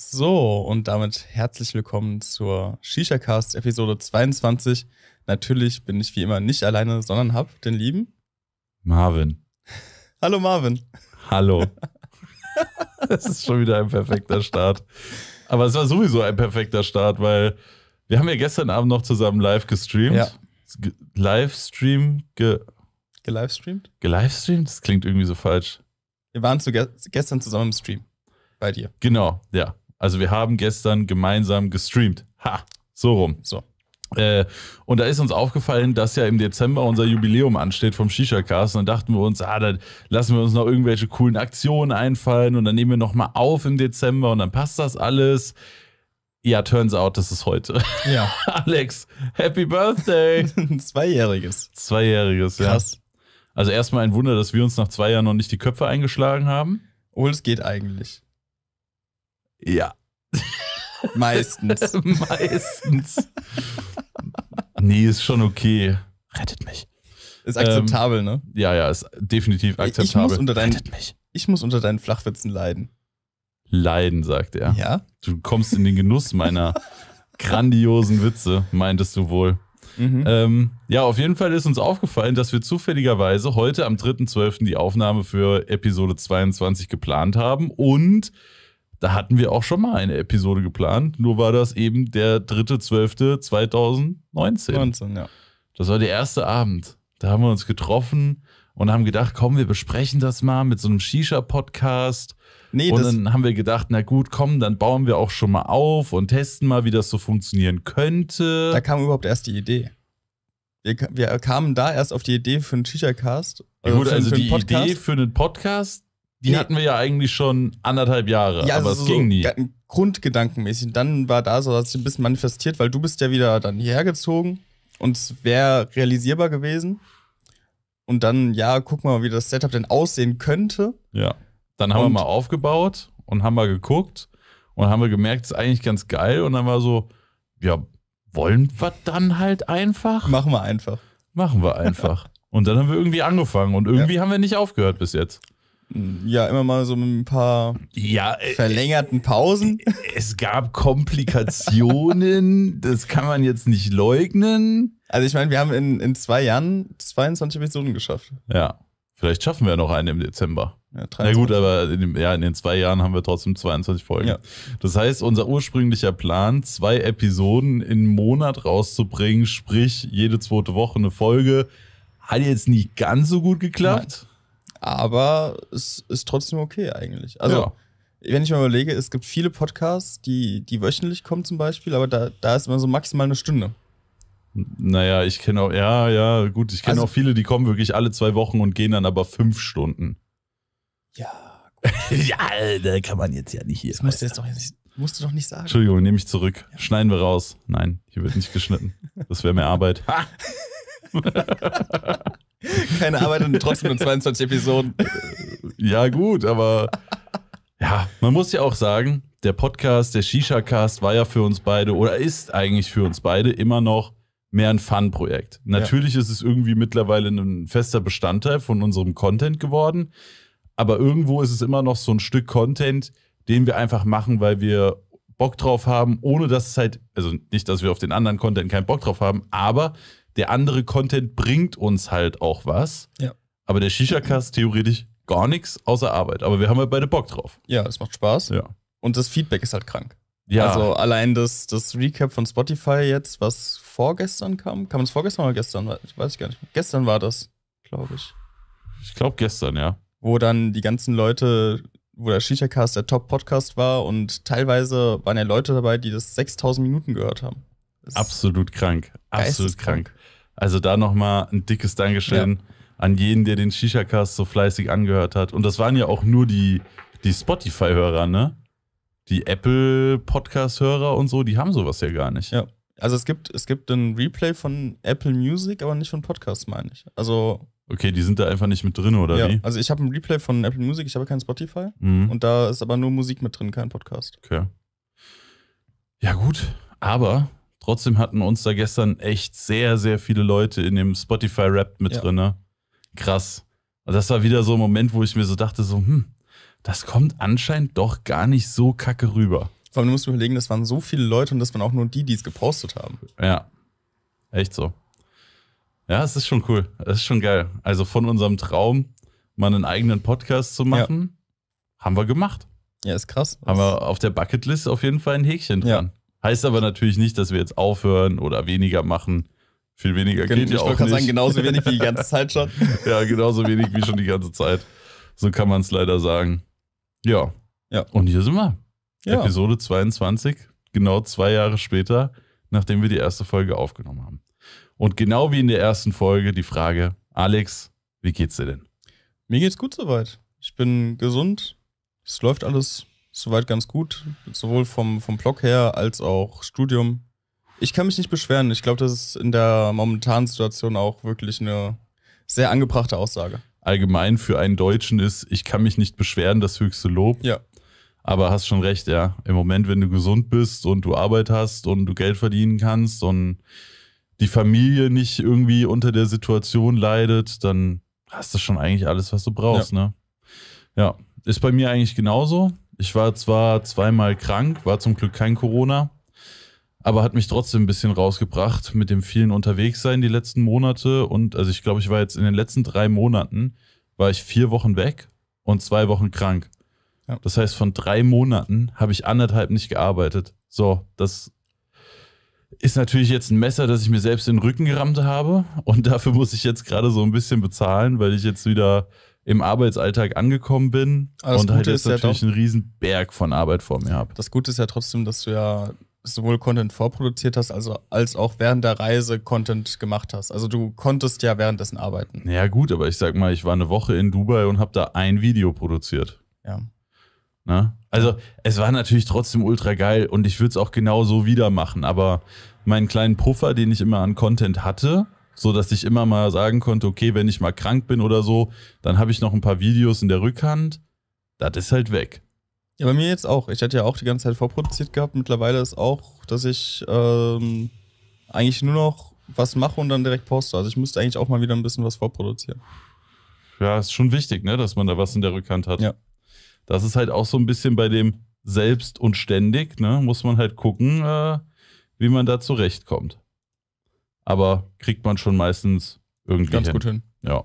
So, und damit herzlich willkommen zur Shisha Cast Episode 22. Natürlich bin ich wie immer nicht alleine, sondern habe den lieben Marvin. Hallo Marvin. Hallo. das ist schon wieder ein perfekter Start. Aber es war sowieso ein perfekter Start, weil wir haben ja gestern Abend noch zusammen live gestreamt. Ja. Ge Livestream ge gelivestreamt? Gelivestreamt? Das klingt irgendwie so falsch. Wir waren zu ge gestern zusammen im Stream bei dir. Genau, ja. Also wir haben gestern gemeinsam gestreamt. Ha, so rum. So. Äh, und da ist uns aufgefallen, dass ja im Dezember unser Jubiläum ansteht vom Shisha-Cast. Und dann dachten wir uns, ah, dann lassen wir uns noch irgendwelche coolen Aktionen einfallen und dann nehmen wir nochmal auf im Dezember und dann passt das alles. Ja, turns out, das ist heute. Ja. Alex, happy birthday! Zweijähriges. Zweijähriges, ja. Krass. Also erstmal ein Wunder, dass wir uns nach zwei Jahren noch nicht die Köpfe eingeschlagen haben. Oh, es geht eigentlich. Ja. Meistens. Meistens. nee, ist schon okay. Rettet mich. Ist akzeptabel, ähm, ne? Ja, ja, ist definitiv akzeptabel. Ich muss unter deinen, Rettet mich. Ich muss unter deinen Flachwitzen leiden. Leiden, sagt er. Ja. Du kommst in den Genuss meiner grandiosen Witze, meintest du wohl. Mhm. Ähm, ja, auf jeden Fall ist uns aufgefallen, dass wir zufälligerweise heute am 3.12. die Aufnahme für Episode 22 geplant haben und da hatten wir auch schon mal eine Episode geplant, nur war das eben der 3.12.2019. 19, ja. Das war der erste Abend. Da haben wir uns getroffen und haben gedacht, komm, wir besprechen das mal mit so einem Shisha-Podcast. Nee, und dann haben wir gedacht, na gut, komm, dann bauen wir auch schon mal auf und testen mal, wie das so funktionieren könnte. Da kam überhaupt erst die Idee. Wir, wir kamen da erst auf die Idee für einen Shisha-Cast. Also ja gut, also die Idee für einen Podcast, die nee. hatten wir ja eigentlich schon anderthalb Jahre, ja, aber also es so ging nie. Grundgedankenmäßig. Und dann war da so, dass sich ein bisschen manifestiert, weil du bist ja wieder dann hierher gezogen und es wäre realisierbar gewesen. Und dann, ja, guck mal, wie das Setup denn aussehen könnte. Ja. Dann haben und wir mal aufgebaut und haben mal geguckt und haben wir gemerkt, es ist eigentlich ganz geil. Und dann war so, ja, wollen wir dann halt einfach? Machen wir einfach. Machen wir einfach. und dann haben wir irgendwie angefangen und irgendwie ja. haben wir nicht aufgehört bis jetzt. Ja, immer mal so ein paar ja, äh, verlängerten Pausen. Äh, äh, es gab Komplikationen, das kann man jetzt nicht leugnen. Also ich meine, wir haben in, in zwei Jahren 22 Episoden geschafft. Ja, vielleicht schaffen wir noch eine im Dezember. Ja, Na gut, aber in, dem, ja, in den zwei Jahren haben wir trotzdem 22 Folgen. Ja. Das heißt, unser ursprünglicher Plan, zwei Episoden im Monat rauszubringen, sprich jede zweite Woche eine Folge, hat jetzt nicht ganz so gut geklappt. Nein aber es ist trotzdem okay eigentlich. Also, ja. wenn ich mir überlege, es gibt viele Podcasts, die, die wöchentlich kommen zum Beispiel, aber da, da ist immer so maximal eine Stunde. Naja, ich kenne auch, ja, ja, gut, ich kenne also, auch viele, die kommen wirklich alle zwei Wochen und gehen dann aber fünf Stunden. Ja, gut. ja, da kann man jetzt ja nicht hier. Das musst du jetzt doch nicht, musst du doch nicht sagen. Entschuldigung, nehme ich zurück. Ja. Schneiden wir raus. Nein, hier wird nicht geschnitten. Das wäre mehr Arbeit. Keine Arbeit und trotzdem nur 22 Episoden. Äh, ja, gut, aber ja, man muss ja auch sagen, der Podcast, der Shisha-Cast war ja für uns beide oder ist eigentlich für uns beide immer noch mehr ein Fun-Projekt. Natürlich ja. ist es irgendwie mittlerweile ein fester Bestandteil von unserem Content geworden, aber irgendwo ist es immer noch so ein Stück Content, den wir einfach machen, weil wir Bock drauf haben, ohne dass es halt, also nicht, dass wir auf den anderen Content keinen Bock drauf haben, aber der andere Content bringt uns halt auch was. Ja. Aber der Shisha-Cast theoretisch gar nichts außer Arbeit. Aber wir haben halt beide Bock drauf. Ja, es macht Spaß. Ja. Und das Feedback ist halt krank. Ja. Also allein das, das Recap von Spotify jetzt, was vorgestern kam. Kam es vorgestern oder gestern? Ich weiß gar nicht. Gestern war das, glaube ich. Ich glaube gestern, ja. Wo dann die ganzen Leute, wo der Shisha-Cast der Top-Podcast war und teilweise waren ja Leute dabei, die das 6000 Minuten gehört haben. Absolut krank. Absolut krank. Also da nochmal ein dickes Dankeschön ja. an jeden, der den Shisha-Cast so fleißig angehört hat. Und das waren ja auch nur die, die Spotify-Hörer, ne? Die Apple-Podcast-Hörer und so, die haben sowas ja gar nicht. Ja. Also es gibt, es gibt ein Replay von Apple Music, aber nicht von Podcasts, meine ich. Also. Okay, die sind da einfach nicht mit drin, oder ja, wie? Also ich habe ein Replay von Apple Music, ich habe kein Spotify. Mhm. Und da ist aber nur Musik mit drin, kein Podcast. Okay. Ja, gut. Aber Trotzdem hatten uns da gestern echt sehr, sehr viele Leute in dem Spotify-Rap mit ja. drin. Ne? Krass. Also das war wieder so ein Moment, wo ich mir so dachte, so, hm, das kommt anscheinend doch gar nicht so kacke rüber. Vor allem, du musst überlegen, das waren so viele Leute und das waren auch nur die, die es gepostet haben. Ja, echt so. Ja, es ist schon cool. Es ist schon geil. Also von unserem Traum, mal einen eigenen Podcast zu machen, ja. haben wir gemacht. Ja, ist krass. Haben wir auf der Bucketlist auf jeden Fall ein Häkchen dran. Ja. Heißt aber natürlich nicht, dass wir jetzt aufhören oder weniger machen. Viel weniger Gen geht ja auch nicht. Ich wollte sagen, genauso wenig wie die ganze Zeit schon. ja, genauso wenig wie schon die ganze Zeit. So kann man es leider sagen. Ja. ja. Und hier sind wir. Ja. Episode 22, genau zwei Jahre später, nachdem wir die erste Folge aufgenommen haben. Und genau wie in der ersten Folge die Frage, Alex, wie geht's dir denn? Mir geht's gut soweit. Ich bin gesund. Es läuft alles soweit ganz gut, sowohl vom, vom Blog her als auch Studium. Ich kann mich nicht beschweren. Ich glaube, das ist in der momentanen Situation auch wirklich eine sehr angebrachte Aussage. Allgemein für einen Deutschen ist, ich kann mich nicht beschweren, das höchste Lob. Ja. Aber hast schon recht, ja. Im Moment, wenn du gesund bist und du Arbeit hast und du Geld verdienen kannst und die Familie nicht irgendwie unter der Situation leidet, dann hast du schon eigentlich alles, was du brauchst, ja. ne? Ja. Ist bei mir eigentlich genauso. Ich war zwar zweimal krank, war zum Glück kein Corona, aber hat mich trotzdem ein bisschen rausgebracht mit dem vielen Unterwegssein die letzten Monate. Und also ich glaube, ich war jetzt in den letzten drei Monaten, war ich vier Wochen weg und zwei Wochen krank. Ja. Das heißt, von drei Monaten habe ich anderthalb nicht gearbeitet. So, das ist natürlich jetzt ein Messer, das ich mir selbst in den Rücken gerammt habe. Und dafür muss ich jetzt gerade so ein bisschen bezahlen, weil ich jetzt wieder im Arbeitsalltag angekommen bin also und halt jetzt natürlich ja einen riesen Berg von Arbeit vor mir habe. Das Gute ist ja trotzdem, dass du ja sowohl Content vorproduziert hast, also als auch während der Reise Content gemacht hast. Also du konntest ja währenddessen arbeiten. Ja gut, aber ich sag mal, ich war eine Woche in Dubai und habe da ein Video produziert. Ja. Na? Ne? Also es war natürlich trotzdem ultra geil und ich würde es auch genau so wieder machen, aber meinen kleinen Puffer, den ich immer an Content hatte, so dass ich immer mal sagen konnte, okay, wenn ich mal krank bin oder so, dann habe ich noch ein paar Videos in der Rückhand. Das ist halt weg. Ja, bei mir jetzt auch. Ich hatte ja auch die ganze Zeit vorproduziert gehabt. Mittlerweile ist auch, dass ich ähm, eigentlich nur noch was mache und dann direkt poste. Also ich müsste eigentlich auch mal wieder ein bisschen was vorproduzieren. Ja, ist schon wichtig, ne, dass man da was in der Rückhand hat. Ja. Das ist halt auch so ein bisschen bei dem selbst und ständig, ne, muss man halt gucken, äh, wie man da zurechtkommt aber kriegt man schon meistens irgendwie. Ganz hin. gut hin. Ja.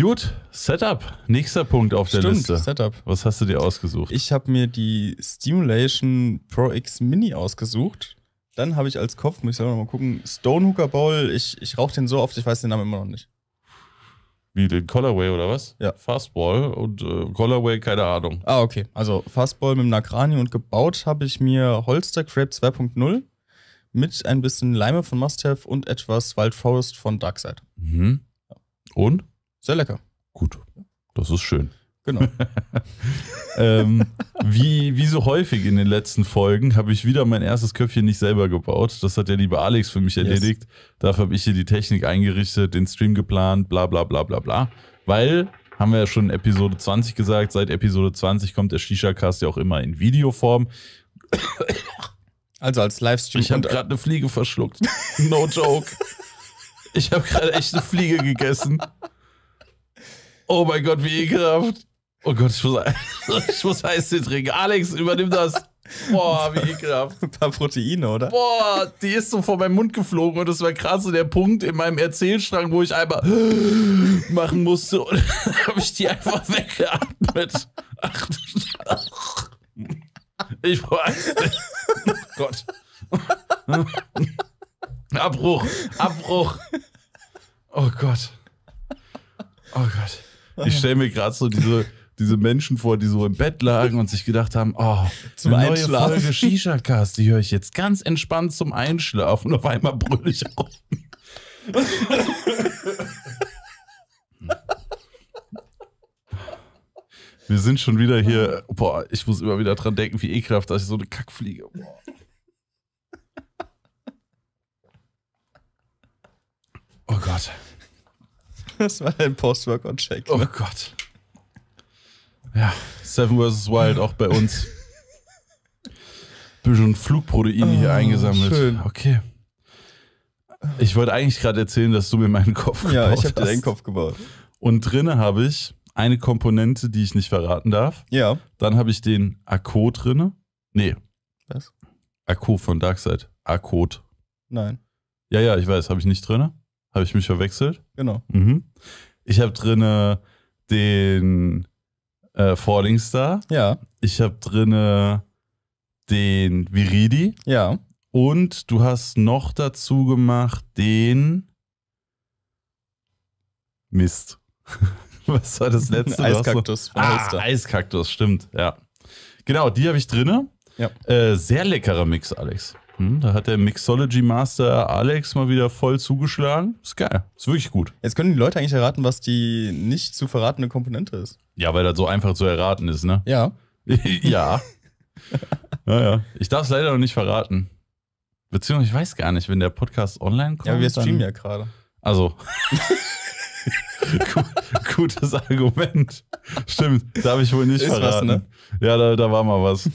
Gut, Setup. Nächster Punkt auf der Stimmt, Liste. Setup. Was hast du dir ausgesucht? Ich habe mir die Stimulation Pro X Mini ausgesucht. Dann habe ich als Kopf, muss ich selber mal gucken, Stonehooker Bowl. Ich, ich rauche den so oft, ich weiß den Namen immer noch nicht. Wie den Colorway oder was? Ja. Fastball und äh, Colorway, keine Ahnung. Ah, okay. Also Fastball mit Nakrani und gebaut habe ich mir Holster Crepe 2.0 mit ein bisschen Leime von Must Have und etwas Wild Forest von Darkseid. Mhm. Und? Sehr lecker. Gut, das ist schön. Genau. ähm, wie, wie so häufig in den letzten Folgen habe ich wieder mein erstes Köpfchen nicht selber gebaut. Das hat der liebe Alex für mich erledigt. Yes. Dafür habe ich hier die Technik eingerichtet, den Stream geplant, bla bla bla bla bla. Weil, haben wir ja schon in Episode 20 gesagt, seit Episode 20 kommt der Shisha-Cast ja auch immer in Videoform. Also als Livestream. Ich habe äh, gerade eine Fliege verschluckt. No joke. Ich habe gerade echt eine Fliege gegessen. Oh mein Gott, wie ekelhaft. Oh Gott, ich muss, ich muss Eistee trinken. Alex, übernimm das. Boah, wie ekelhaft. Ein paar Proteine, oder? Boah, die ist so vor meinem Mund geflogen und das war gerade so der Punkt in meinem Erzählstrang, wo ich einmal machen musste und habe ich die einfach weggeatmet. Ach, ich brauche Angst. Oh Gott. Abbruch, Abbruch. Oh Gott. Oh Gott. Ich stelle mir gerade so diese, diese Menschen vor, die so im Bett lagen und sich gedacht haben, oh, zum eine neue Folge Shisha-Cast, die höre ich jetzt ganz entspannt zum Einschlafen. Und auf einmal brülle ich auf. Wir sind schon wieder hier. Boah, ich muss immer wieder dran denken, wie ekelhaft, dass ich so eine Kackfliege. Boah. Oh Gott. Das war ein post work check Ne? Oh Gott. Ja, Seven vs. Wild auch bei uns. Bisschen Flugprotein oh, hier ah, eingesammelt. Schön. Okay. Ich wollte eigentlich gerade erzählen, dass du mir meinen Kopf ja, gebaut hast. Ja, ich habe dir deinen Kopf gebaut. Und drinne habe ich eine Komponente, die ich nicht verraten darf. Ja. Dann habe ich den Akko drinne. Nee. Was? Akko von Darkseid. Akkot. Nein. Ja, ja, ich weiß, habe ich nicht drinne. Habe ich mich verwechselt? Genau. Mhm. Ich habe drinne den äh, Falling Star. Ja. Ich habe drinne den Viridi. Ja. Und du hast noch dazu gemacht den Mist. was war das letzte? Eiskaktus. ah, Eiskaktus, stimmt, ja. Genau, die habe ich drinne. Ja. Äh, sehr leckerer Mix, Alex. Hm, da hat der Mixology Master Alex mal wieder voll zugeschlagen. Ist geil. Ist wirklich gut. Jetzt können die Leute eigentlich erraten, was die nicht zu verratene Komponente ist. Ja, weil das so einfach zu erraten ist, ne? Ja. ja. naja. Ich darf es leider noch nicht verraten. Beziehungsweise, ich weiß gar nicht, wenn der Podcast online kommt. Ja, wir streamen ja gerade. Also. Gutes Argument. Stimmt, da habe ich wohl nicht Ist verraten. Was, ne? Ja, da, da war mal was.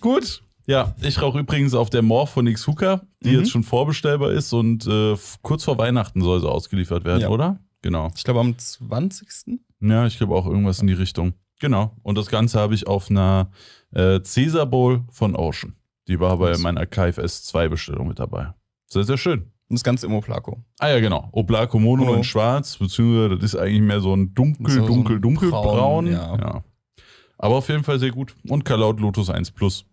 Gut, ja, ich rauche übrigens auf der Morph von Xuka, die mhm. jetzt schon vorbestellbar ist und äh, kurz vor Weihnachten soll sie ausgeliefert werden, ja. oder? Genau. Ich glaube am 20. Ja, ich glaube auch irgendwas in die Richtung. Genau. Und das Ganze habe ich auf einer äh, Caesar Bowl von Ocean. Die war bei meiner KFS 2 Bestellung mit dabei. Sehr, sehr schön. Und das Ganze im Oblako. Ah ja, genau. Oblako Mono Mono. in schwarz, beziehungsweise das ist eigentlich mehr so ein dunkel, so dunkel, so dunkelbraun. Ja. ja. Aber auf jeden Fall sehr gut. Und Kalaut Lotus 1 Plus.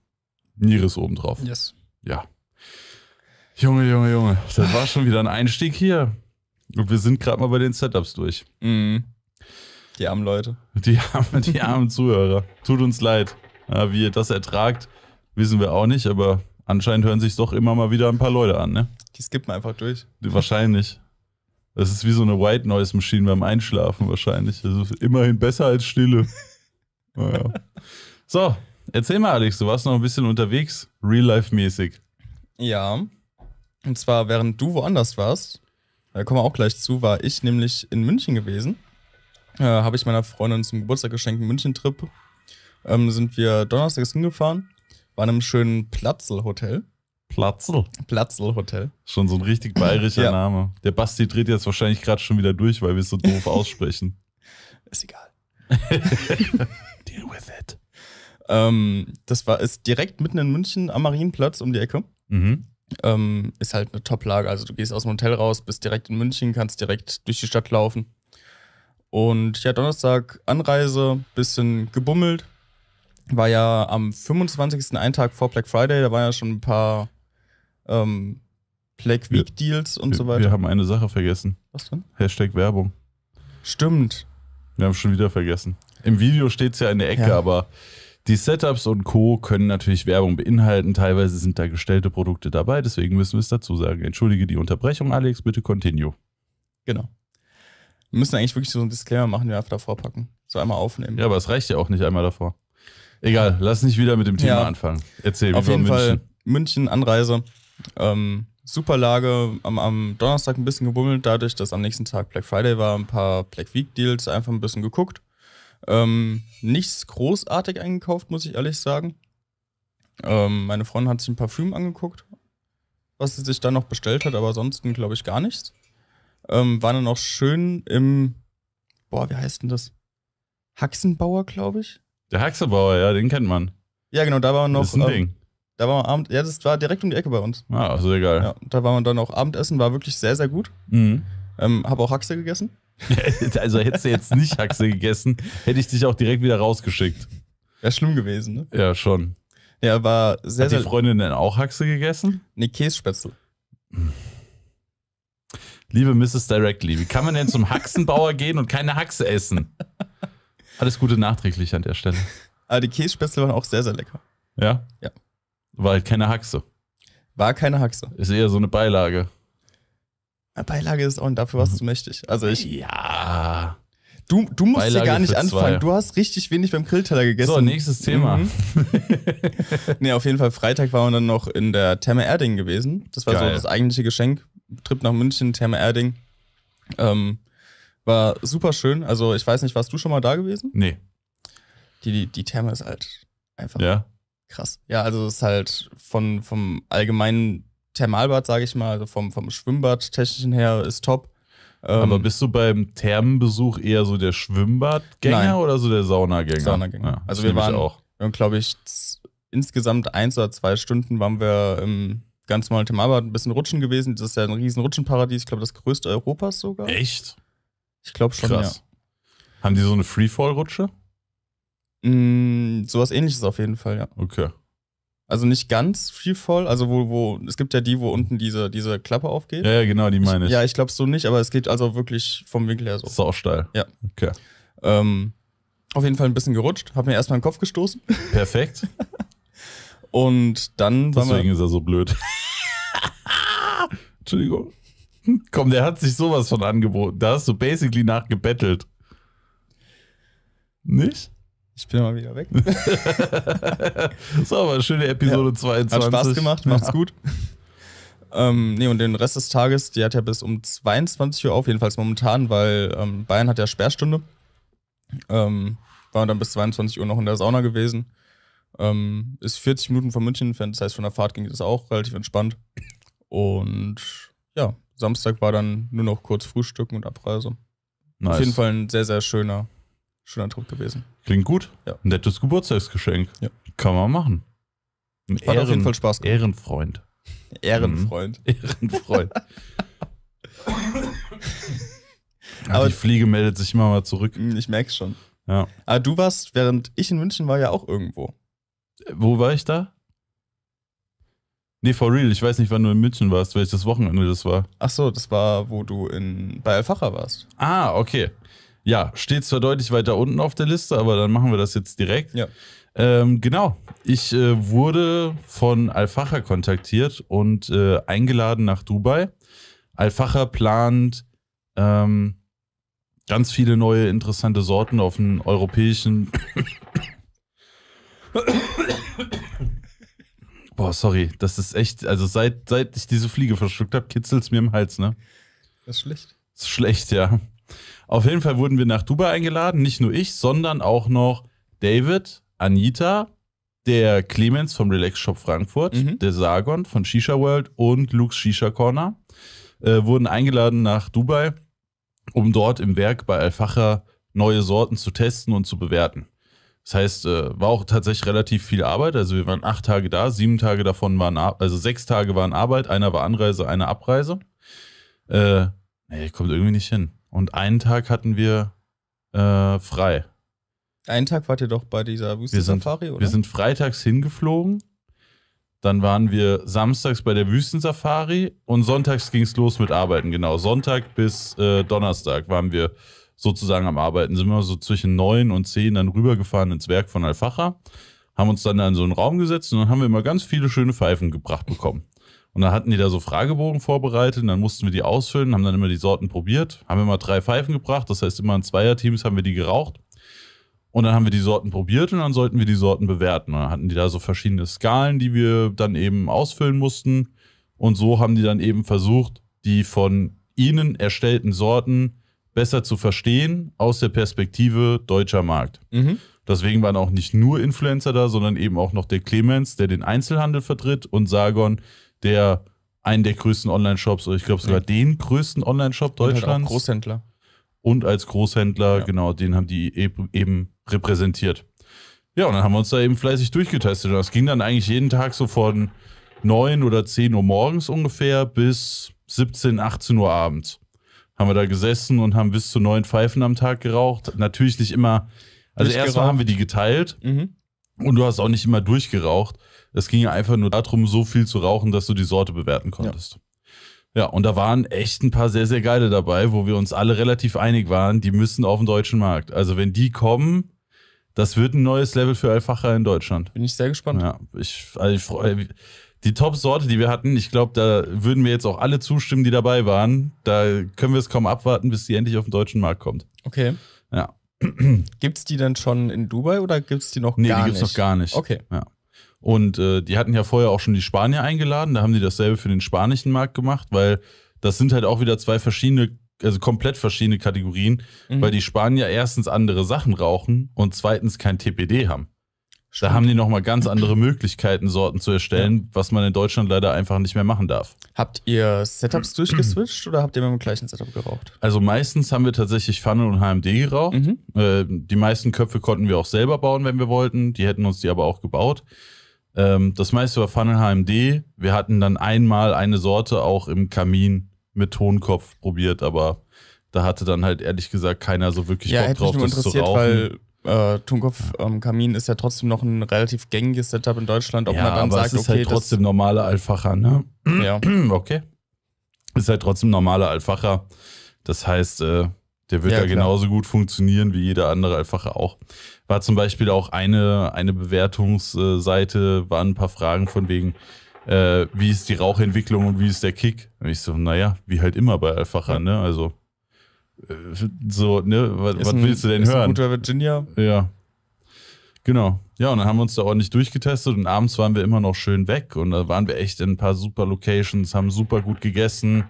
Niris obendrauf. Yes. Ja. Junge, Junge, Junge. Das war schon wieder ein Einstieg hier. Und wir sind gerade mal bei den Setups durch. Mhm. Die armen Leute. Die armen, die armen Zuhörer. Tut uns leid. Wie ihr das ertragt, wissen wir auch nicht, aber anscheinend hören sich doch immer mal wieder ein paar Leute an, ne? Die skippen einfach durch. Wahrscheinlich. Das ist wie so eine White Noise Machine beim Einschlafen wahrscheinlich. Das also ist immerhin besser als Stille. naja. So, erzähl mal, Alex, du warst noch ein bisschen unterwegs, real-life-mäßig. Ja. Und zwar, während du woanders warst, da äh, kommen wir auch gleich zu, war ich nämlich in München gewesen. Äh, Habe ich meiner Freundin zum Geburtstag geschenkt, einen München-Trip. Ähm, sind wir donnerstags hingefahren, waren im schönen Platzl-Hotel. Platzl. Platzl Hotel. Schon so ein richtig bayerischer ja. Name. Der Basti dreht jetzt wahrscheinlich gerade schon wieder durch, weil wir es so doof aussprechen. Ist egal. Deal with it. Ähm, das war, ist direkt mitten in München am Marienplatz um die Ecke. Mhm. Ähm, ist halt eine Top-Lage. Also du gehst aus dem Hotel raus, bist direkt in München, kannst direkt durch die Stadt laufen. Und ja, Donnerstag Anreise, bisschen gebummelt. War ja am 25. einen Tag vor Black Friday, da waren ja schon ein paar ähm, Black Week Deals und so weiter. Wir haben eine Sache vergessen. Was denn? Hashtag Werbung. Stimmt. Wir haben schon wieder vergessen. Im Video steht es ja in der Ecke, ja. aber die Setups und Co. können natürlich Werbung beinhalten. Teilweise sind da gestellte Produkte dabei, deswegen müssen wir es dazu sagen. Entschuldige die Unterbrechung, Alex, bitte continue. Genau. Wir müssen eigentlich wirklich so einen Disclaimer machen, den wir einfach davor packen. So einmal aufnehmen. Ja, aber es reicht ja auch nicht einmal davor. Egal, lass nicht wieder mit dem Thema ja. anfangen. Erzähl, Auf jeden München. Fall München, Anreise. Ähm, super Lage, am, am, Donnerstag ein bisschen gebummelt, dadurch, dass am nächsten Tag Black Friday war, ein paar Black Week Deals, einfach ein bisschen geguckt. Ähm, nichts großartig eingekauft, muss ich ehrlich sagen. Ähm, meine Freundin hat sich ein Parfüm angeguckt, was sie sich dann noch bestellt hat, aber ansonsten glaube ich gar nichts. Ähm, waren dann auch schön im, boah, wie heißt denn das? Haxenbauer, glaube ich. Der Haxenbauer, ja, den kennt man. Ja, genau, da war noch. Das ist ein ähm, Ding. Da war man Abend, ja, das war direkt um die Ecke bei uns. Ah, also egal. Ja, da waren wir dann auch Abendessen, war wirklich sehr, sehr gut. Mhm. Ähm, hab auch Haxe gegessen. also hättest du jetzt nicht Haxe gegessen, hätte ich dich auch direkt wieder rausgeschickt. Wäre schlimm gewesen, ne? Ja, schon. Ja, war sehr, Hat sehr. Hat die Freundin denn auch Haxe gegessen? Nee, Kässpätzle. Liebe Mrs. Directly, wie kann man denn zum Haxenbauer gehen und keine Haxe essen? Alles Gute nachträglich an der Stelle. Aber ah, die Kässpätzle waren auch sehr, sehr lecker. Ja? Ja. War halt keine Haxe. War keine Haxe. Ist eher so eine Beilage. Eine Beilage ist auch, und dafür warst du mächtig. Also ich. Ja. Du, du musst Beilage hier gar nicht anfangen. Zwei. Du hast richtig wenig beim Grillteller gegessen. So, nächstes Thema. Mhm. nee, auf jeden Fall, Freitag waren wir dann noch in der Therme Erding gewesen. Das war Geil. so das eigentliche Geschenk. Trip nach München, Therme Erding. Ähm, war super schön. Also, ich weiß nicht, warst du schon mal da gewesen? Nee. Die, die, die Therme ist halt einfach. Ja. Krass. Ja, also es ist halt von, vom allgemeinen Thermalbad, sage ich mal, also vom, vom Schwimmbad-Technischen her ist top. Ähm, Aber ähm, bist du beim Thermenbesuch eher so der Schwimmbadgänger oder so der Saunagänger? Saunagänger. Ja, also wir waren, auch. glaube ich, insgesamt eins oder zwei Stunden waren wir im ganz normalen Thermalbad ein bisschen rutschen gewesen. Das ist ja ein riesen Rutschenparadies, ich glaube das größte Europas sogar. Echt? Ich glaube schon, Krass. ja. Haben die so eine Freefall-Rutsche? Mm, sowas ähnliches auf jeden Fall, ja. Okay. Also nicht ganz viel voll, also wo, wo, es gibt ja die, wo unten diese, diese Klappe aufgeht. Ja, ja genau, die meine ich. ich. Ja, ich glaube so nicht, aber es geht also wirklich vom Winkel her so. Sau steil. Ja. Okay. Ähm, auf jeden Fall ein bisschen gerutscht, hab mir erstmal den Kopf gestoßen. Perfekt. Und dann Deswegen ist er so blöd. Entschuldigung. Komm, der hat sich sowas von angeboten. Da hast du basically nachgebettelt. Nicht? Ich bin mal wieder weg. so, aber eine schöne Episode ja. 22. Hat Spaß gemacht, macht's ja. gut. Ähm, nee, und den Rest des Tages, die hat ja bis um 22 Uhr auf, jedenfalls momentan, weil ähm, Bayern hat ja Sperrstunde. Ähm, war dann bis 22 Uhr noch in der Sauna gewesen. Ähm, ist 40 Minuten von München entfernt, das heißt, von der Fahrt ging das auch relativ entspannt. Und ja, Samstag war dann nur noch kurz Frühstücken und Abreise. Nice. Auf jeden Fall ein sehr, sehr schöner Schöner Eindruck gewesen. Klingt gut. Ja. Nettes Geburtstagsgeschenk. Ja. Kann man machen. Ein Hat Ehren, auf jeden Fall Spaß gemacht. Ehrenfreund. Ehrenfreund. Mhm. Ehrenfreund. Aber die Fliege meldet sich immer mal zurück. Hm, ich merke schon. Ja. Aber du warst, während ich in München war, ja auch irgendwo. Wo war ich da? Nee, for real. Ich weiß nicht, wann du in München warst, welches Wochenende das war. Ach so, das war, wo du in, bei Alfacher warst. Ah, okay. Ja, steht zwar deutlich weiter unten auf der Liste, aber dann machen wir das jetzt direkt. Ja. Ähm, genau, ich äh, wurde von Alfacher kontaktiert und äh, eingeladen nach Dubai. Alfacher plant ähm, ganz viele neue interessante Sorten auf den europäischen. Boah, sorry, das ist echt, also seit, seit ich diese Fliege verschluckt habe, kitzelt es mir im Hals, ne? Das ist schlecht. Das ist schlecht, ja. Auf jeden Fall wurden wir nach Dubai eingeladen, nicht nur ich, sondern auch noch David, Anita, der Clemens vom Relax Shop Frankfurt, mhm. der Sargon von Shisha World und Lux Shisha Corner äh, wurden eingeladen nach Dubai, um dort im Werk bei Alfacher neue Sorten zu testen und zu bewerten. Das heißt, äh, war auch tatsächlich relativ viel Arbeit. Also wir waren acht Tage da, sieben Tage davon waren, also sechs Tage waren Arbeit, einer war Anreise, einer Abreise. Äh, nee, kommt irgendwie nicht hin. Und einen Tag hatten wir äh, frei. Einen Tag wart ihr doch bei dieser Wüstensafari, oder? Wir sind freitags hingeflogen. Dann waren wir samstags bei der Wüstensafari und sonntags ging es los mit Arbeiten, genau. Sonntag bis äh, Donnerstag waren wir sozusagen am Arbeiten. Sind wir so zwischen neun und zehn dann rübergefahren ins Werk von Alfacher, haben uns dann da in so einen Raum gesetzt und dann haben wir immer ganz viele schöne Pfeifen gebracht bekommen. Und dann hatten die da so Fragebogen vorbereitet und dann mussten wir die ausfüllen, haben dann immer die Sorten probiert, haben immer drei Pfeifen gebracht, das heißt immer in Zweierteams haben wir die geraucht. Und dann haben wir die Sorten probiert und dann sollten wir die Sorten bewerten. Und dann hatten die da so verschiedene Skalen, die wir dann eben ausfüllen mussten. Und so haben die dann eben versucht, die von ihnen erstellten Sorten besser zu verstehen aus der Perspektive deutscher Markt. Mhm. Deswegen waren auch nicht nur Influencer da, sondern eben auch noch der Clemens, der den Einzelhandel vertritt und Sargon, der einen der größten Online-Shops, ich glaube sogar ja. den größten Online-Shop Deutschlands. Und halt Großhändler. Und als Großhändler, ja. genau, den haben die e-, eben repräsentiert. Ja, und dann haben wir uns da eben fleißig durchgetestet. Und das ging dann eigentlich jeden Tag so von 9 oder 10 Uhr morgens ungefähr bis 17, 18 Uhr abends. Haben wir da gesessen und haben bis zu neun Pfeifen am Tag geraucht. Natürlich nicht immer. Also erstmal haben wir die geteilt. Mhm. Und du hast auch nicht immer durchgeraucht. Es ging ja einfach nur darum, so viel zu rauchen, dass du die Sorte bewerten konntest. Ja. Ja, und da waren echt ein paar sehr, sehr geile dabei, wo wir uns alle relativ einig waren, die müssen auf den deutschen Markt. Also wenn die kommen, das wird ein neues Level für Alfacher in Deutschland. Bin ich sehr gespannt. Ja, ich, also ich freue Die Top-Sorte, die wir hatten, ich glaube, da würden wir jetzt auch alle zustimmen, die dabei waren. Da können wir es kaum abwarten, bis sie endlich auf den deutschen Markt kommt. Okay gibt es die denn schon in Dubai oder gibt es die noch nee, gar die gibt's nicht? Nee, die gibt es noch gar nicht. Okay. Ja. Und äh, die hatten ja vorher auch schon die Spanier eingeladen, da haben die dasselbe für den spanischen Markt gemacht, weil das sind halt auch wieder zwei verschiedene, also komplett verschiedene Kategorien, mhm. weil die Spanier erstens andere Sachen rauchen und zweitens kein TPD haben. Stimmt. Da haben die nochmal ganz andere Möglichkeiten, Sorten zu erstellen, ja. was man in Deutschland leider einfach nicht mehr machen darf. Habt ihr Setups durchgeswitcht oder habt ihr mit dem gleichen Setup geraucht? Also meistens haben wir tatsächlich Funnel und HMD geraucht. Mhm. Äh, die meisten Köpfe konnten wir auch selber bauen, wenn wir wollten. Die hätten uns die aber auch gebaut. Ähm, das meiste war Funnel HMD. Wir hatten dann einmal eine Sorte auch im Kamin mit Tonkopf probiert, aber da hatte dann halt ehrlich gesagt keiner so wirklich ja, Bock drauf, das zu rauchen. Weil äh, Tonkopf-Kamin ähm, ist ja trotzdem noch ein relativ gängiges Setup in Deutschland, ob ja, man dann aber sagt, es ist okay, halt trotzdem normale Alfacher, ne? Ja. okay. Ist halt trotzdem normale Alfacher. Das heißt, äh, der wird ja, ja genauso gut funktionieren wie jeder andere Alfacher auch. War zum Beispiel auch eine, eine Bewertungsseite, waren ein paar Fragen von wegen, äh, wie ist die Rauchentwicklung und wie ist der Kick? Und ich so, naja, wie halt immer bei Alfacher, ne? Also so, ne, was, was willst du denn hören? Ein guter Virginia. Ja. Genau. Ja, und dann haben wir uns da ordentlich durchgetestet und abends waren wir immer noch schön weg und da waren wir echt in ein paar super Locations, haben super gut gegessen.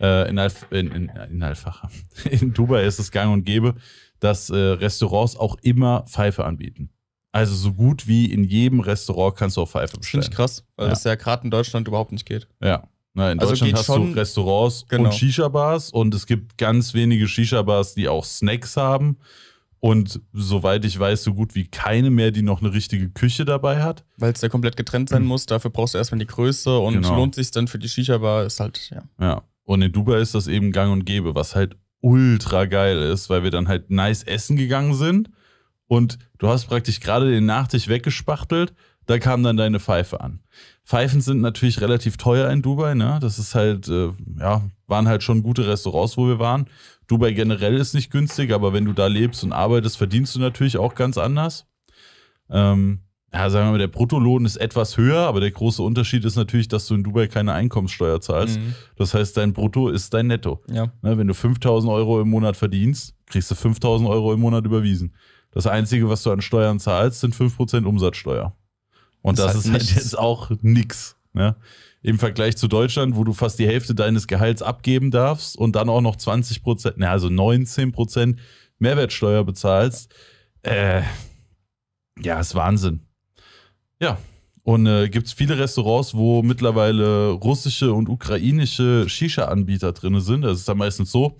Äh, in, Alf in, in, in Alfacher. In Dubai ist es gang und gäbe, dass äh, Restaurants auch immer Pfeife anbieten. Also so gut wie in jedem Restaurant kannst du auch Pfeife bestellen. Finde ich krass, weil ja. das ja gerade in Deutschland überhaupt nicht geht. Ja. Na, ne, in also Deutschland hast schon, du Restaurants genau. und Shisha-Bars und es gibt ganz wenige Shisha-Bars, die auch Snacks haben. Und soweit ich weiß, so gut wie keine mehr, die noch eine richtige Küche dabei hat. Weil es ja komplett getrennt sein muss, dafür brauchst du erstmal die Größe und genau. lohnt sich dann für die Shisha-Bar, ist halt, ja. Ja. Und in Dubai ist das eben gang und gäbe, was halt ultra geil ist, weil wir dann halt nice essen gegangen sind und du hast praktisch gerade den Nachtisch weggespachtelt, da kam dann deine Pfeife an. Pfeifen sind natürlich relativ teuer in Dubai. Ne? Das ist halt, äh, ja, waren halt schon gute Restaurants, wo wir waren. Dubai generell ist nicht günstig, aber wenn du da lebst und arbeitest, verdienst du natürlich auch ganz anders. Ähm, ja, sagen wir mal, der Bruttolohn ist etwas höher, aber der große Unterschied ist natürlich, dass du in Dubai keine Einkommenssteuer zahlst. Mhm. Das heißt, dein Brutto ist dein Netto. Ja. Ne, wenn du 5000 Euro im Monat verdienst, kriegst du 5000 Euro im Monat überwiesen. Das Einzige, was du an Steuern zahlst, sind 5% Umsatzsteuer. Und das, das ist halt, halt jetzt auch nix. Ne? Im Vergleich zu Deutschland, wo du fast die Hälfte deines Gehalts abgeben darfst und dann auch noch 20 Prozent, ne, also 19 Prozent Mehrwertsteuer bezahlst. Äh, ja, ist Wahnsinn. Ja, und äh, gibt es viele Restaurants, wo mittlerweile russische und ukrainische Shisha-Anbieter drin sind. Das ist dann meistens so.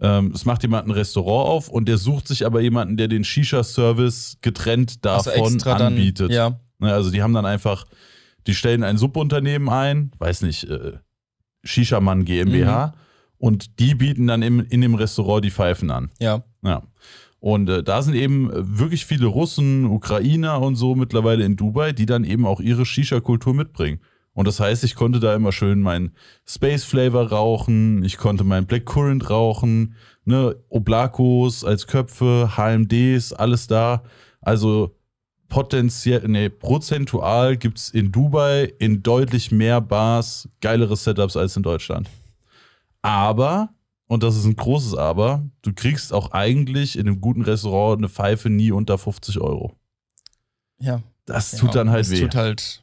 Ähm, es macht jemand ein Restaurant auf und der sucht sich aber jemanden, der den Shisha-Service getrennt also davon also anbietet. Dann, ja. Ne, also die haben dann einfach, die stellen ein Subunternehmen ein, weiß nicht, äh, shisha GmbH. Mhm. Und die bieten dann im, in dem Restaurant die Pfeifen an. Ja. ja. Und äh, da sind eben wirklich viele Russen, Ukrainer und so mittlerweile in Dubai, die dann eben auch ihre Shisha-Kultur mitbringen. Und das heißt, ich konnte da immer schön meinen Space Flavor rauchen, ich konnte meinen Black Current rauchen, ne, Oblakos als Köpfe, HMDs, alles da. Also potenziell, nee, prozentual gibt es in Dubai in deutlich mehr Bars geilere Setups als in Deutschland. Aber, und das ist ein großes Aber, du kriegst auch eigentlich in einem guten Restaurant eine Pfeife nie unter 50 Euro. Ja. Das tut genau. dann halt das weh. Tut halt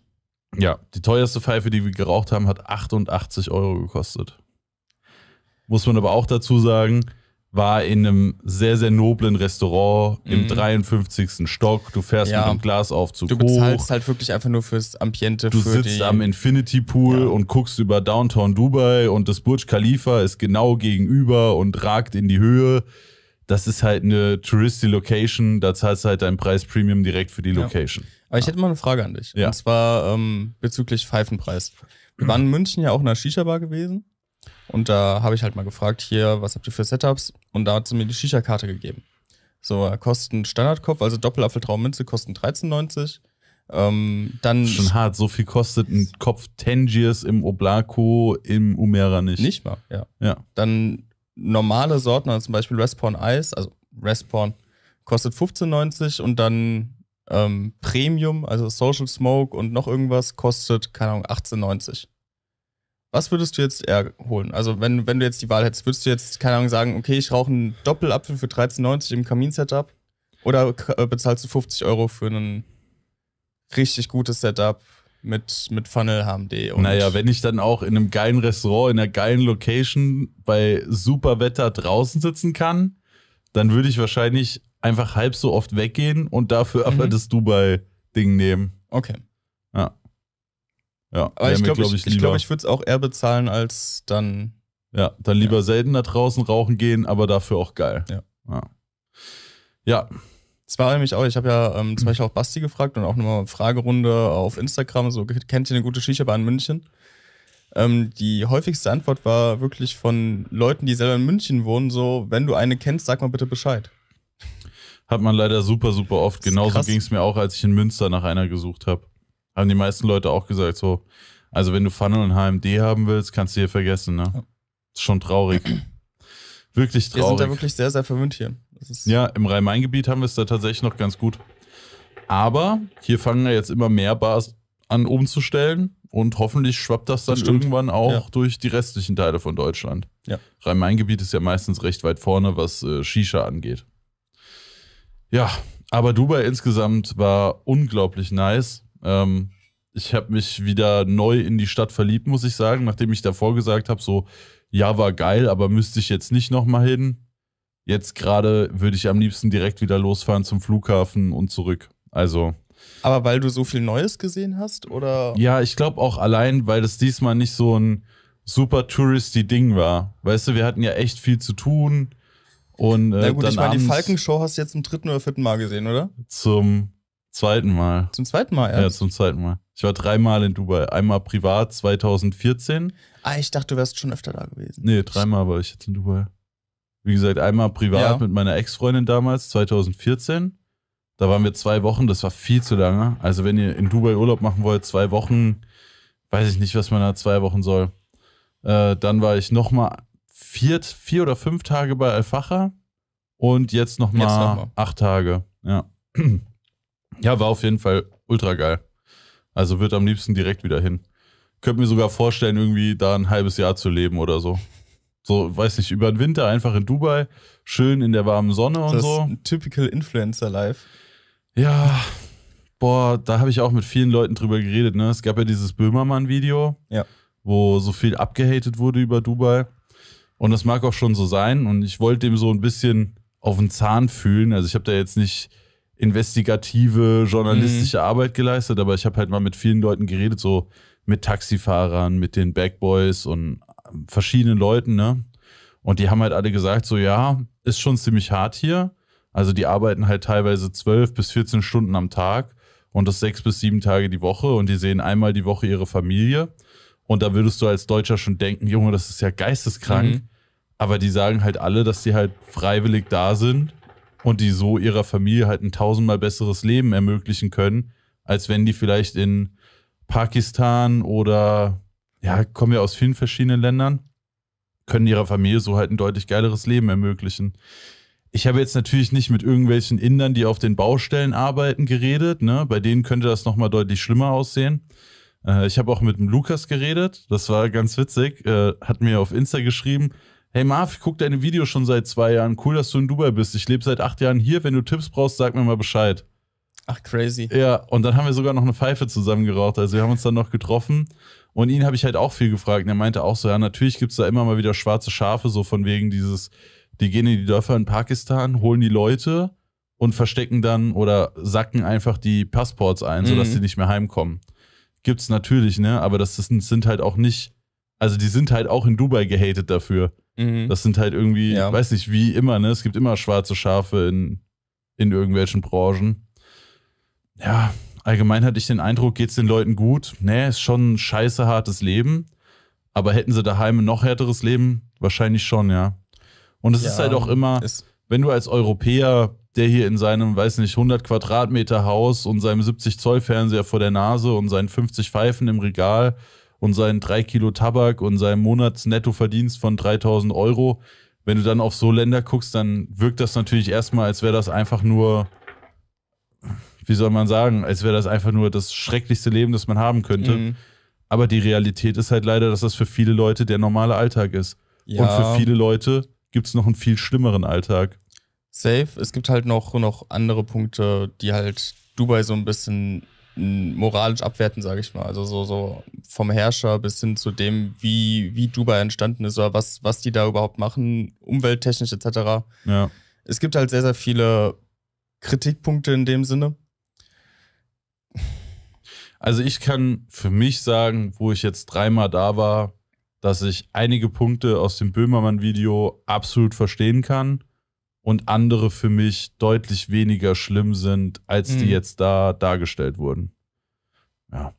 ja, die teuerste Pfeife, die wir geraucht haben, hat 88 Euro gekostet. Muss man aber auch dazu sagen, war in einem sehr, sehr noblen Restaurant im 53. Mhm. Stock. Du fährst ja. mit einem Glasaufzug hoch. Du bezahlst hoch. halt wirklich einfach nur fürs Ambiente. Du für sitzt am Infinity Pool ja. und guckst über Downtown Dubai und das Burj Khalifa ist genau gegenüber und ragt in die Höhe. Das ist halt eine touristy Location. Da zahlst du halt deinen Preis Premium direkt für die ja. Location. Aber ich hätte mal eine Frage an dich. Und zwar ähm, bezüglich Pfeifenpreis. Wir waren in München ja auch in einer Shisha-Bar gewesen. Und da habe ich halt mal gefragt, hier, was habt ihr für Setups? Und da hat sie mir die Shisha-Karte gegeben. So, äh, kosten Standardkopf, also Doppelapfeltraummünze, kosten 13,90. Ähm, dann Schon hart, so viel kostet ein Kopf Tangiers im Oblako, im Umera nicht. Nicht mal, ja. ja. Dann normale Sorten, also zum Beispiel Respawn Ice, also Respawn, kostet 15,90 und dann ähm, Premium, also Social Smoke und noch irgendwas, kostet, keine Ahnung, 18,90. Was würdest du jetzt eher holen? Also, wenn, wenn du jetzt die Wahl hättest, würdest du jetzt, keine Ahnung, sagen, okay, ich rauche einen Doppelapfel für 13,90 im Kamin-Setup? Oder äh, bezahlst du 50 Euro für ein richtig gutes Setup mit, mit Funnel HMD? Und naja, wenn ich dann auch in einem geilen Restaurant, in einer geilen Location bei super Wetter draußen sitzen kann, dann würde ich wahrscheinlich einfach halb so oft weggehen und dafür mhm. aber das Dubai-Ding nehmen. Okay. Ja, aber ich glaube, ich, ich, glaub, ich würde es auch eher bezahlen, als dann. Ja, dann lieber ja. da draußen rauchen gehen, aber dafür auch geil. Ja. Ja. ja. Das war nämlich auch, ich habe ja ähm, zum Beispiel auch Basti gefragt und auch nochmal eine Fragerunde auf Instagram, so kennt ihr eine gute Shisha-Bar in München? Ähm, die häufigste Antwort war wirklich von Leuten, die selber in München wohnen, so, wenn du eine kennst, sag mal bitte Bescheid. Hat man leider super, super oft. Genauso ging es mir auch, als ich in Münster nach einer gesucht habe. Haben die meisten Leute auch gesagt, so, also wenn du Funnel und HMD haben willst, kannst du hier vergessen, ne? Ist schon traurig. wirklich traurig. Wir sind da wirklich sehr, sehr verwöhnt hier. ja, im Rhein-Main-Gebiet haben wir es da tatsächlich noch ganz gut. Aber hier fangen ja jetzt immer mehr Bars an umzustellen und hoffentlich schwappt das dann das irgendwann auch ja. durch die restlichen Teile von Deutschland. Ja. Rhein-Main-Gebiet ist ja meistens recht weit vorne, was äh, Shisha angeht. Ja, aber Dubai insgesamt war unglaublich nice. Ähm, ich habe mich wieder neu in die Stadt verliebt, muss ich sagen, nachdem ich davor gesagt habe, so, ja, war geil, aber müsste ich jetzt nicht nochmal hin. Jetzt gerade würde ich am liebsten direkt wieder losfahren zum Flughafen und zurück. Also. Aber weil du so viel Neues gesehen hast, oder? Ja, ich glaube auch allein, weil das diesmal nicht so ein super touristy Ding war. Weißt du, wir hatten ja echt viel zu tun. Und, äh, Na gut, ich meine, die Falkenshow hast du jetzt zum dritten oder vierten Mal gesehen, oder? Zum Zweiten Mal. Zum zweiten Mal, erst? Ja, zum zweiten Mal. Ich war dreimal in Dubai. Einmal privat 2014. Ah, ich dachte, du wärst schon öfter da gewesen. Nee, dreimal war ich jetzt in Dubai. Wie gesagt, einmal privat ja. mit meiner Ex-Freundin damals, 2014. Da waren wir zwei Wochen, das war viel zu lange. Also, wenn ihr in Dubai Urlaub machen wollt, zwei Wochen, weiß ich nicht, was man da zwei Wochen soll. Äh, dann war ich nochmal vier, vier oder fünf Tage bei Alfacher und jetzt nochmal noch acht Tage. Ja. Ja, war auf jeden Fall ultra geil. Also wird am liebsten direkt wieder hin. Könnte mir sogar vorstellen, irgendwie da ein halbes Jahr zu leben oder so. So, weiß nicht, über den Winter einfach in Dubai, schön in der warmen Sonne und das so. Typical Influencer-Life. Ja, boah, da habe ich auch mit vielen Leuten drüber geredet. Ne? Es gab ja dieses Böhmermann-Video, ja. wo so viel abgehatet wurde über Dubai. Und das mag auch schon so sein. Und ich wollte dem so ein bisschen auf den Zahn fühlen. Also ich habe da jetzt nicht investigative, journalistische mhm. Arbeit geleistet, aber ich habe halt mal mit vielen Leuten geredet, so mit Taxifahrern, mit den Backboys und ähm, verschiedenen Leuten, ne? Und die haben halt alle gesagt, so ja, ist schon ziemlich hart hier. Also die arbeiten halt teilweise 12 bis 14 Stunden am Tag und das sechs bis sieben Tage die Woche und die sehen einmal die Woche ihre Familie. Und da würdest du als Deutscher schon denken, Junge, das ist ja geisteskrank. Mhm. Aber die sagen halt alle, dass sie halt freiwillig da sind und die so ihrer Familie halt ein tausendmal besseres Leben ermöglichen können, als wenn die vielleicht in Pakistan oder ja, kommen ja aus vielen verschiedenen Ländern, können ihrer Familie so halt ein deutlich geileres Leben ermöglichen. Ich habe jetzt natürlich nicht mit irgendwelchen Indern, die auf den Baustellen arbeiten, geredet. Ne? Bei denen könnte das nochmal deutlich schlimmer aussehen. Äh, ich habe auch mit dem Lukas geredet. Das war ganz witzig. Äh, hat mir auf Insta geschrieben, Hey Marv, ich gucke deine Videos schon seit zwei Jahren. Cool, dass du in Dubai bist. Ich lebe seit acht Jahren hier. Wenn du Tipps brauchst, sag mir mal Bescheid. Ach, crazy. Ja, und dann haben wir sogar noch eine Pfeife zusammen geraucht. Also wir haben uns dann noch getroffen. Und ihn habe ich halt auch viel gefragt. Und er meinte auch so, ja, natürlich gibt es da immer mal wieder schwarze Schafe, so von wegen dieses, die gehen in die Dörfer in Pakistan, holen die Leute und verstecken dann oder sacken einfach die Passports ein, mhm. sodass mhm. die nicht mehr heimkommen. Gibt's natürlich, ne? Aber das sind halt auch nicht, also die sind halt auch in Dubai gehatet dafür. Mhm. Das sind halt irgendwie, ja. weiß nicht, wie immer, ne? Es gibt immer schwarze Schafe in, in irgendwelchen Branchen. Ja, allgemein hatte ich den Eindruck, geht es den Leuten gut. Nee, ist schon ein scheiße hartes Leben. Aber hätten sie daheim ein noch härteres Leben? Wahrscheinlich schon, ja. Und es ja, ist halt auch immer, wenn du als Europäer, der hier in seinem, weiß nicht, 100 Quadratmeter Haus und seinem 70 Zoll Fernseher vor der Nase und seinen 50 Pfeifen im Regal und seinen drei Kilo Tabak und seinen Monatsnettoverdienst von 3000 Euro. Wenn du dann auf so Länder guckst, dann wirkt das natürlich erstmal, als wäre das einfach nur, wie soll man sagen, als wäre das einfach nur das schrecklichste Leben, das man haben könnte. Mhm. Aber die Realität ist halt leider, dass das für viele Leute der normale Alltag ist. Ja. Und für viele Leute gibt es noch einen viel schlimmeren Alltag. Safe. Es gibt halt noch, noch andere Punkte, die halt Dubai so ein bisschen moralisch abwerten, sage ich mal. Also so, so vom Herrscher bis hin zu dem, wie, wie Dubai entstanden ist oder was, was die da überhaupt machen, umwelttechnisch etc. Ja. Es gibt halt sehr, sehr viele Kritikpunkte in dem Sinne. Also ich kann für mich sagen, wo ich jetzt dreimal da war, dass ich einige Punkte aus dem Böhmermann-Video absolut verstehen kann und andere für mich deutlich weniger schlimm sind, als mhm. die jetzt da dargestellt wurden. Ja.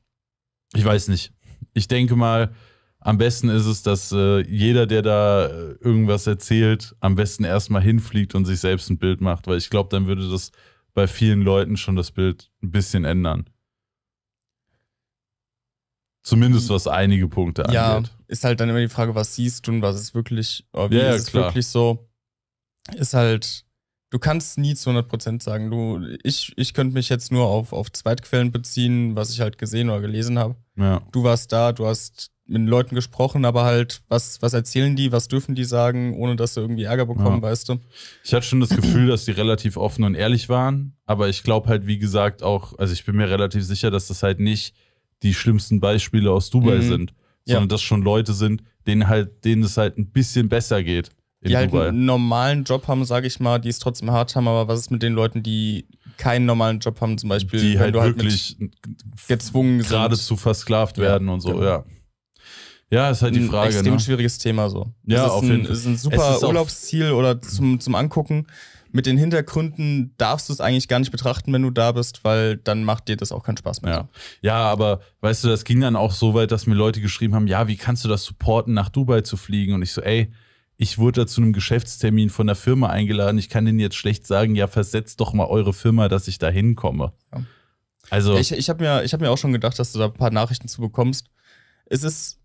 Ich weiß nicht. Ich denke mal, am besten ist es, dass äh, jeder, der da äh, irgendwas erzählt, am besten erstmal hinfliegt und sich selbst ein Bild macht, weil ich glaube, dann würde das bei vielen Leuten schon das Bild ein bisschen ändern. Zumindest was einige Punkte angeht. Ja, ist halt dann immer die Frage, was siehst du und was ist wirklich, oh, wie ja, ist ja, es wirklich so ist halt, du kannst nie zu 100% sagen. Du, ich, ich könnte mich jetzt nur auf, auf Zweitquellen beziehen, was ich halt gesehen oder gelesen habe. Ja. Du warst da, du hast mit Leuten gesprochen, aber halt, was, was erzählen die, was dürfen die sagen, ohne dass sie irgendwie Ärger bekommen, ja. weißt du? Ich hatte schon das Gefühl, dass die relativ offen und ehrlich waren, aber ich glaube halt, wie gesagt, auch, also ich bin mir relativ sicher, dass das halt nicht die schlimmsten Beispiele aus Dubai mhm. sind, sondern ja. dass schon Leute sind, denen halt, denen es halt ein bisschen besser geht die halt Dubai. einen normalen Job haben, sage ich mal, die es trotzdem hart haben, aber was ist mit den Leuten, die keinen normalen Job haben, zum Beispiel, die halt, halt wirklich halt gezwungen sind. geradezu versklavt werden ja, und so, genau. ja. Ja, ist halt die Frage. Ein extrem ne? schwieriges Thema so. Ja, auf ein, jeden Ist ein super ist Urlaubsziel oder zum, zum Angucken. Mit den Hintergründen darfst du es eigentlich gar nicht betrachten, wenn du da bist, weil dann macht dir das auch keinen Spaß mehr. Ja. ja, aber weißt du, das ging dann auch so weit, dass mir Leute geschrieben haben, ja, wie kannst du das supporten, nach Dubai zu fliegen? Und ich so, ey, ich wurde da zu einem Geschäftstermin von der Firma eingeladen. Ich kann denen jetzt schlecht sagen, ja, versetzt doch mal eure Firma, dass ich da hinkomme. Ja. Also. Ich, ich habe mir, hab mir auch schon gedacht, dass du da ein paar Nachrichten zu bekommst. Es ist,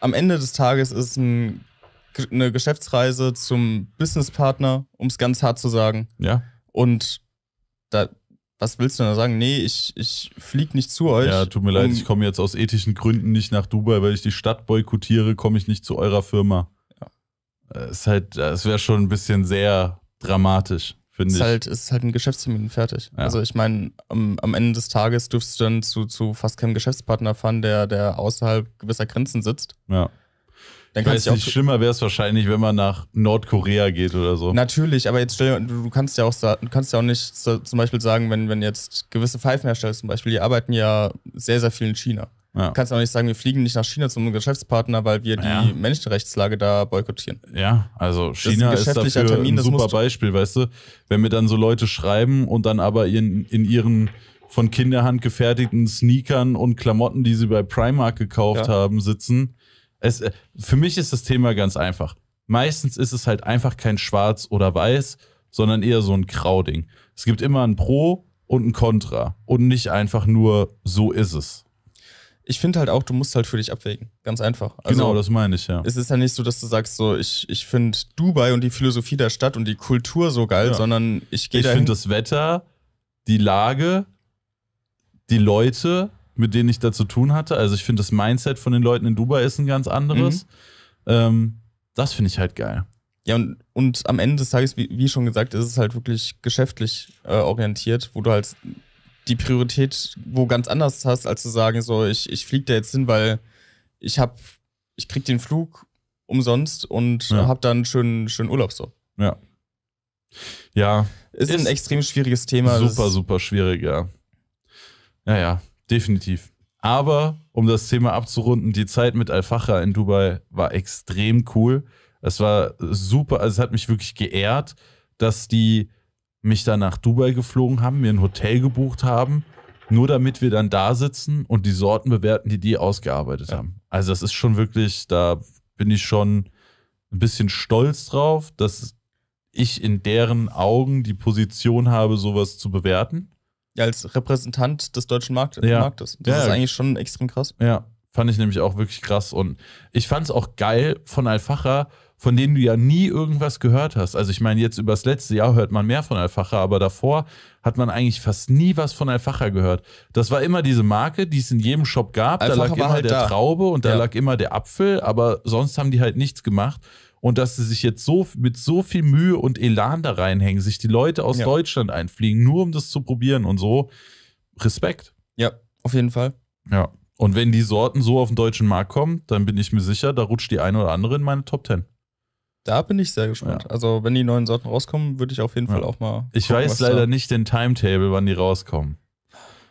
am Ende des Tages ist ein, eine Geschäftsreise zum Businesspartner, um es ganz hart zu sagen. Ja. Und da, was willst du denn da sagen? Nee, ich, ich flieg nicht zu euch. Ja, tut mir um, leid, ich komme jetzt aus ethischen Gründen nicht nach Dubai, weil ich die Stadt boykottiere, komme ich nicht zu eurer Firma. Äh, ist halt, äh, es wäre schon ein bisschen sehr dramatisch, finde ich. Halt, ist halt ein Geschäftstermin fertig. Ja. Also ich meine, am, am, Ende des Tages dürfst du dann zu, zu fast keinem Geschäftspartner fahren, der, der außerhalb gewisser Grenzen sitzt. Ja. Dann ich weiß nicht, auch, schlimmer wäre es wahrscheinlich, wenn man nach Nordkorea geht oder so. Natürlich, aber jetzt stell du kannst ja auch, du kannst ja auch nicht so, zum Beispiel sagen, wenn, wenn jetzt gewisse Pfeifenhersteller zum Beispiel, die arbeiten ja sehr, sehr viel in China. Ja. Kannst auch nicht sagen, wir fliegen nicht nach China zu unserem Geschäftspartner, weil wir die ja. Menschenrechtslage da boykottieren. Ja, also China das ist, ein ist dafür Termin, ein super Beispiel, weißt du? Wenn mir dann so Leute schreiben und dann aber in, in ihren von Kinderhand gefertigten Sneakern und Klamotten, die sie bei Primark gekauft ja. haben, sitzen. Es, äh, für mich ist das Thema ganz einfach. Meistens ist es halt einfach kein Schwarz oder Weiß, sondern eher so ein Grauding. Es gibt immer ein Pro und ein Contra und nicht einfach nur so ist es ich finde halt auch, du musst halt für dich abwägen. Ganz einfach. Also, genau, das meine ich, ja. Es ist ja nicht so, dass du sagst, so, ich, ich finde Dubai und die Philosophie der Stadt und die Kultur so geil, ja. sondern ich gehe da. Ich finde das Wetter, die Lage, die Leute, mit denen ich da zu tun hatte. Also, ich finde, das Mindset von den Leuten in Dubai ist ein ganz anderes. Mhm. Ähm, das finde ich halt geil. Ja, und, und am Ende des Tages, wie, wie schon gesagt, ist es halt wirklich geschäftlich äh, orientiert, wo du halt die Priorität wo ganz anders hast, als zu sagen, so, ich, ich fliege da jetzt hin, weil ich habe, ich krieg den Flug umsonst und ja. habe dann schönen, schönen Urlaub so. Ja. Ja. Ist, ist ein extrem schwieriges Thema. Super, super schwierig, ja. Ja, ja, definitiv. Aber um das Thema abzurunden, die Zeit mit Al-Fahra in Dubai war extrem cool. Es war super, also es hat mich wirklich geehrt, dass die mich dann nach Dubai geflogen haben, mir ein Hotel gebucht haben, nur damit wir dann da sitzen und die Sorten bewerten, die die ausgearbeitet ja. haben. Also das ist schon wirklich, da bin ich schon ein bisschen stolz drauf, dass ich in deren Augen die Position habe, sowas zu bewerten. Ja, als Repräsentant des deutschen Markt ja. Marktes. Das ja. ist eigentlich schon extrem krass. Ja, fand ich nämlich auch wirklich krass. Und ich fand es auch geil von Alfacher, von denen du ja nie irgendwas gehört hast. Also ich meine, jetzt über das letzte Jahr hört man mehr von Alfacher, aber davor hat man eigentlich fast nie was von Alfacher gehört. Das war immer diese Marke, die es in jedem Shop gab. Alfacher da lag immer halt der da. Traube und da ja. lag immer der Apfel, aber sonst haben die halt nichts gemacht. Und dass sie sich jetzt so mit so viel Mühe und Elan da reinhängen, sich die Leute aus ja. Deutschland einfliegen, nur um das zu probieren und so. Respekt. Ja, auf jeden Fall. Ja. Und wenn die Sorten so auf den deutschen Markt kommen, dann bin ich mir sicher, da rutscht die eine oder andere in meine Top Ten. Da bin ich sehr gespannt. Ja. Also, wenn die neuen Sorten rauskommen, würde ich auf jeden ja. Fall auch mal. Ich gucken, weiß leider nicht den Timetable, wann die rauskommen.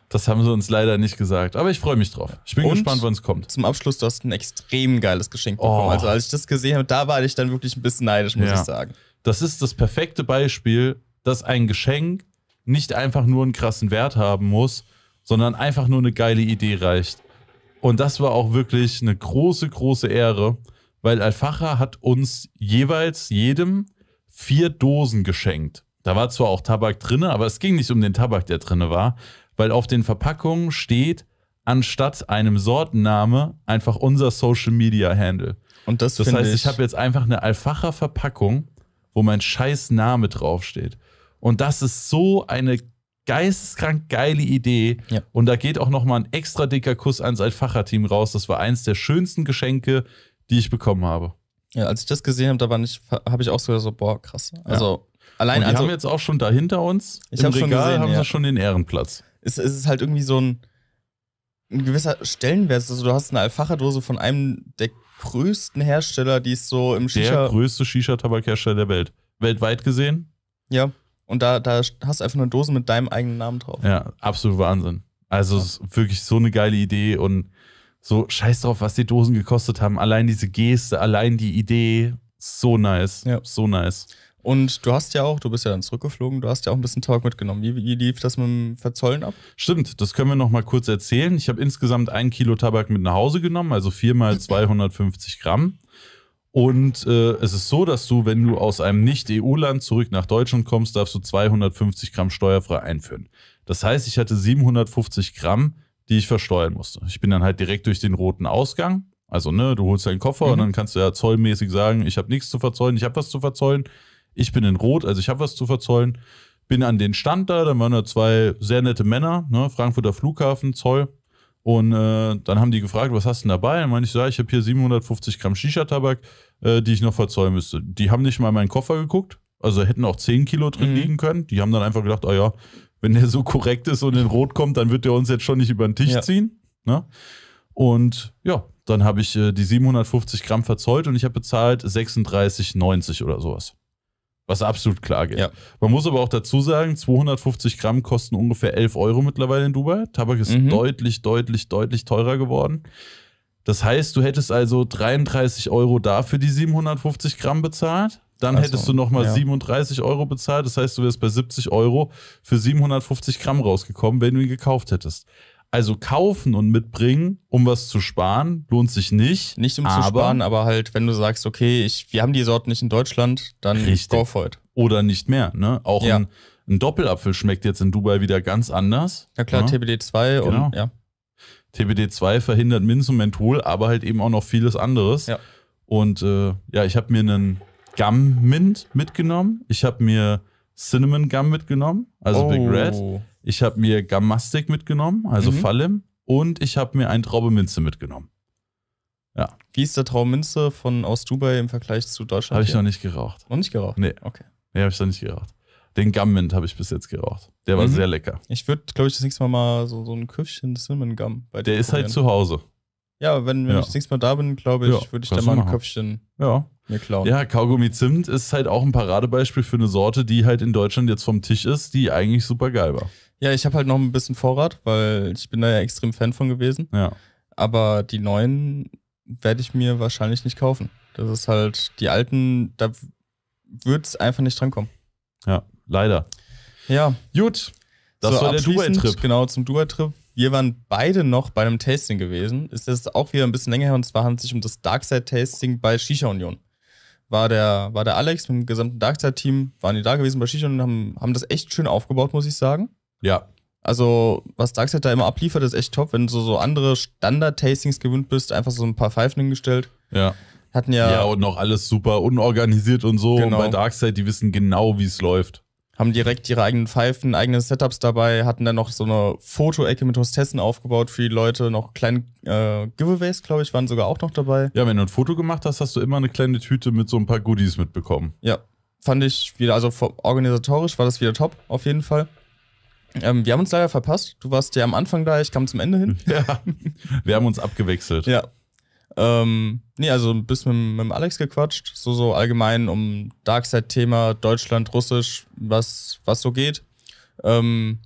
Das haben sie uns leider nicht gesagt. Aber ich freue mich drauf. Ich bin Und gespannt, wann es kommt. Zum Abschluss, du hast ein extrem geiles Geschenk bekommen. Oh. Also, als ich das gesehen habe, da war ich dann wirklich ein bisschen neidisch, muss ja. ich sagen. Das ist das perfekte Beispiel, dass ein Geschenk nicht einfach nur einen krassen Wert haben muss, sondern einfach nur eine geile Idee reicht. Und das war auch wirklich eine große, große Ehre weil Alfacher hat uns jeweils jedem vier Dosen geschenkt. Da war zwar auch Tabak drin, aber es ging nicht um den Tabak, der drin war, weil auf den Verpackungen steht, anstatt einem Sortenname, einfach unser Social Media Handle. Und das, das heißt, ich, ich habe jetzt einfach eine Alfacher Verpackung, wo mein scheiß Name draufsteht. Und das ist so eine geisteskrank geile Idee. Ja. Und da geht auch nochmal ein extra dicker Kuss ans Alfacher team raus. Das war eins der schönsten Geschenke, die ich bekommen habe. Ja, als ich das gesehen habe, da war nicht, habe ich auch sogar so, boah, krass. Also ja. allein. Und die also, haben jetzt auch schon da hinter uns ich im hab Regal gesehen, haben ja. sie schon den Ehrenplatz. Es, es, ist halt irgendwie so ein, ein gewisser Stellenwert. Also du hast eine Alfacher-Dose von einem der größten Hersteller, die es so im Shisha. Der größte Shisha-Tabakhersteller der Welt. Weltweit gesehen. Ja. Und da, da hast du einfach eine Dose mit deinem eigenen Namen drauf. Ja, absolut Wahnsinn. Also ja. wirklich so eine geile Idee und so scheiß drauf, was die Dosen gekostet haben. Allein diese Geste, allein die Idee, so nice. Ja. So nice. Und du hast ja auch, du bist ja dann zurückgeflogen, du hast ja auch ein bisschen Talk mitgenommen. Wie, wie lief das mit dem Verzollen ab? Stimmt, das können wir nochmal kurz erzählen. Ich habe insgesamt ein Kilo Tabak mit nach Hause genommen, also viermal 250 Gramm. Und äh, es ist so, dass du, wenn du aus einem Nicht-EU-Land zurück nach Deutschland kommst, darfst du 250 Gramm steuerfrei einführen. Das heißt, ich hatte 750 Gramm die ich versteuern musste. Ich bin dann halt direkt durch den roten Ausgang. Also, ne, du holst deinen Koffer mhm. und dann kannst du ja zollmäßig sagen, ich habe nichts zu verzollen, ich habe was zu verzollen. Ich bin in Rot, also ich habe was zu verzollen. Bin an den Stand da, dann waren da zwei sehr nette Männer, ne, Frankfurter Flughafen, Zoll. Und äh, dann haben die gefragt, was hast du denn dabei? Dann meine ich, ja, ich habe hier 750 Gramm Shisha-Tabak, äh, die ich noch verzollen müsste. Die haben nicht mal meinen Koffer geguckt, also hätten auch 10 Kilo drin mhm. liegen können. Die haben dann einfach gedacht, oh ja, wenn der so korrekt ist und in Rot kommt, dann wird der uns jetzt schon nicht über den Tisch ja. ziehen. Ne? Und ja, dann habe ich äh, die 750 Gramm verzollt und ich habe bezahlt 36,90 oder sowas. Was absolut klar geht. Ja. Man muss aber auch dazu sagen, 250 Gramm kosten ungefähr 11 Euro mittlerweile in Dubai. Tabak ist mhm. deutlich, deutlich, deutlich teurer geworden. Das heißt, du hättest also 33 Euro dafür die 750 Gramm bezahlt dann also, hättest du nochmal ja. 37 Euro bezahlt. Das heißt, du wärst bei 70 Euro für 750 Gramm rausgekommen, wenn du ihn gekauft hättest. Also kaufen und mitbringen, um was zu sparen, lohnt sich nicht. Nicht um aber, zu sparen, aber halt, wenn du sagst, okay, ich, wir haben die Sorten nicht in Deutschland, dann richtig. go for it. Oder nicht mehr. Ne? Auch ja. ein, ein, Doppelapfel schmeckt jetzt in Dubai wieder ganz anders. Ja klar, ne? genau. ja. TBD 2 genau. und ja. TBD 2 verhindert Minz und Menthol, aber halt eben auch noch vieles anderes. Ja. Und äh, ja, ich habe mir einen Gum Mint mitgenommen. Ich habe mir Cinnamon Gum mitgenommen, also oh. Big Red. Ich habe mir Gammastic mitgenommen, also mhm. Fallim. Und ich habe mir ein Traube Minze mitgenommen. Ja. Wie ist der Traube Minze von aus Dubai im Vergleich zu Deutschland? Habe ich noch nicht geraucht. Noch nicht geraucht? Nee. Okay. Nee, habe ich noch nicht geraucht. Den Gum Mint habe ich bis jetzt geraucht. Der war mhm. sehr lecker. Ich würde, glaube ich, das nächste Mal mal so, so ein Köpfchen Cinnamon Gum bei dir. Der ist halt zu Hause. Ja, wenn, wenn ja. ich das nächste Mal da bin, glaube ich, ja, würde ich da mal ein machen. Köpfchen. Ja. Ja, Kaugummi Zimt ist halt auch ein Paradebeispiel für eine Sorte, die halt in Deutschland jetzt vom Tisch ist, die eigentlich super geil war. Ja, ich habe halt noch ein bisschen Vorrat, weil ich bin da ja extrem Fan von gewesen. Ja. Aber die neuen werde ich mir wahrscheinlich nicht kaufen. Das ist halt, die alten, da wird es einfach nicht drankommen. Ja, leider. Ja. Gut. Das so, war der Dubai-Trip. Genau, zum Dubai-Trip. Wir waren beide noch bei einem Tasting gewesen. Ist jetzt auch wieder ein bisschen länger her und zwar handelt es sich um das Darkside-Tasting bei Shisha Union war der, war der Alex mit dem gesamten darkseid team waren die da gewesen bei Shishon und haben, haben das echt schön aufgebaut, muss ich sagen. Ja. Also, was Darkseid da immer abliefert, ist echt top. Wenn du so, so andere Standard-Tastings gewöhnt bist, einfach so ein paar Pfeifen hingestellt. Ja. Hatten ja. Ja, und noch alles super unorganisiert und so. Genau. Und bei Darkseid, die wissen genau, wie es läuft haben direkt ihre eigenen Pfeifen, eigene Setups dabei, hatten dann noch so eine Fotoecke mit Hostessen aufgebaut für die Leute, noch kleine äh, Giveaways, glaube ich, waren sogar auch noch dabei. Ja, wenn du ein Foto gemacht hast, hast du immer eine kleine Tüte mit so ein paar Goodies mitbekommen. Ja, fand ich wieder, also organisatorisch war das wieder top, auf jeden Fall. Ähm, wir haben uns leider verpasst. Du warst ja am Anfang da, ich kam zum Ende hin. Ja, wir haben uns abgewechselt. Ja, ähm, nee, also ein bisschen mit, mit Alex gequatscht, so, so allgemein um Darkseid-Thema, Deutschland, Russisch, was, was so geht. Ähm,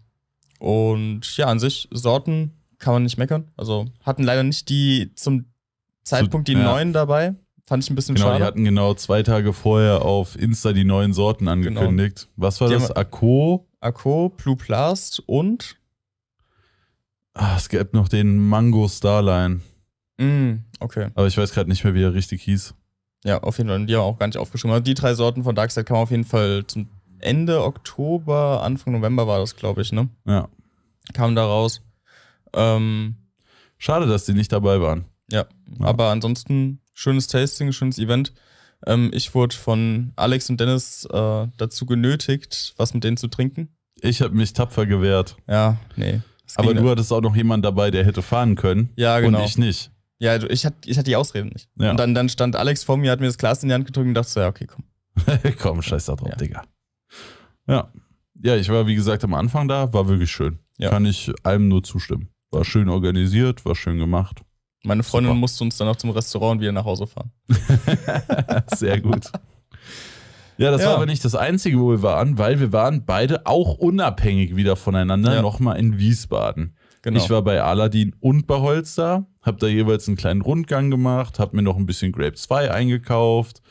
und ja, an sich, Sorten kann man nicht meckern. Also hatten leider nicht die zum Zeitpunkt die ja. neuen dabei. Fand ich ein bisschen genau, schade. Die hatten genau zwei Tage vorher auf Insta die neuen Sorten genau. angekündigt. Genau. Was war die das? Akko? Akko, Blue Pluplast und? Ah, es gab noch den Mango Starline. Mm, Okay. Aber ich weiß gerade nicht mehr, wie er richtig hieß. Ja, auf jeden Fall. die haben auch gar nicht aufgeschrieben. Also die drei Sorten von Darkseid kamen auf jeden Fall zum Ende Oktober, Anfang November war das, glaube ich, ne? Ja. Kamen da raus. Ähm, Schade, dass die nicht dabei waren. Ja. ja. Aber ansonsten schönes Tasting, schönes Event. Ähm, ich wurde von Alex und Dennis äh, dazu genötigt, was mit denen zu trinken. Ich habe mich tapfer gewehrt. Ja, nee. Aber du hattest auch noch jemanden dabei, der hätte fahren können. Ja, genau. Und ich nicht. Ja, ich hatte, ich hatte die Ausreden nicht. Ja. Und dann, dann stand Alex vor mir, hat mir das Glas in die Hand gedrückt und dachte so, ja, okay, komm. komm, scheiß da drauf, ja. Digga. Ja. Ja, ich war, wie gesagt, am Anfang da, war wirklich schön. Ja. Kann ich allem nur zustimmen. War schön organisiert, war schön gemacht. Meine Freundin Super. musste uns dann auch zum Restaurant wieder nach Hause fahren. Sehr gut. Ja, das ja. war aber nicht das Einzige, wo wir waren, weil wir waren beide auch unabhängig wieder voneinander ja. nochmal in Wiesbaden. Genau. Ich war bei Aladdin und bei Holster, habe da jeweils einen kleinen Rundgang gemacht, habe mir noch ein bisschen Grape 2 eingekauft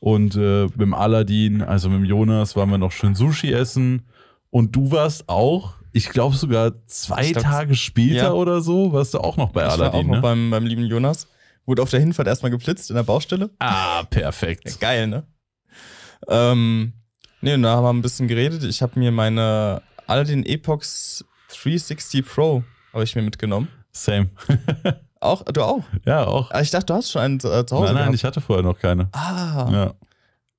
und äh, mit Aladdin, also mit Jonas, waren wir noch schön Sushi essen. Und du warst auch, ich glaube sogar zwei glaub, Tage später ja. oder so, warst du auch noch bei Aladdin. ich War auch ne? noch beim, beim lieben Jonas. Wurde auf der Hinfahrt erstmal geblitzt in der Baustelle. Ah, perfekt. Ja, geil, ne? Ähm, ne, und da haben wir ein bisschen geredet. Ich habe mir meine Aladdin Epox 360 Pro habe ich mir mitgenommen. Same. auch? Du auch? Ja, auch. Aber ah, Ich dachte, du hast schon einen äh, zu Hause. Nein, nein, gehabt. ich hatte vorher noch keine. Ah. Ja.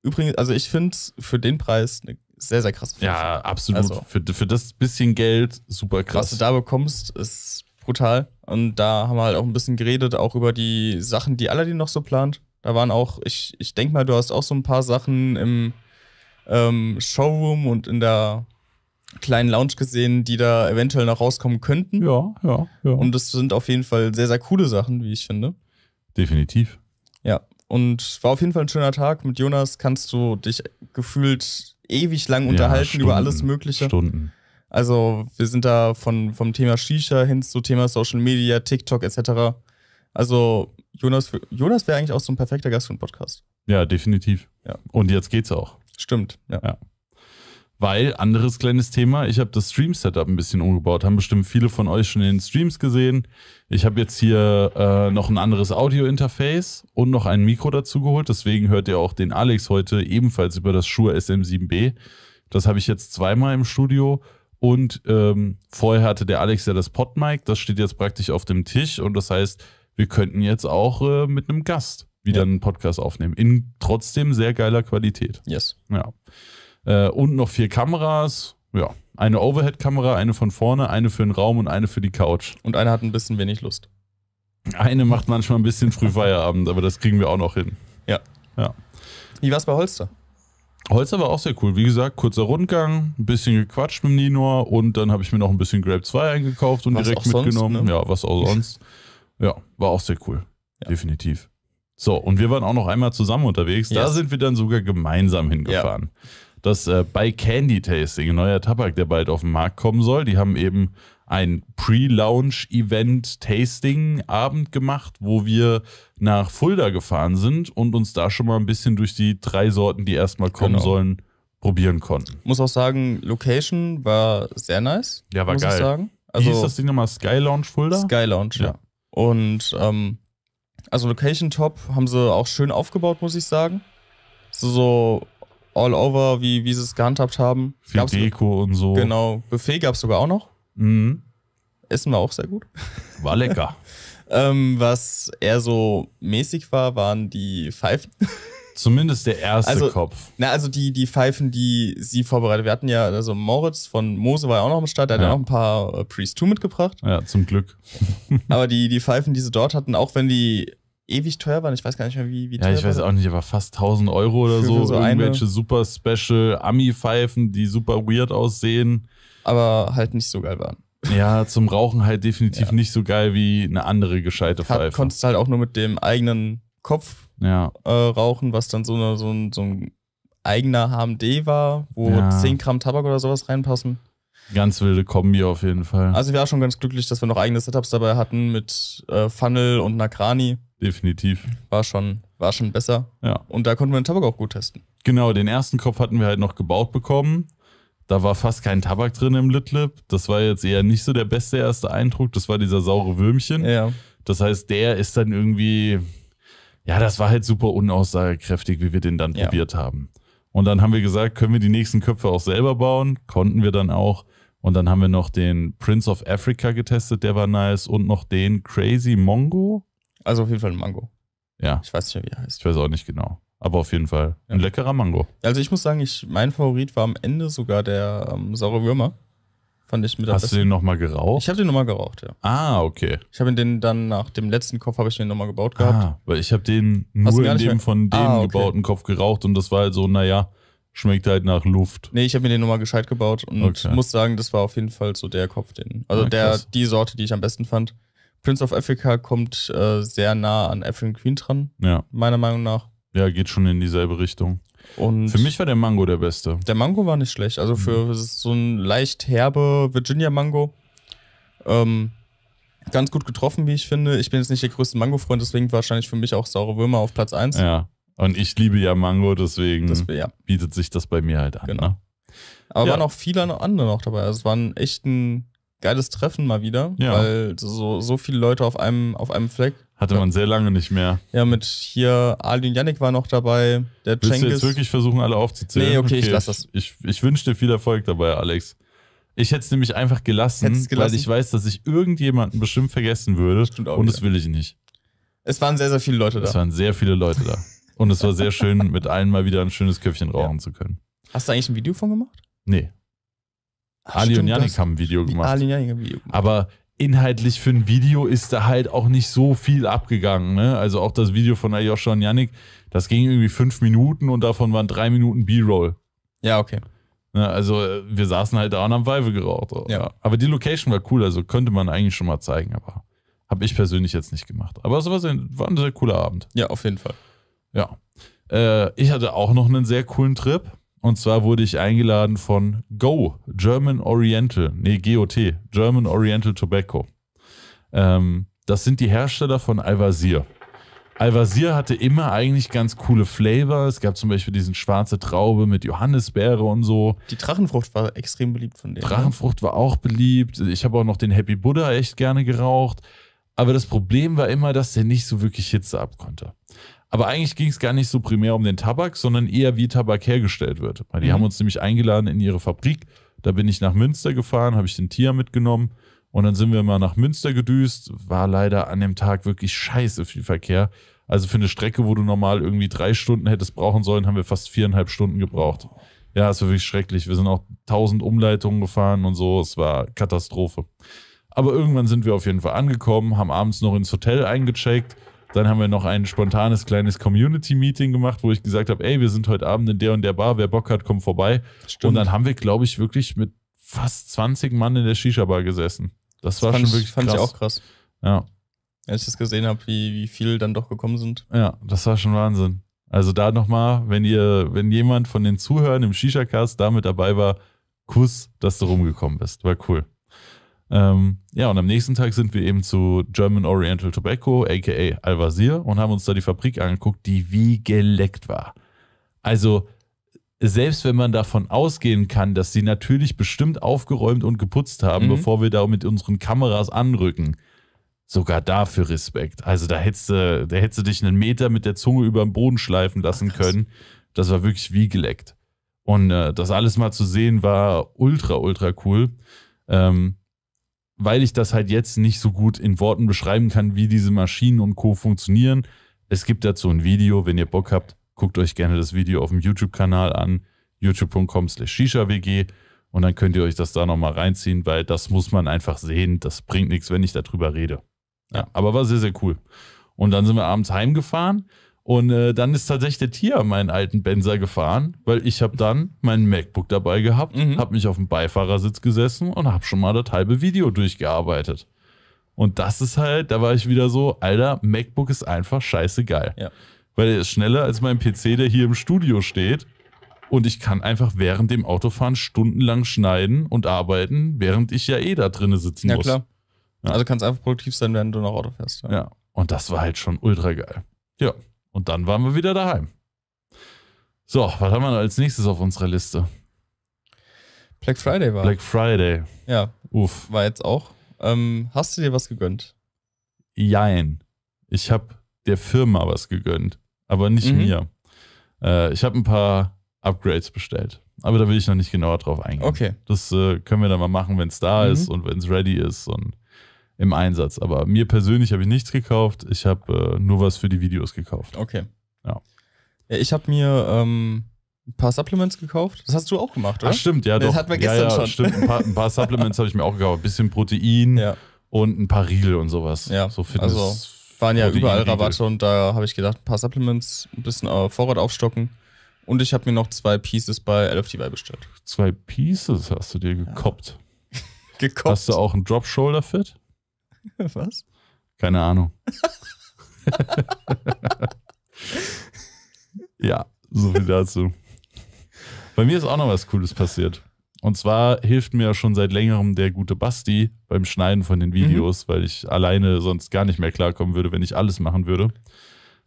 Übrigens, also ich finde für den Preis eine sehr, sehr krasse Pfeife. Ja, absolut. Also, für, für das bisschen Geld super krass. Was du da bekommst, ist brutal. Und da haben wir halt auch ein bisschen geredet, auch über die Sachen, die Aladdin noch so plant. Da waren auch, ich, ich denke mal, du hast auch so ein paar Sachen im ähm, Showroom und in der kleinen Lounge gesehen, die da eventuell noch rauskommen könnten. Ja, ja, ja. Und das sind auf jeden Fall sehr, sehr coole Sachen, wie ich finde. Definitiv. Ja, und war auf jeden Fall ein schöner Tag. Mit Jonas kannst du dich gefühlt ewig lang unterhalten ja, Stunden, über alles Mögliche. Stunden. Also wir sind da von, vom Thema Shisha hin zu Thema Social Media, TikTok etc. Also Jonas, Jonas wäre eigentlich auch so ein perfekter Gast für einen Podcast. Ja, definitiv. Ja. Und jetzt geht's auch. Stimmt, ja. ja. Weil, anderes kleines Thema, ich habe das Stream-Setup ein bisschen umgebaut. Haben bestimmt viele von euch schon in den Streams gesehen. Ich habe jetzt hier äh, noch ein anderes Audio-Interface und noch ein Mikro dazu geholt. Deswegen hört ihr auch den Alex heute ebenfalls über das Shure SM7B. Das habe ich jetzt zweimal im Studio. Und ähm, vorher hatte der Alex ja das Podmic. Das steht jetzt praktisch auf dem Tisch. Und das heißt, wir könnten jetzt auch äh, mit einem Gast wieder ja. einen Podcast aufnehmen. In trotzdem sehr geiler Qualität. Yes. Ja. Äh, und noch vier Kameras. Ja, eine Overhead-Kamera, eine von vorne, eine für den Raum und eine für die Couch. Und eine hat ein bisschen wenig Lust. Eine macht manchmal ein bisschen früh Feierabend, aber das kriegen wir auch noch hin. Ja. ja. Wie war es bei Holster? Holster war auch sehr cool. Wie gesagt, kurzer Rundgang, ein bisschen gequatscht mit Nino und dann habe ich mir noch ein bisschen Grape 2 eingekauft und was direkt mitgenommen. Sonst, ne? Ja, was auch sonst. Ja, war auch sehr cool. Ja. Definitiv. So, und wir waren auch noch einmal zusammen unterwegs. Yes. Da sind wir dann sogar gemeinsam hingefahren. Ja das äh, bei Candy Tasting, ein neuer Tabak, der bald auf den Markt kommen soll, die haben eben ein Pre-Launch-Event-Tasting-Abend gemacht, wo wir nach Fulda gefahren sind und uns da schon mal ein bisschen durch die drei Sorten, die erstmal kommen genau. sollen, probieren konnten. Muss auch sagen, Location war sehr nice. Ja, war muss geil. Ich sagen. Also, Wie hieß das Ding nochmal? Sky Lounge Fulda? Sky Lounge, ja. ja. Und ähm, also Location Top haben sie auch schön aufgebaut, muss ich sagen. So, so all over, wie, wie sie es gehandhabt haben. Viel gab's Deko und so. Genau. Buffet gab es sogar auch noch. Mhm. Essen war auch sehr gut. War lecker. ähm, was eher so mäßig war, waren die Pfeifen. Zumindest der erste also, Kopf. Na, also die, die Pfeifen, die sie vorbereitet. Wir hatten ja, also Moritz von Mose war ja auch noch am Start, der ja. hat ja noch ein paar äh, Priest 2 mitgebracht. Ja, zum Glück. Aber die, die Pfeifen, die sie dort hatten, auch wenn die ewig teuer waren. Ich weiß gar nicht mehr, wie, wie teuer. Ja, ich weiß auch nicht, aber fast 1000 Euro oder so. so. Irgendwelche super special Ami-Pfeifen, die super weird aussehen. Aber halt nicht so geil waren. Ja, zum Rauchen halt definitiv ja. nicht so geil wie eine andere gescheite Pfeife. Hat, konntest halt auch nur mit dem eigenen Kopf ja. äh, rauchen, was dann so, eine, so, ein, so ein eigener HMD war, wo ja. 10 Gramm Tabak oder sowas reinpassen. Ganz wilde Kombi auf jeden Fall. Also wir waren schon ganz glücklich, dass wir noch eigene Setups dabei hatten mit äh, Funnel und Nakrani. Definitiv. War schon, war schon besser. Ja. Und da konnten wir den Tabak auch gut testen. Genau, den ersten Kopf hatten wir halt noch gebaut bekommen. Da war fast kein Tabak drin im Litlip. Das war jetzt eher nicht so der beste erste Eindruck. Das war dieser saure Würmchen. Ja. Das heißt, der ist dann irgendwie, ja, das war halt super unaussagekräftig, wie wir den dann ja. probiert haben. Und dann haben wir gesagt, können wir die nächsten Köpfe auch selber bauen? Konnten wir dann auch. Und dann haben wir noch den Prince of Africa getestet, der war nice. Und noch den Crazy Mongo. Also auf jeden Fall ein Mango. Ja. Ich weiß nicht, wie er heißt. Ich weiß auch nicht genau. Aber auf jeden Fall ein leckerer Mango. Also ich muss sagen, ich, mein Favorit war am Ende sogar der ähm, saure Würmer. Fand ich mit Hast besten. du den nochmal geraucht? Ich habe den nochmal geraucht, ja. Ah, okay. Ich habe den dann nach dem letzten Kopf habe ich den nochmal gebaut ah, gehabt. Ah, weil ich habe den nur in dem mehr? von dem ah, okay. gebauten Kopf geraucht und das war halt so, naja, schmeckt halt nach Luft. Nee, ich habe mir den nochmal gescheit gebaut und okay. muss sagen, das war auf jeden Fall so der Kopf, den. Also ah, der, die Sorte, die ich am besten fand. Prince of Africa kommt äh, sehr nah an African Queen dran, ja. meiner Meinung nach. Ja, geht schon in dieselbe Richtung. Und für mich war der Mango der beste. Der Mango war nicht schlecht. Also für mhm. so ein leicht herbe Virginia Mango. Ähm, ganz gut getroffen, wie ich finde. Ich bin jetzt nicht der größte Mango-Freund, deswegen wahrscheinlich für mich auch saure Würmer auf Platz 1. Ja. Und ich liebe ja Mango, deswegen das, ja. bietet sich das bei mir halt an. Genau. Ne? Aber ja. waren auch viele andere noch dabei. Also es waren echt ein geiles Treffen mal wieder, ja. weil so, so viele Leute auf einem, auf einem Fleck. Hatte man sehr lange nicht mehr. Ja, mit hier Ali und Yannick war noch dabei. Der Willst Cengiz. du jetzt wirklich versuchen, alle aufzuzählen? Nee, okay, okay ich lass das. Ich, ich wünsche dir viel Erfolg dabei, Alex. Ich hätte es nämlich einfach gelassen, gelassen, weil ich weiß, dass ich irgendjemanden bestimmt vergessen würde. Stimmt auch und wieder. das will ich nicht. Es waren sehr, sehr viele Leute da. Es waren sehr viele Leute da. Und es war sehr schön, mit allen mal wieder ein schönes Köpfchen rauchen ja. zu können. Hast du eigentlich ein Video von gemacht? Nee. Ach, Ali stimmt, und Janik haben ein Video gemacht. Ali und Janik haben ein Video gemacht. Aber inhaltlich für ein Video ist da halt auch nicht so viel abgegangen. Ne? Also auch das Video von Ayosha und Janik, das ging irgendwie fünf Minuten und davon waren drei Minuten B-Roll. Ja, okay. Ne, also äh, wir saßen halt da und haben Weibe geraucht. Ja. Aber die Location war cool, also könnte man eigentlich schon mal zeigen, aber habe ich persönlich jetzt nicht gemacht. Aber es war, war, ein sehr cooler Abend. Ja, auf jeden Fall. Ja. Äh, ich hatte auch noch einen sehr coolen Trip. Und zwar wurde ich eingeladen von Go, German Oriental, nee, GOT, German Oriental Tobacco. Ähm, das sind die Hersteller von Al-Wazir. Al-Wazir hatte immer eigentlich ganz coole Flavor. Es gab zum Beispiel diesen schwarze Traube mit Johannisbeere und so. Die Drachenfrucht war extrem beliebt von denen. Ne? Drachenfrucht war auch beliebt. Ich habe auch noch den Happy Buddha echt gerne geraucht. Aber das Problem war immer, dass der nicht so wirklich Hitze abkonnte. Aber eigentlich ging es gar nicht so primär um den Tabak, sondern eher wie Tabak hergestellt wird. Weil die mhm. haben uns nämlich eingeladen in ihre Fabrik. Da bin ich nach Münster gefahren, habe ich den Tier mitgenommen und dann sind wir mal nach Münster gedüst. War leider an dem Tag wirklich scheiße viel Verkehr. Also für eine Strecke, wo du normal irgendwie drei Stunden hättest brauchen sollen, haben wir fast viereinhalb Stunden gebraucht. Ja, es war wirklich schrecklich. Wir sind auch tausend Umleitungen gefahren und so. Es war Katastrophe. Aber irgendwann sind wir auf jeden Fall angekommen, haben abends noch ins Hotel eingecheckt dann haben wir noch ein spontanes kleines Community-Meeting gemacht, wo ich gesagt habe, ey, wir sind heute Abend in der und der Bar, wer Bock hat, kommt vorbei. Stimmt. Und dann haben wir, glaube ich, wirklich mit fast 20 Mann in der Shisha-Bar gesessen. Das, das war schon wirklich fand krass. Fand ich auch krass. Ja. Als ich das gesehen habe, wie, wie viele dann doch gekommen sind. Ja, das war schon Wahnsinn. Also da nochmal, wenn ihr, wenn jemand von den Zuhörern im Shisha-Cast da mit dabei war, Kuss, dass du rumgekommen bist. War cool. Ähm, ja, und am nächsten Tag sind wir eben zu German Oriental Tobacco, aka Al-Wazir, und haben uns da die Fabrik angeguckt, die wie geleckt war. Also, selbst wenn man davon ausgehen kann, dass sie natürlich bestimmt aufgeräumt und geputzt haben, mhm. bevor wir da mit unseren Kameras anrücken, sogar dafür Respekt. Also, da hättest du, da hättest du dich einen Meter mit der Zunge über den Boden schleifen lassen Ach, können. Das war wirklich wie geleckt. Und äh, das alles mal zu sehen war ultra, ultra cool. Ähm, weil ich das halt jetzt nicht so gut in Worten beschreiben kann, wie diese Maschinen und Co. funktionieren. Es gibt dazu ein Video, wenn ihr Bock habt, guckt euch gerne das Video auf dem YouTube-Kanal an, youtube.com slash shisha-wg und dann könnt ihr euch das da nochmal reinziehen, weil das muss man einfach sehen, das bringt nichts, wenn ich darüber rede. Ja, aber war sehr, sehr cool. Und dann sind wir abends heimgefahren und äh, dann ist tatsächlich der Tier meinen alten Benzer gefahren, weil ich habe dann mein MacBook dabei gehabt, mhm. habe mich auf dem Beifahrersitz gesessen und habe schon mal das halbe Video durchgearbeitet. Und das ist halt, da war ich wieder so, Alter, MacBook ist einfach scheiße geil. Ja. Weil er ist schneller als mein PC, der hier im Studio steht. Und ich kann einfach während dem Autofahren stundenlang schneiden und arbeiten, während ich ja eh da drinne sitzen ja, muss. Klar. Ja, klar. Also kannst einfach produktiv sein, während du noch Auto fährst. Ja. ja. Und das war halt schon ultra geil. Ja. Und dann waren wir wieder daheim. So, was haben wir als nächstes auf unserer Liste? Black Friday war. Black Friday. Ja. Uff. War jetzt auch. Ähm, hast du dir was gegönnt? Jein. Ich habe der Firma was gegönnt, aber nicht mhm. mir. Äh, ich habe ein paar Upgrades bestellt, aber da will ich noch nicht genauer drauf eingehen. Okay. Das äh, können wir dann mal machen, wenn es da mhm. ist und wenn es ready ist und im Einsatz. Aber mir persönlich habe ich nichts gekauft. Ich habe äh, nur was für die Videos gekauft. Okay. Ja. Ich habe mir ähm, ein paar Supplements gekauft. Das hast du auch gemacht, oder? Ach, stimmt, ja, nee, doch. Das hatten wir gestern ja, ja, schon. Stimmt, ein paar, ein paar Supplements habe ich mir auch gekauft. Ein bisschen Protein ja. und ein paar Riegel und sowas. Ja. So Fitness. Also waren ja Protein überall Rabatte und da habe ich gedacht, ein paar Supplements, ein bisschen äh, Vorrat aufstocken. Und ich habe mir noch zwei Pieces bei LFTY bestellt. Zwei Pieces hast du dir gekoppt. gekoppt. Hast du auch einen Drop Shoulder Fit? Was? Keine Ahnung. ja, so viel dazu. Bei mir ist auch noch was Cooles passiert. Und zwar hilft mir schon seit längerem der gute Basti beim Schneiden von den mhm. Videos, mhm. weil ich alleine sonst gar nicht mehr klarkommen würde, wenn ich alles machen würde.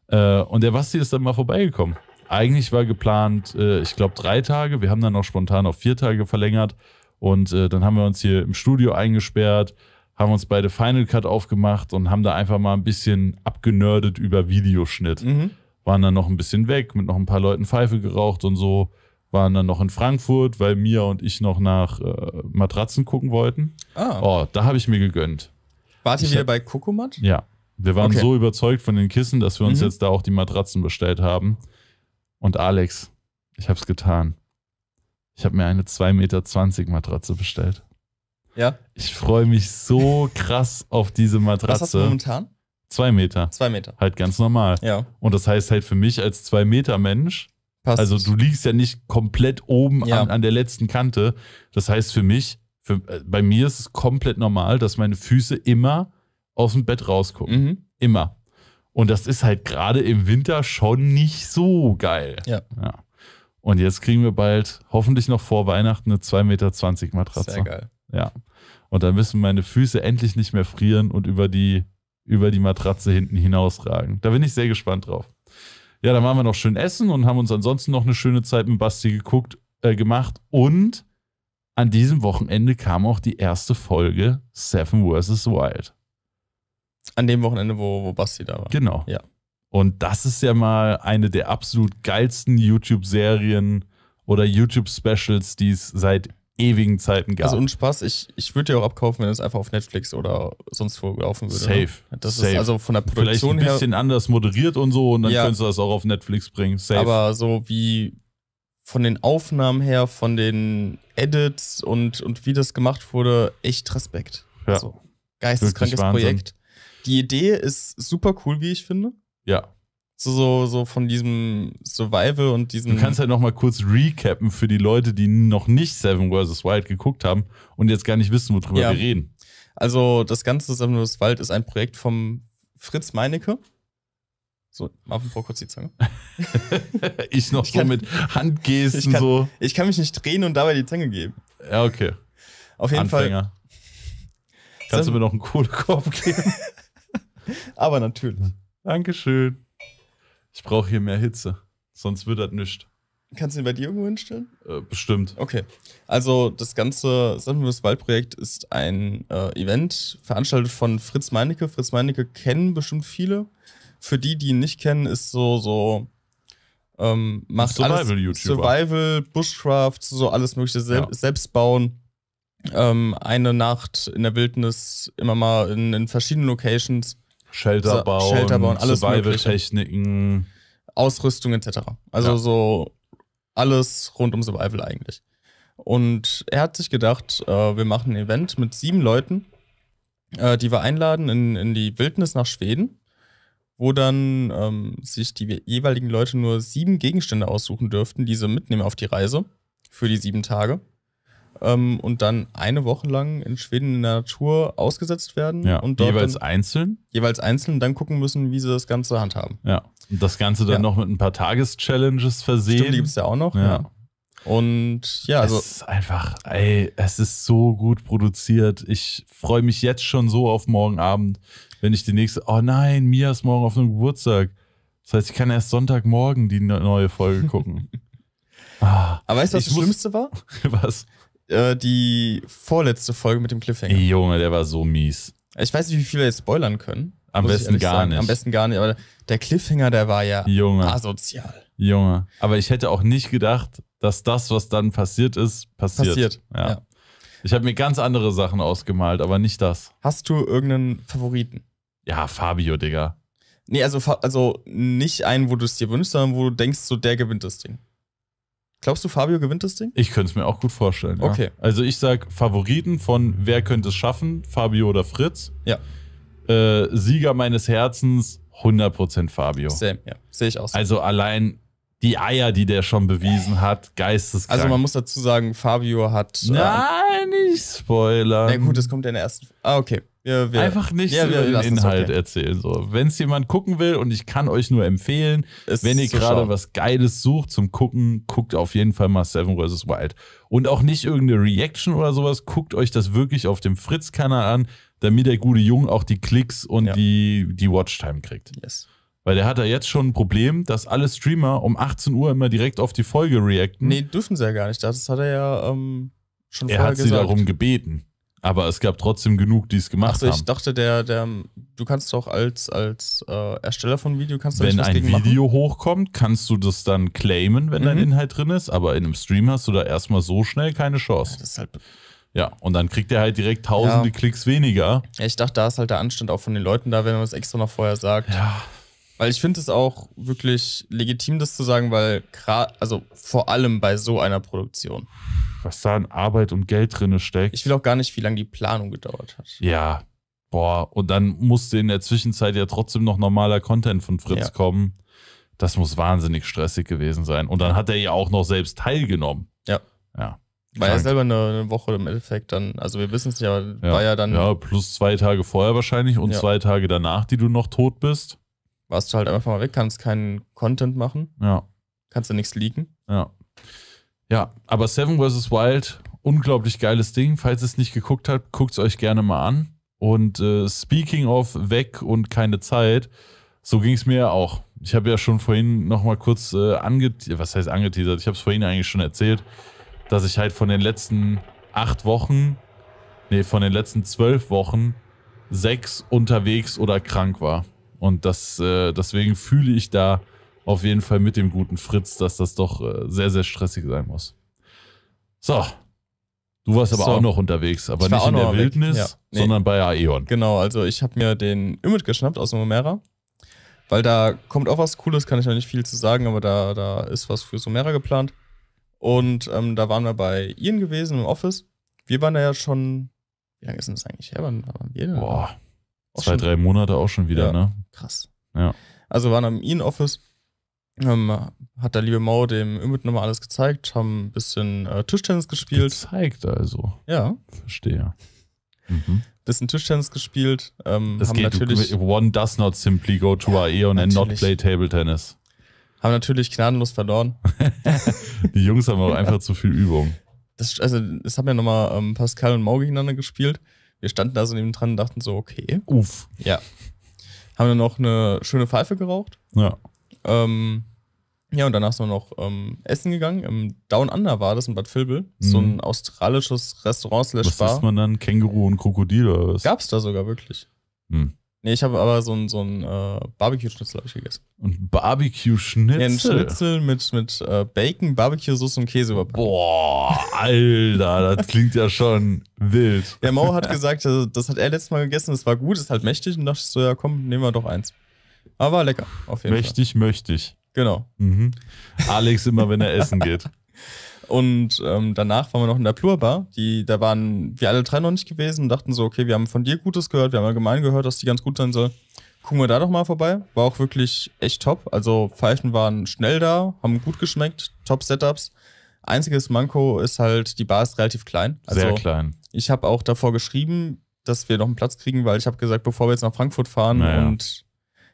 Äh, und der Basti ist dann mal vorbeigekommen. Eigentlich war geplant, äh, ich glaube, drei Tage. Wir haben dann noch spontan auf vier Tage verlängert. Und äh, dann haben wir uns hier im Studio eingesperrt haben uns beide Final Cut aufgemacht und haben da einfach mal ein bisschen abgenördet über Videoschnitt. Mhm. Waren dann noch ein bisschen weg, mit noch ein paar Leuten Pfeife geraucht und so. Waren dann noch in Frankfurt, weil Mia und ich noch nach äh, Matratzen gucken wollten. Ah. Oh, da habe ich mir gegönnt. Wart ihr wieder bei Kokomat? Ja. Wir waren okay. so überzeugt von den Kissen, dass wir uns mhm. jetzt da auch die Matratzen bestellt haben. Und Alex, ich habe es getan. Ich habe mir eine 2,20 Meter Matratze bestellt. Ja. Ich freue mich so krass auf diese Matratze. Was hast du momentan? Zwei Meter. Zwei Meter. Halt ganz normal. Ja. Und das heißt halt für mich als zwei Meter Mensch, Passt. also du liegst ja nicht komplett oben ja. an, an der letzten Kante. Das heißt für mich, für, äh, bei mir ist es komplett normal, dass meine Füße immer aus dem Bett rausgucken. Mhm. Immer. Und das ist halt gerade im Winter schon nicht so geil. Ja. ja. Und jetzt kriegen wir bald, hoffentlich noch vor Weihnachten, eine 2,20 Meter Matratze. Sehr geil. Ja. Und dann müssen meine Füße endlich nicht mehr frieren und über die, über die Matratze hinten hinausragen. Da bin ich sehr gespannt drauf. Ja, dann waren wir noch schön essen und haben uns ansonsten noch eine schöne Zeit mit Basti geguckt, äh, gemacht. Und an diesem Wochenende kam auch die erste Folge Seven vs. Wild. An dem Wochenende, wo, wo Basti da war. Genau. Ja. Und das ist ja mal eine der absolut geilsten YouTube-Serien oder YouTube-Specials, die es seit ewigen Zeiten gab. Also und Spaß, ich, ich würde dir auch abkaufen, wenn es einfach auf Netflix oder sonst wo laufen würde. Ne? Safe. Das Safe. ist also von der Produktion Vielleicht ein bisschen her, anders moderiert und so und dann ja. könntest du das auch auf Netflix bringen. Safe. Aber so wie von den Aufnahmen her, von den Edits und, und wie das gemacht wurde, echt Respekt. Ja. Also, geisteskrankes Projekt. Die Idee ist super cool, wie ich finde. Ja so, so von diesem Survival und diesem. Du kannst halt nochmal kurz recappen für die Leute, die noch nicht Seven vs. Wild geguckt haben und jetzt gar nicht wissen, worüber ja. wir reden. Also, das ganze Seven vs. Wild ist ein Projekt vom Fritz Meinecke. So, Marvin, vor kurz die Zange. ich noch ich so mit Handgesten ich kann, so. Ich kann mich nicht drehen und dabei die Zange geben. Ja, okay. Auf jeden Anfänger. Fall. Kannst du mir noch einen Kohlekorb geben? Aber natürlich. Dankeschön. Ich brauche hier mehr Hitze. Sonst wird das nichts. Kannst du ihn bei dir irgendwo hinstellen? Äh, bestimmt. Okay. Also das ganze Sandwiches Waldprojekt ist ein äh, Event, veranstaltet von Fritz Meinecke. Fritz Meinecke kennen bestimmt viele. Für die, die ihn nicht kennen, ist so, so ähm, macht Survival alles, Survival, Bushcraft, so alles mögliche, sel ja. selbst bauen. Ähm, eine Nacht in der Wildnis, immer mal in, in verschiedenen Locations. Shelter bauen, Shelter bauen alles Survival-Techniken. Ausrüstung etc. Also ja. so alles rund um Survival eigentlich. Und er hat sich gedacht, äh, wir machen ein Event mit sieben Leuten, äh, die wir einladen in, in die Wildnis nach Schweden, wo dann ähm, sich die jeweiligen Leute nur sieben Gegenstände aussuchen dürften, die sie mitnehmen auf die Reise für die sieben Tage ähm, und dann eine Woche lang in Schweden in der Natur ausgesetzt werden. Ja. Und jeweils einzeln? Jeweils einzeln dann gucken müssen, wie sie das Ganze handhaben. Ja. Und das Ganze dann ja. noch mit ein paar Tageschallenges versehen. Stimmt, die gibt es ja auch noch. Ja. ja. Und ja, also. Es ist einfach, ey, es ist so gut produziert. Ich freue mich jetzt schon so auf morgen Abend, wenn ich die nächste. Oh nein, Mia ist morgen auf einem Geburtstag. Das heißt, ich kann erst Sonntagmorgen die ne-, neue Folge gucken. ah, Aber weißt du, was das Schlimmste war? Was? äh, die vorletzte Folge mit dem Cliffhanger. Junge, der war so mies. Ich weiß nicht, wie viele jetzt spoilern können. Am besten gar sagen. nicht. Am besten gar nicht. Aber der Cliffhanger, der war ja Junge. asozial. Junge. Aber ich hätte auch nicht gedacht, dass das, was dann passiert ist, passiert. Passiert. Ja. ja. Ich habe mir ganz andere Sachen ausgemalt, aber nicht das. Hast du irgendeinen Favoriten? Ja, Fabio, Digga. Nee, also, also nicht einen, wo du es dir wünschst, sondern wo du denkst, so der gewinnt das Ding. Glaubst du, Fabio gewinnt das Ding? Ich könnte es mir auch gut vorstellen. Ja. Okay. Also ich sage Favoriten von wer könnte es schaffen, Fabio oder Fritz. Ja. Äh, Sieger meines Herzens 100% Fabio. Same, ja. Sehe ich auch. So. Also allein die Eier, die der schon bewiesen hat, geisteskrank. Also man muss dazu sagen, Fabio hat. Äh, Nein, äh, nicht Spoiler. Na gut, das kommt in der ersten. Ah, okay. Wir, wir, einfach nicht ja, über den Inhalt okay. erzählen. So. Wenn es jemand gucken will, und ich kann euch nur empfehlen, es wenn ihr gerade was Geiles sucht zum Gucken, guckt auf jeden Fall mal Seven vs. Wild. Und auch nicht irgendeine Reaction oder sowas, guckt euch das wirklich auf dem Fritz-Kanal an, damit der gute Jung auch die Klicks und ja. die, die Watchtime kriegt. Yes. Weil der hat ja jetzt schon ein Problem, dass alle Streamer um 18 Uhr immer direkt auf die Folge reacten. Nee, dürfen sie ja gar nicht. Das hat er ja ähm, schon er vorher gesagt. Er hat sie darum gebeten. Aber es gab trotzdem genug, die es gemacht Achso, haben. ich dachte, der, der, du kannst doch als, als äh, Ersteller von Video kannst du Wenn ein Video machen? hochkommt, kannst du das dann claimen, wenn mhm. dein Inhalt drin ist. Aber in einem Stream hast du da erstmal so schnell keine Chance. Ja, das ist halt ja, und dann kriegt er halt direkt tausende ja. Klicks weniger. Ja, ich dachte, da ist halt der Anstand auch von den Leuten da, wenn man das extra noch vorher sagt. Ja. Weil ich finde es auch wirklich legitim, das zu sagen, weil also vor allem bei so einer Produktion. Was da an Arbeit und Geld drin steckt. Ich will auch gar nicht, wie lange die Planung gedauert hat. Ja, boah. Und dann musste in der Zwischenzeit ja trotzdem noch normaler Content von Fritz ja. kommen. Das muss wahnsinnig stressig gewesen sein. Und dann hat er ja auch noch selbst teilgenommen. Ja. Ja. War ja selber eine, eine, Woche im Endeffekt dann, also wir wissen es ja, ja, war ja dann. Ja, plus zwei Tage vorher wahrscheinlich und ja. zwei Tage danach, die du noch tot bist warst du halt einfach mal weg, kannst keinen Content machen. Ja. Kannst du nichts leaken. Ja. Ja, aber Seven vs. Wild, unglaublich geiles Ding. Falls ihr es nicht geguckt habt, guckt es euch gerne mal an. Und äh, speaking of weg und keine Zeit, so ging es mir ja auch. Ich habe ja schon vorhin nochmal kurz äh, angeteasert, was heißt angeteasert? Ich habe es vorhin eigentlich schon erzählt, dass ich halt von den letzten acht Wochen, nee, von den letzten zwölf Wochen sechs unterwegs oder krank war. Und das, äh, deswegen fühle ich da auf jeden Fall mit dem guten Fritz, dass das doch äh, sehr, sehr stressig sein muss. So. Du warst aber so. auch noch unterwegs, aber nicht in der Wildnis, ja. nee. sondern bei Aeon. Genau, also ich habe mir den Image geschnappt aus Nomera, weil da kommt auch was Cooles, kann ich noch nicht viel zu sagen, aber da, da ist was für Somera geplant. Und ähm, da waren wir bei Ian gewesen im Office. Wir waren da ja schon, wie lange ist denn das eigentlich her? Wann waren wir denn? Boah, auch Zwei, drei Monate auch schon wieder, ja, ne? Krass. Ja. Also waren am In-Office, ähm, hat der liebe Mau dem Immut nochmal alles gezeigt, haben ein bisschen äh, Tischtennis gespielt. Gezeigt also. Ja. Verstehe. Mhm. Bisschen Tischtennis gespielt. Ähm, es geht, natürlich, one does not simply go to ja, AE und not play table tennis. Haben natürlich gnadenlos verloren. Die Jungs haben auch einfach zu viel Übung. Das, also, es haben ja nochmal ähm, Pascal und Mau gegeneinander gespielt. Wir standen da so neben dran und dachten so, okay. Uff. Ja. Haben dann noch eine schöne Pfeife geraucht. Ja. Ähm, ja, und danach sind wir noch ähm, essen gegangen. Im Down Under war das in Bad Vilbel. Mhm. So ein australisches Restaurant slash Bar. Was ist man dann? Känguru und Krokodil oder was? Gab's da sogar wirklich. Mhm. Nee, ich habe aber so ein, so ein äh, Barbecue-Schnitzel habe ich gegessen. Und Barbecue-Schnitzel? Ja, ein Schnitzel mit, mit äh, Bacon, barbecue sauce und Käse überbacken. Boah, Alter, das klingt ja schon wild. Der Mau hat gesagt, also, das hat er letztes Mal gegessen, das war gut, ist halt mächtig und dachte ich so, ja komm, nehmen wir doch eins. Aber war lecker, auf jeden mächtig, Fall. Mächtig, mächtig. Genau. Mhm. Alex immer, wenn er essen geht. Und ähm, danach waren wir noch in der Plurbar. Die, da waren wir alle drei noch nicht gewesen und dachten so, okay, wir haben von dir Gutes gehört, wir haben allgemein gehört, dass die ganz gut sein soll. Gucken wir da doch mal vorbei. War auch wirklich echt top. Also Pfeifen waren schnell da, haben gut geschmeckt, top Setups. Einziges Manko ist halt, die Bar ist relativ klein. Also Sehr klein. Ich habe auch davor geschrieben, dass wir noch einen Platz kriegen, weil ich habe gesagt, bevor wir jetzt nach Frankfurt fahren naja. und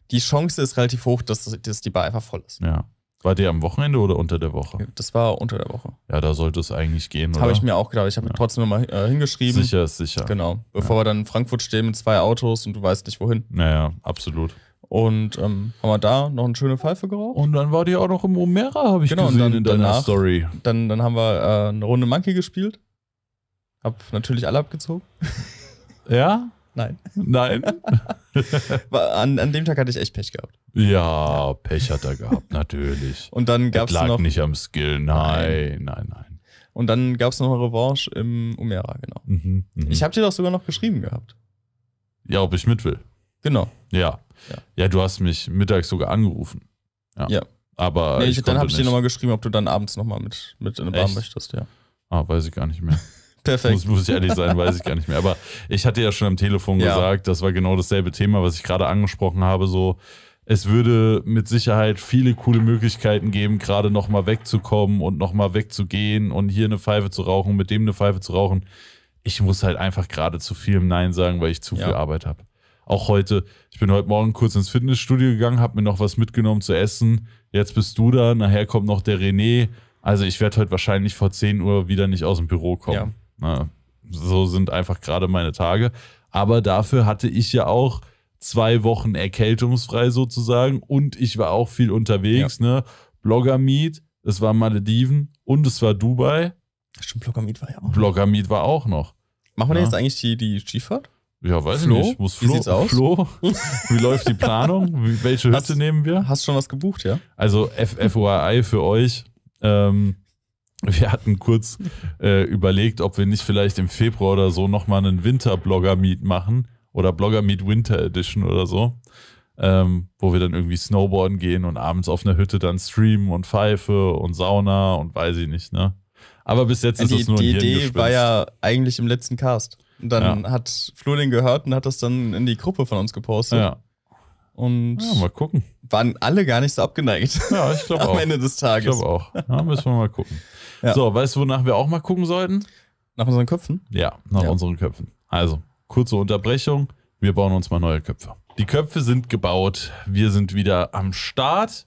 die Chance ist relativ hoch, dass, dass die Bar einfach voll ist. Ja. War der am Wochenende oder unter der Woche? Das war unter der Woche. Ja, da sollte es eigentlich gehen, Habe ich mir auch gedacht. Ich habe ja. trotzdem nochmal äh, hingeschrieben. Sicher ist sicher. Genau. Bevor ja. wir dann in Frankfurt stehen mit zwei Autos und du weißt nicht wohin. Naja, absolut. Und ähm, haben wir da noch eine schöne Pfeife geraucht. Und dann war die auch noch im Omera, habe ich genau, gesehen dann, in deiner danach, Story. Dann, dann haben wir äh, eine Runde Monkey gespielt. Hab natürlich alle abgezogen. ja? Nein. Nein. an, an dem Tag hatte ich echt Pech gehabt. Ja, Pech hat er gehabt, natürlich. Und dann gab es noch. lag nicht am Skill, nein, nein, nein. nein. Und dann gab es noch eine Revanche im Umera, genau. Mhm, mh. Ich habe dir doch sogar noch geschrieben gehabt. Ja, ob ich mit will. Genau. Ja. Ja, ja du hast mich mittags sogar angerufen. Ja. ja. Aber. Nee, ich, ich dann habe ich dir nochmal geschrieben, ob du dann abends nochmal mit, mit in eine Bar möchtest, ja. Ah, weiß ich gar nicht mehr. Perfekt. Muss, muss ich ehrlich sein, weiß ich gar nicht mehr. Aber ich hatte ja schon am Telefon ja. gesagt, das war genau dasselbe Thema, was ich gerade angesprochen habe. So, es würde mit Sicherheit viele coole Möglichkeiten geben, gerade nochmal wegzukommen und nochmal wegzugehen und hier eine Pfeife zu rauchen, mit dem eine Pfeife zu rauchen. Ich muss halt einfach gerade zu viel Nein sagen, weil ich zu ja. viel Arbeit habe. Auch heute, ich bin heute Morgen kurz ins Fitnessstudio gegangen, habe mir noch was mitgenommen zu essen. Jetzt bist du da, nachher kommt noch der René. Also ich werde heute wahrscheinlich vor 10 Uhr wieder nicht aus dem Büro kommen. Ja. Na, ne? so sind einfach gerade meine Tage. Aber dafür hatte ich ja auch zwei Wochen erkältungsfrei sozusagen und ich war auch viel unterwegs. Ja. Ne? Blogger Meet, es war Malediven und es war Dubai. Stimmt, Blogger Meet war ja auch. Noch. Blogger Meet war auch noch. Machen wir ja. Ne? jetzt eigentlich die, die Skifahrt? Ja, weiß Flo? ich nicht. Muss Flo, Wie sieht's aus? Flo, wie läuft die Planung? Wie, welche Hütte hast, nehmen wir? Hast schon was gebucht, ja? Also F für euch. Ähm, wir hatten kurz äh, überlegt, ob wir nicht vielleicht im Februar oder so nochmal einen Winter-Blogger-Meet machen oder Blogger-Meet Winter Edition oder so, ähm, wo wir dann irgendwie snowboarden gehen und abends auf einer Hütte dann streamen und Pfeife und Sauna und weiß ich nicht, ne? Aber bis jetzt ist die, es nur Die Idee war ja eigentlich im letzten Cast. Und dann ja. hat Flo gehört und hat das dann in die Gruppe von uns gepostet. Ja. Und ja, mal gucken. Waren alle gar nicht so abgeneigt. Ja, ich glaube auch. Am Ende des Tages. Ich glaube auch. Ja, müssen wir mal gucken. Ja. So, weißt du, wonach wir auch mal gucken sollten? Nach unseren Köpfen? Ja, nach ja. unseren Köpfen. Also, kurze Unterbrechung. Wir bauen uns mal neue Köpfe. Die Köpfe sind gebaut. Wir sind wieder am Start.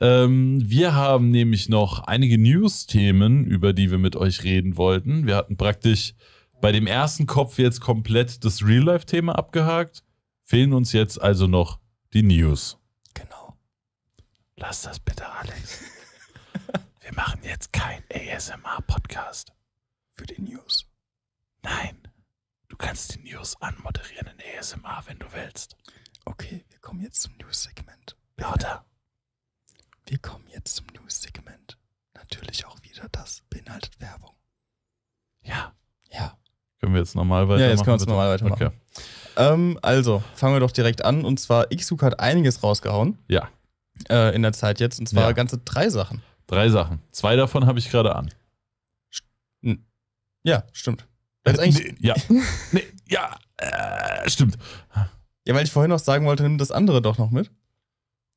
Ähm, wir haben nämlich noch einige News-Themen, über die wir mit euch reden wollten. Wir hatten praktisch bei dem ersten Kopf jetzt komplett das Real-Life-Thema abgehakt. Fehlen uns jetzt also noch die News. Genau. Lass das bitte, Alex. Wir machen jetzt kein ASMR-Podcast. Für die News. Nein. Du kannst die News anmoderieren in ASMR, wenn du willst. Okay, wir kommen jetzt zum News-Segment. Lauter. Wir kommen jetzt zum News-Segment. Natürlich auch wieder das beinhaltet Werbung. Ja. Ja. Können wir jetzt normal weitermachen? Ja, jetzt können wir es normal weitermachen. Okay. Ähm, also, fangen wir doch direkt an. Und zwar, Xsuk hat einiges rausgehauen. Ja. Äh, in der Zeit jetzt. Und zwar ja. ganze drei Sachen. Drei Sachen. Zwei davon habe ich gerade an. Ja, stimmt. Äh, nee, ja. nee, ja, äh, stimmt. Ja, weil ich vorhin noch sagen wollte, nimm das andere doch noch mit.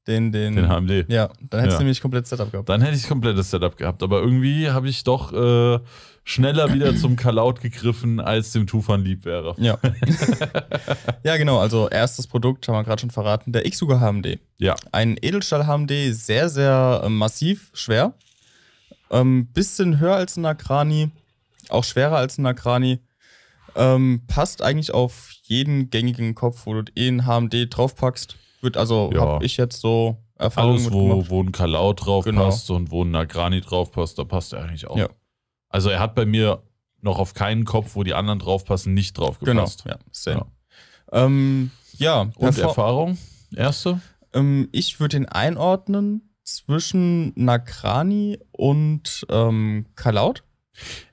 Den, den, den HMD. Ja, dann hättest ja. du nämlich komplett Setup gehabt. Dann hätte ich komplettes Setup gehabt. Aber irgendwie habe ich doch äh, schneller wieder zum Kalaut gegriffen, als dem Tufan lieb wäre. Ja. ja, genau. Also, erstes Produkt haben wir gerade schon verraten: der Xuga HMD. Ja. Ein Edelstahl HMD, sehr, sehr äh, massiv, schwer. Ähm, bisschen höher als ein Nakrani, auch schwerer als ein Nakrani. Ähm, passt eigentlich auf jeden gängigen Kopf, wo du eh ein HMD draufpackst. Wird also ja. habe ich jetzt so Erfahrungen Alles, wo, wo ein Kalau drauf genau. passt und wo ein Nagrani drauf passt, da passt er eigentlich auch. Ja. Also er hat bei mir noch auf keinen Kopf, wo die anderen drauf passen, nicht drauf gepasst. Genau, ja, same. Ja. Ähm, ja und Erf Erfahrung? Erste? Ähm, ich würde den einordnen zwischen Nakrani und ähm, Kalaut.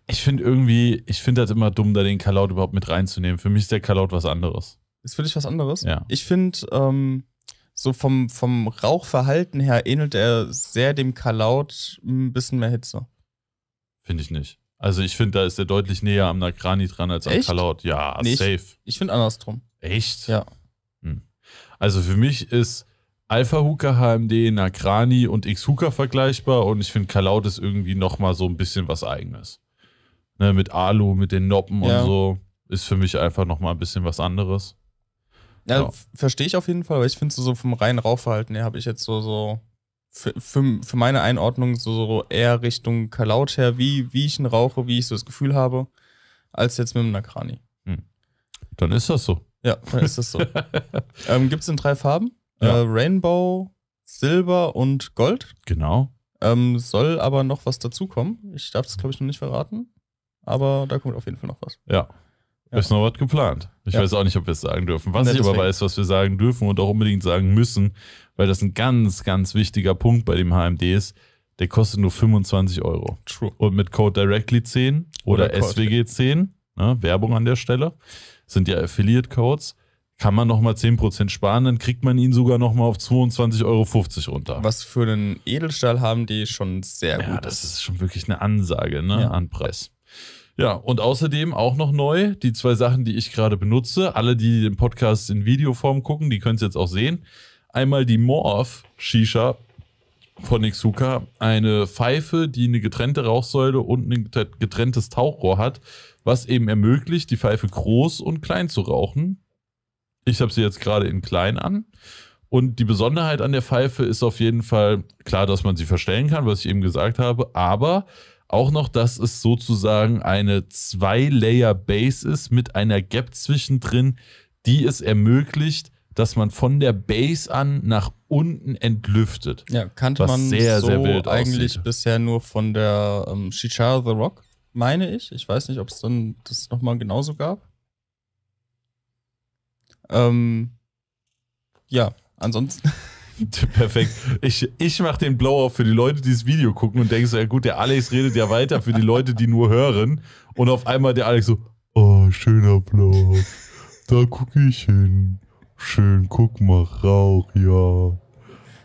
Ich finde irgendwie, ich finde das immer dumm, da den Kalaut überhaupt mit reinzunehmen. Für mich ist der Kalaut was anderes. Ist für dich was anderes? Ja. Ich finde, ähm, so vom, vom Rauchverhalten her ähnelt er sehr dem Kalaut ein bisschen mehr Hitze. Finde ich nicht. Also ich finde, da ist er deutlich näher am Nakrani dran als am Echt? Kalaut. Ja, Nee, safe. Ich, ich finde andersrum. Echt? Ja. Hm. Also für mich ist Alpha Hooker, HMD, Nakrani und X Hooker vergleichbar und ich finde Kalaut ist irgendwie nochmal so ein bisschen was eigenes. Ne, mit Alu, mit den Noppen Ja. und so ist für mich einfach nochmal ein bisschen was anderes. Ja, ja. verstehe ich auf jeden Fall, aber ich finde so vom reinen Rauchverhalten her habe ich jetzt so, so für, für, für meine Einordnung so, so, eher Richtung Kalaut her, wie, wie ich ihn rauche, wie ich so das Gefühl habe, als jetzt mit dem Nakrani. Hm. Dann ist das so. Ja, dann ist das so. ähm, Gibt es in drei Farben? Äh, ja. Äh, Rainbow, Silber und Gold. Genau. Ähm, soll aber noch was dazukommen. Ich darf das, glaube ich, noch nicht verraten. Aber da kommt auf jeden Fall noch was. Ja, ja. Ist noch was geplant. Ich ja. weiß auch nicht, ob wir es sagen dürfen. Was ja, ich aber weiß, was wir sagen dürfen und auch unbedingt sagen müssen, weil das ein ganz, ganz wichtiger Punkt bei dem HMD ist, der kostet nur 25 Euro. True. Und mit Code Directly 10 oder, oder SWG 10, ne, Werbung an der Stelle, sind ja Affiliate-Codes, kann man nochmal 10% sparen, dann kriegt man ihn sogar nochmal auf 22,50 Euro runter. Was für einen Edelstahl haben die schon sehr gut. Ja, das ist schon wirklich eine Ansage ne, an Preis. Ja, und außerdem auch noch neu, die zwei Sachen, die ich gerade benutze. Alle, die den Podcast in Videoform gucken, die können es jetzt auch sehen. Einmal die Morph Shisha von Nixuka. Eine Pfeife, die eine getrennte Rauchsäule und ein getrenntes Tauchrohr hat, was eben ermöglicht, die Pfeife groß und klein zu rauchen. Ich habe sie jetzt gerade in klein an. Und die Besonderheit an der Pfeife ist auf jeden Fall klar, dass man sie verstellen kann, was ich eben gesagt habe, aber auch noch, dass es sozusagen eine Zwei-Layer-Base ist mit einer Gap zwischendrin, die es ermöglicht, dass man von der Base an nach unten entlüftet. Ja, kannte man sehr, so sehr eigentlich aussieht. bisher nur von der ähm, Chichara The Rock, meine ich. Ich weiß nicht, ob es dann das nochmal genauso gab. Ähm, ja, ansonsten. Perfekt. Ich, ich mache den Blow-Off für die Leute, die das Video gucken und denkst, so, ja gut, der Alex redet ja weiter für die Leute, die nur hören. Und auf einmal der Alex so, oh, schöner Blow-Off. Da gucke ich hin. Schön, guck mal, Rauch, ja.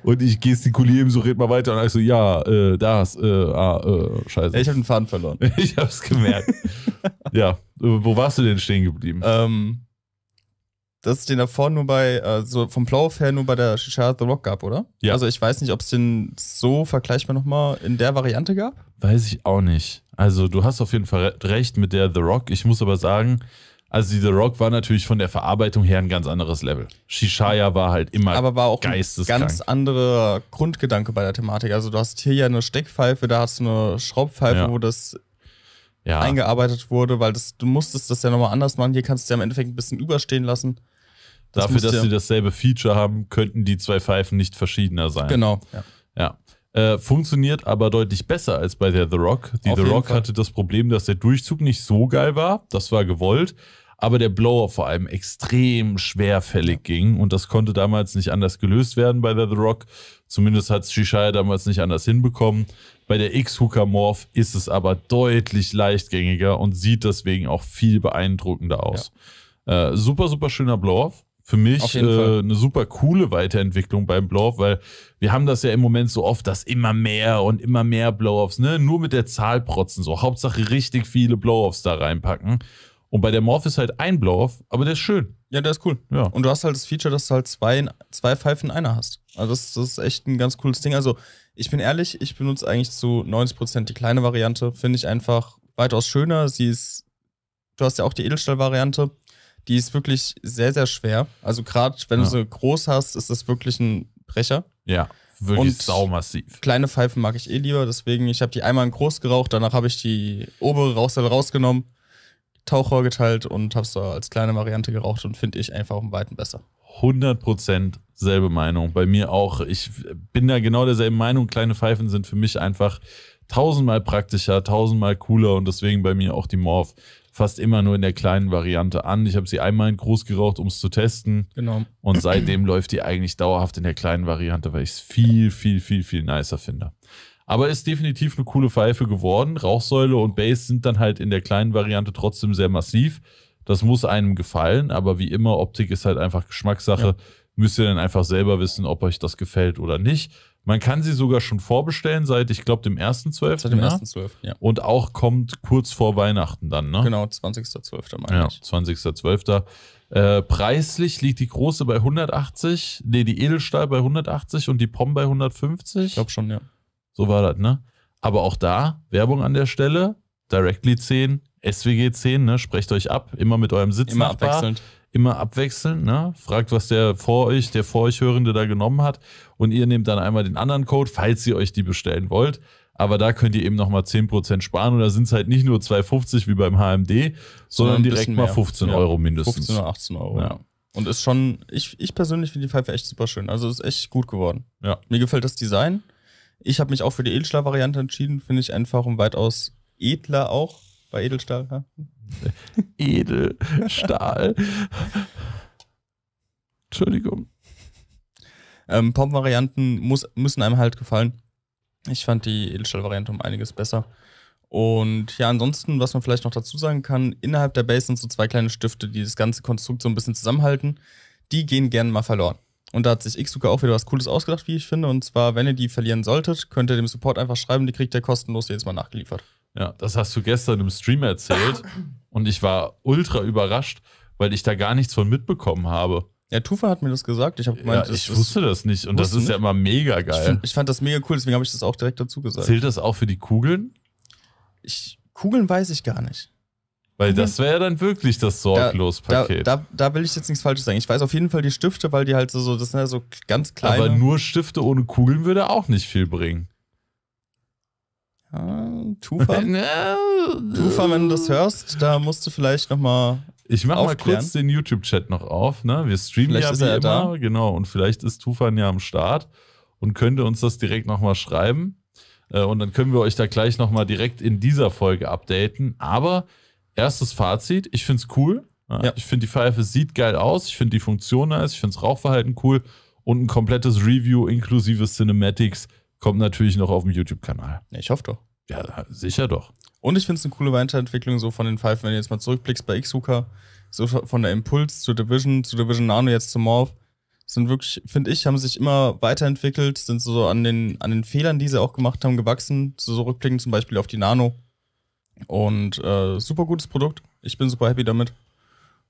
Und ich gestikuliere ihm so, red mal weiter. Und ich so, ja, äh, das, äh, ah, äh, scheiße. Ich habe den Faden verloren. ich hab's gemerkt. ja, wo warst du denn stehen geblieben? Ähm, dass es den davor nur bei, also vom Playoff her nur bei der Shisha The Rock gab, oder? Ja. Also ich weiß nicht, ob es den so vergleichbar nochmal in der Variante gab. Weiß ich auch nicht. Also du hast auf jeden Fall recht mit der The Rock. Ich muss aber sagen, also die The Rock war natürlich von der Verarbeitung her ein ganz anderes Level. Shishaya war halt immer Aber war auch ein ganz anderer Grundgedanke bei der Thematik. Also du hast hier ja eine Steckpfeife, da hast du eine Schraubpfeife, ja. wo das ja. eingearbeitet wurde, weil das, du musstest das ja nochmal anders machen. Hier kannst du ja im Endeffekt ein bisschen überstehen lassen. Dafür, dass sie dasselbe Feature haben, könnten die zwei Pfeifen nicht verschiedener sein. Genau. Ja. ja. Äh, funktioniert aber deutlich besser als bei der The Rock. Die Auf The Rock Fall. hatte das Problem, dass der Durchzug nicht so geil war. Das war gewollt. Aber der Blower vor allem extrem schwerfällig ging und das konnte damals nicht anders gelöst werden bei der The Rock. Zumindest hat Shishaya damals nicht anders hinbekommen. Bei der X-Hooker Morph ist es aber deutlich leichtgängiger und sieht deswegen auch viel beeindruckender aus. Ja. Äh, super, super schöner Blow-Off für mich äh, eine super coole Weiterentwicklung beim Blow-Off, weil wir haben das ja im Moment so oft, dass immer mehr und immer mehr Blow-Offs, ne? Nur mit der Zahl protzen so. Hauptsache richtig viele Blow-Offs da reinpacken. Und bei der Morph ist halt ein Blow-Off, aber der ist schön. Ja, der ist cool. Ja. Und du hast halt das Feature, dass du halt zwei, zwei Pfeifen in einer hast. Also das, das ist echt ein ganz cooles Ding. Also ich bin ehrlich, ich benutze eigentlich zu 90% die kleine Variante. Finde ich einfach weitaus schöner. Sie ist, du hast ja auch die Edelstahl-Variante die ist wirklich sehr, sehr schwer. Also gerade wenn ja. du sie groß hast, ist das wirklich ein Brecher. Ja, wirklich und saumassiv. Kleine Pfeifen mag ich eh lieber, deswegen, ich habe die einmal in groß geraucht, danach habe ich die obere Rauchsäule rausgenommen, Tauchrohr geteilt und habe es als kleine Variante geraucht und finde ich einfach im Weiten besser. 100% selbe Meinung. Bei mir auch. Ich bin da genau derselben Meinung. Kleine Pfeifen sind für mich einfach tausendmal praktischer, tausendmal cooler und deswegen bei mir auch die Morph fast immer nur in der kleinen Variante an. Ich habe sie einmal in groß geraucht, um es zu testen. Genau. Und seitdem läuft die eigentlich dauerhaft in der kleinen Variante, weil ich es viel, viel, viel, viel nicer finde. Aber ist definitiv eine coole Pfeife geworden. Rauchsäule und Bass sind dann halt in der kleinen Variante trotzdem sehr massiv. Das muss einem gefallen, aber wie immer, Optik ist halt einfach Geschmackssache. Ja. Müsst ihr dann einfach selber wissen, ob euch das gefällt oder nicht. Man kann sie sogar schon vorbestellen seit, ich glaube, dem 1.12. Seit dem 1.12., ne? ja. Und auch kommt kurz vor Weihnachten dann, ne? Genau, 20.12. meine ja, ich. 20.12. Äh, preislich liegt die große bei 180, nee, die Edelstahl bei 180 und die POM bei 150. Ich glaube schon, ja. So war das, ne? Aber auch da, Werbung an der Stelle, Directly 10, SWG 10, ne? Sprecht euch ab, immer mit eurem Sitz. Immer abwechselnd. Immer abwechselnd, ne? Fragt, was der vor euch, der vor euch Hörende da genommen hat und ihr nehmt dann einmal den anderen Code, falls ihr euch die bestellen wollt. Aber da könnt ihr eben nochmal 10% sparen und da sind es halt nicht nur 2,50 wie beim HMD, sondern direkt mal 15 mehr. Euro mindestens. 15 oder 18 Euro. Ja. Und ist schon, ich, ich persönlich finde die Pfeife echt super schön. Also ist echt gut geworden. Ja. Mir gefällt das Design. Ich habe mich auch für die Edelstahl-Variante entschieden. Finde ich einfach und weitaus edler auch bei Edelstahl. Ja? Edelstahl. Entschuldigung. Ähm, Pop-Varianten müssen einem halt gefallen. Ich fand die Edelstahl-Variante um einiges besser. Und ja, ansonsten, was man vielleicht noch dazu sagen kann, innerhalb der Base sind so zwei kleine Stifte, die das ganze Konstrukt so ein bisschen zusammenhalten. Die gehen gerne mal verloren. Und da hat sich Xuka auch wieder was Cooles ausgedacht, wie ich finde. Und zwar, wenn ihr die verlieren solltet, könnt ihr dem Support einfach schreiben, die kriegt ihr kostenlos jedes Mal nachgeliefert. Ja, das hast du gestern im Stream erzählt. und ich war ultra überrascht, weil ich da gar nichts von mitbekommen habe. Ja, Tufa hat mir das gesagt. Ich gemeint, ja, ich das wusste das nicht und das ist nicht? ja immer mega geil. Ich, find, ich fand das mega cool, deswegen habe ich das auch direkt dazu gesagt. Zählt das auch für die Kugeln? Ich, Kugeln weiß ich gar nicht. Weil das wäre ja dann wirklich das Sorglos-Paket. Da, da, da, will ich jetzt nichts Falsches sagen. Ich weiß auf jeden Fall die Stifte, weil die halt so, das sind ja so ganz kleine. Aber nur Stifte ohne Kugeln würde auch nicht viel bringen. Ja, Tufa. Tufa, wenn du das hörst, da musst du vielleicht nochmal ich mache mal kurz den YouTube-Chat noch auf. Ne? Wir streamen vielleicht ja wie ja immer. Da. Genau. Und vielleicht ist Tufan ja am Start und könnte uns das direkt nochmal schreiben. Äh, und dann können wir euch da gleich nochmal direkt in dieser Folge updaten. Aber erstes Fazit, ich finde es cool. Ja. Ich finde die Pfeife sieht geil aus. Ich finde die Funktion nice. Ich finde das Rauchverhalten cool. Und ein komplettes Review inklusive Cinematics kommt natürlich noch auf dem YouTube-Kanal. Ich hoffe doch. Ja, sicher doch. Und ich finde es eine coole Weiterentwicklung so von den Pfeifen, wenn du jetzt mal zurückblickst bei X-Hooker, so von der Impuls zu Division, zu Division Nano, jetzt zu Morph, sind wirklich, finde ich, haben sich immer weiterentwickelt, sind so an den, an den Fehlern, die sie auch gemacht haben, gewachsen. So rückblickend zum Beispiel auf die Nano. Und äh, super gutes Produkt. Ich bin super happy damit.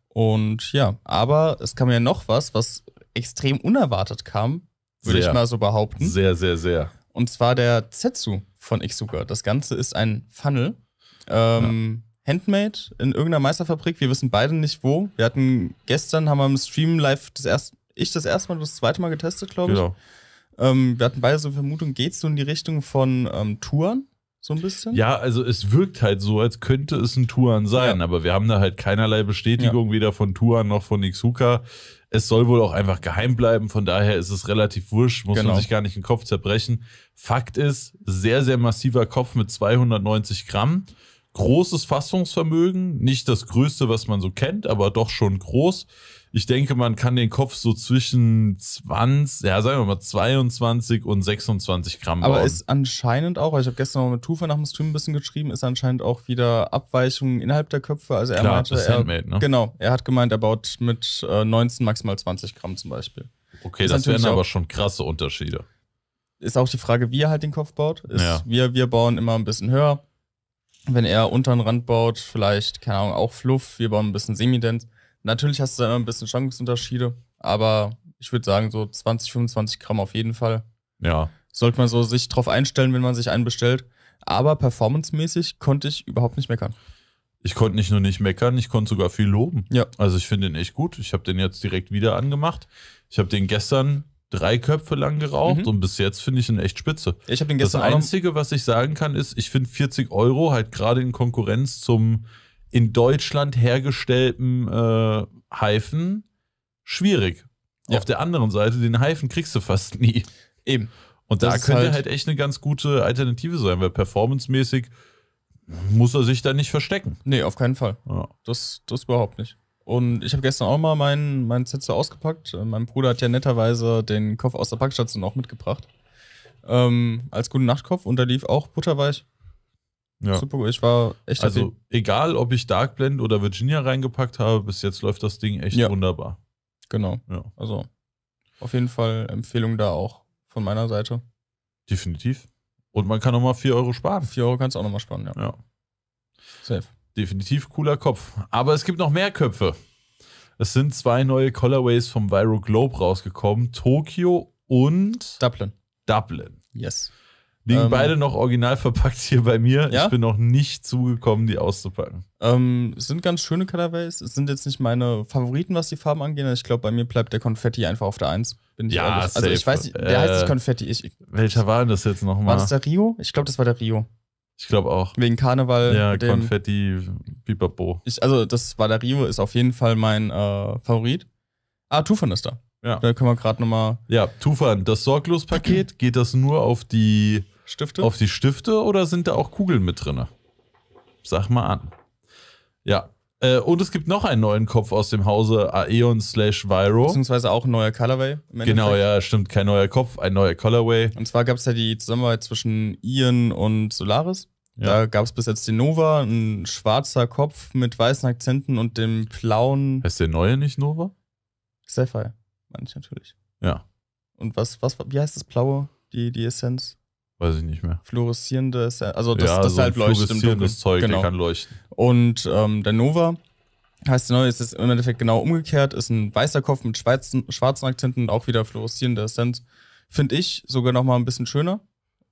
Und ja, aber es kam ja noch was, was extrem unerwartet kam, würde ich mal so behaupten. Sehr, sehr, sehr. Und zwar der Zetsu von Ixuka. Das Ganze ist ein Funnel, ähm, ja. Handmade in irgendeiner Meisterfabrik, wir wissen beide nicht wo. Wir hatten gestern, haben wir im Stream live das erste, ich das erste Mal, das zweite Mal getestet, glaube ich. Genau. Ähm, wir hatten beide so eine Vermutung, geht es so in die Richtung von ähm, Touren? So ein bisschen? Ja, also es wirkt halt so, als könnte es ein Tuan sein, ja. aber wir haben da halt keinerlei Bestätigung, ja. weder von Tuan noch von Nixuka. Es soll wohl auch einfach geheim bleiben, von daher ist es relativ wurscht, muss genau. man sich gar nicht den Kopf zerbrechen. Fakt ist, sehr, sehr massiver Kopf mit 290 Gramm großes Fassungsvermögen, nicht das größte, was man so kennt, aber doch schon groß. Ich denke, man kann den Kopf so zwischen 20, ja, sagen wir mal 22 und 26 Gramm bauen. Aber ist anscheinend auch, ich habe gestern noch mit Tufa nach dem Stream ein bisschen geschrieben, ist anscheinend auch wieder Abweichungen innerhalb der Köpfe. Also er Klar, meinte, er, Handmade, ne? genau, er hat gemeint, er baut mit 19 äh, maximal 20 Gramm zum Beispiel. Okay, ist das wären aber schon krasse Unterschiede. Ist auch die Frage, wie er halt den Kopf baut. Ist, ja. wir, wir bauen immer ein bisschen höher wenn er unteren Rand baut, vielleicht, keine Ahnung, auch Fluff, wir bauen ein bisschen Semident. Natürlich hast du da immer ein bisschen Schwankungsunterschiede, aber ich würde sagen, so 20, 25 Gramm auf jeden Fall. Ja. Sollte man so sich drauf einstellen, wenn man sich einen bestellt. Aber performancemäßig konnte ich überhaupt nicht meckern. Ich konnte nicht nur nicht meckern, ich konnte sogar viel loben. Ja. Also ich finde den echt gut. Ich habe den jetzt direkt wieder angemacht. Ich habe den gestern drei Köpfe lang geraucht mhm. und bis jetzt finde ich ihn echt spitze. Ich habe ihn gestern Das Einzige, was ich sagen kann, ist, ich finde 40 Euro halt gerade in Konkurrenz zum in Deutschland hergestellten äh, Heifen schwierig. Ja. Auf der anderen Seite, den Heifen kriegst du fast nie. Eben. Und das da könnte halt, halt, echt eine ganz gute Alternative sein, weil performancemäßig muss er sich da nicht verstecken. Nee, auf keinen Fall. Ja. Das, das überhaupt nicht. Und ich habe gestern auch mal meinen mein so ausgepackt. Äh, mein Bruder hat ja netterweise den Kopf aus der Packstation auch mitgebracht. Ähm, als guten Nachtkopf und da lief auch butterweich. Ja. Super, gut. ich war echt Also happy. egal, ob ich Dark Blend oder Virginia reingepackt habe, bis jetzt läuft das Ding echt ja. wunderbar. Genau. Ja. Also auf jeden Fall Empfehlung da auch von meiner Seite. Definitiv. Und man kann nochmal 4 Euro sparen. 4 Euro kannst du auch nochmal sparen, ja. ja. Safe. Definitiv cooler Kopf. Aber es gibt noch mehr Köpfe. Es sind zwei neue Colorways vom Viral Globe rausgekommen: Tokio und Dublin. Dublin. Yes. Liegen ähm, beide noch original verpackt hier bei mir. Ja? Ich bin noch nicht zugekommen, die auszupacken. Ähm, sind ganz schöne Colorways. Es sind jetzt nicht meine Favoriten, was die Farben angeht. Ich glaube, bei mir bleibt der Konfetti einfach auf der Eins. Bin ich ja, ehrlich. Also ich weiß nicht, der äh, heißt nicht äh, Konfetti. Ich, welcher war denn das jetzt nochmal? War das der Rio? Ich glaube, das war der Rio. Ich glaube auch. Wegen Karneval. Ja, dem, Konfetti, Bibabo. Ich, also, das Valerio ist auf jeden Fall mein äh, Favorit. Ah, Tufan ist da. Ja. Da können wir gerade nochmal. Ja, Tufan, das Sorglos-Paket, geht das nur auf die Stifte? Auf die Stifte oder sind da auch Kugeln mit drin? Sag mal an. Ja. Äh, und es gibt noch einen neuen Kopf aus dem Hause Aeon slash Viro. Beziehungsweise auch ein neuer Colorway. Genau, ja, stimmt. Kein neuer Kopf, ein neuer Colorway. Und zwar gab es ja die Zusammenarbeit zwischen Ian und Solaris. Ja. Da gab es bis jetzt den Nova, ein schwarzer Kopf mit weißen Akzenten und dem blauen. Heißt der neue nicht Nova? Sapphire, meine ich natürlich. Ja. Und was, was, wie heißt das blaue, die, die Essenz? Weiß ich nicht mehr. Fluoreszierende Essenz. Also das, ja, das so also halt leuchtet im Zeug, genau. der kann leuchten. Und ähm, der Nova heißt der neue, ist es im Endeffekt genau umgekehrt, ist ein weißer Kopf mit schwarzen, schwarzen Akzenten und auch wieder fluoreszierende Essenz. Finde ich sogar nochmal ein bisschen schöner.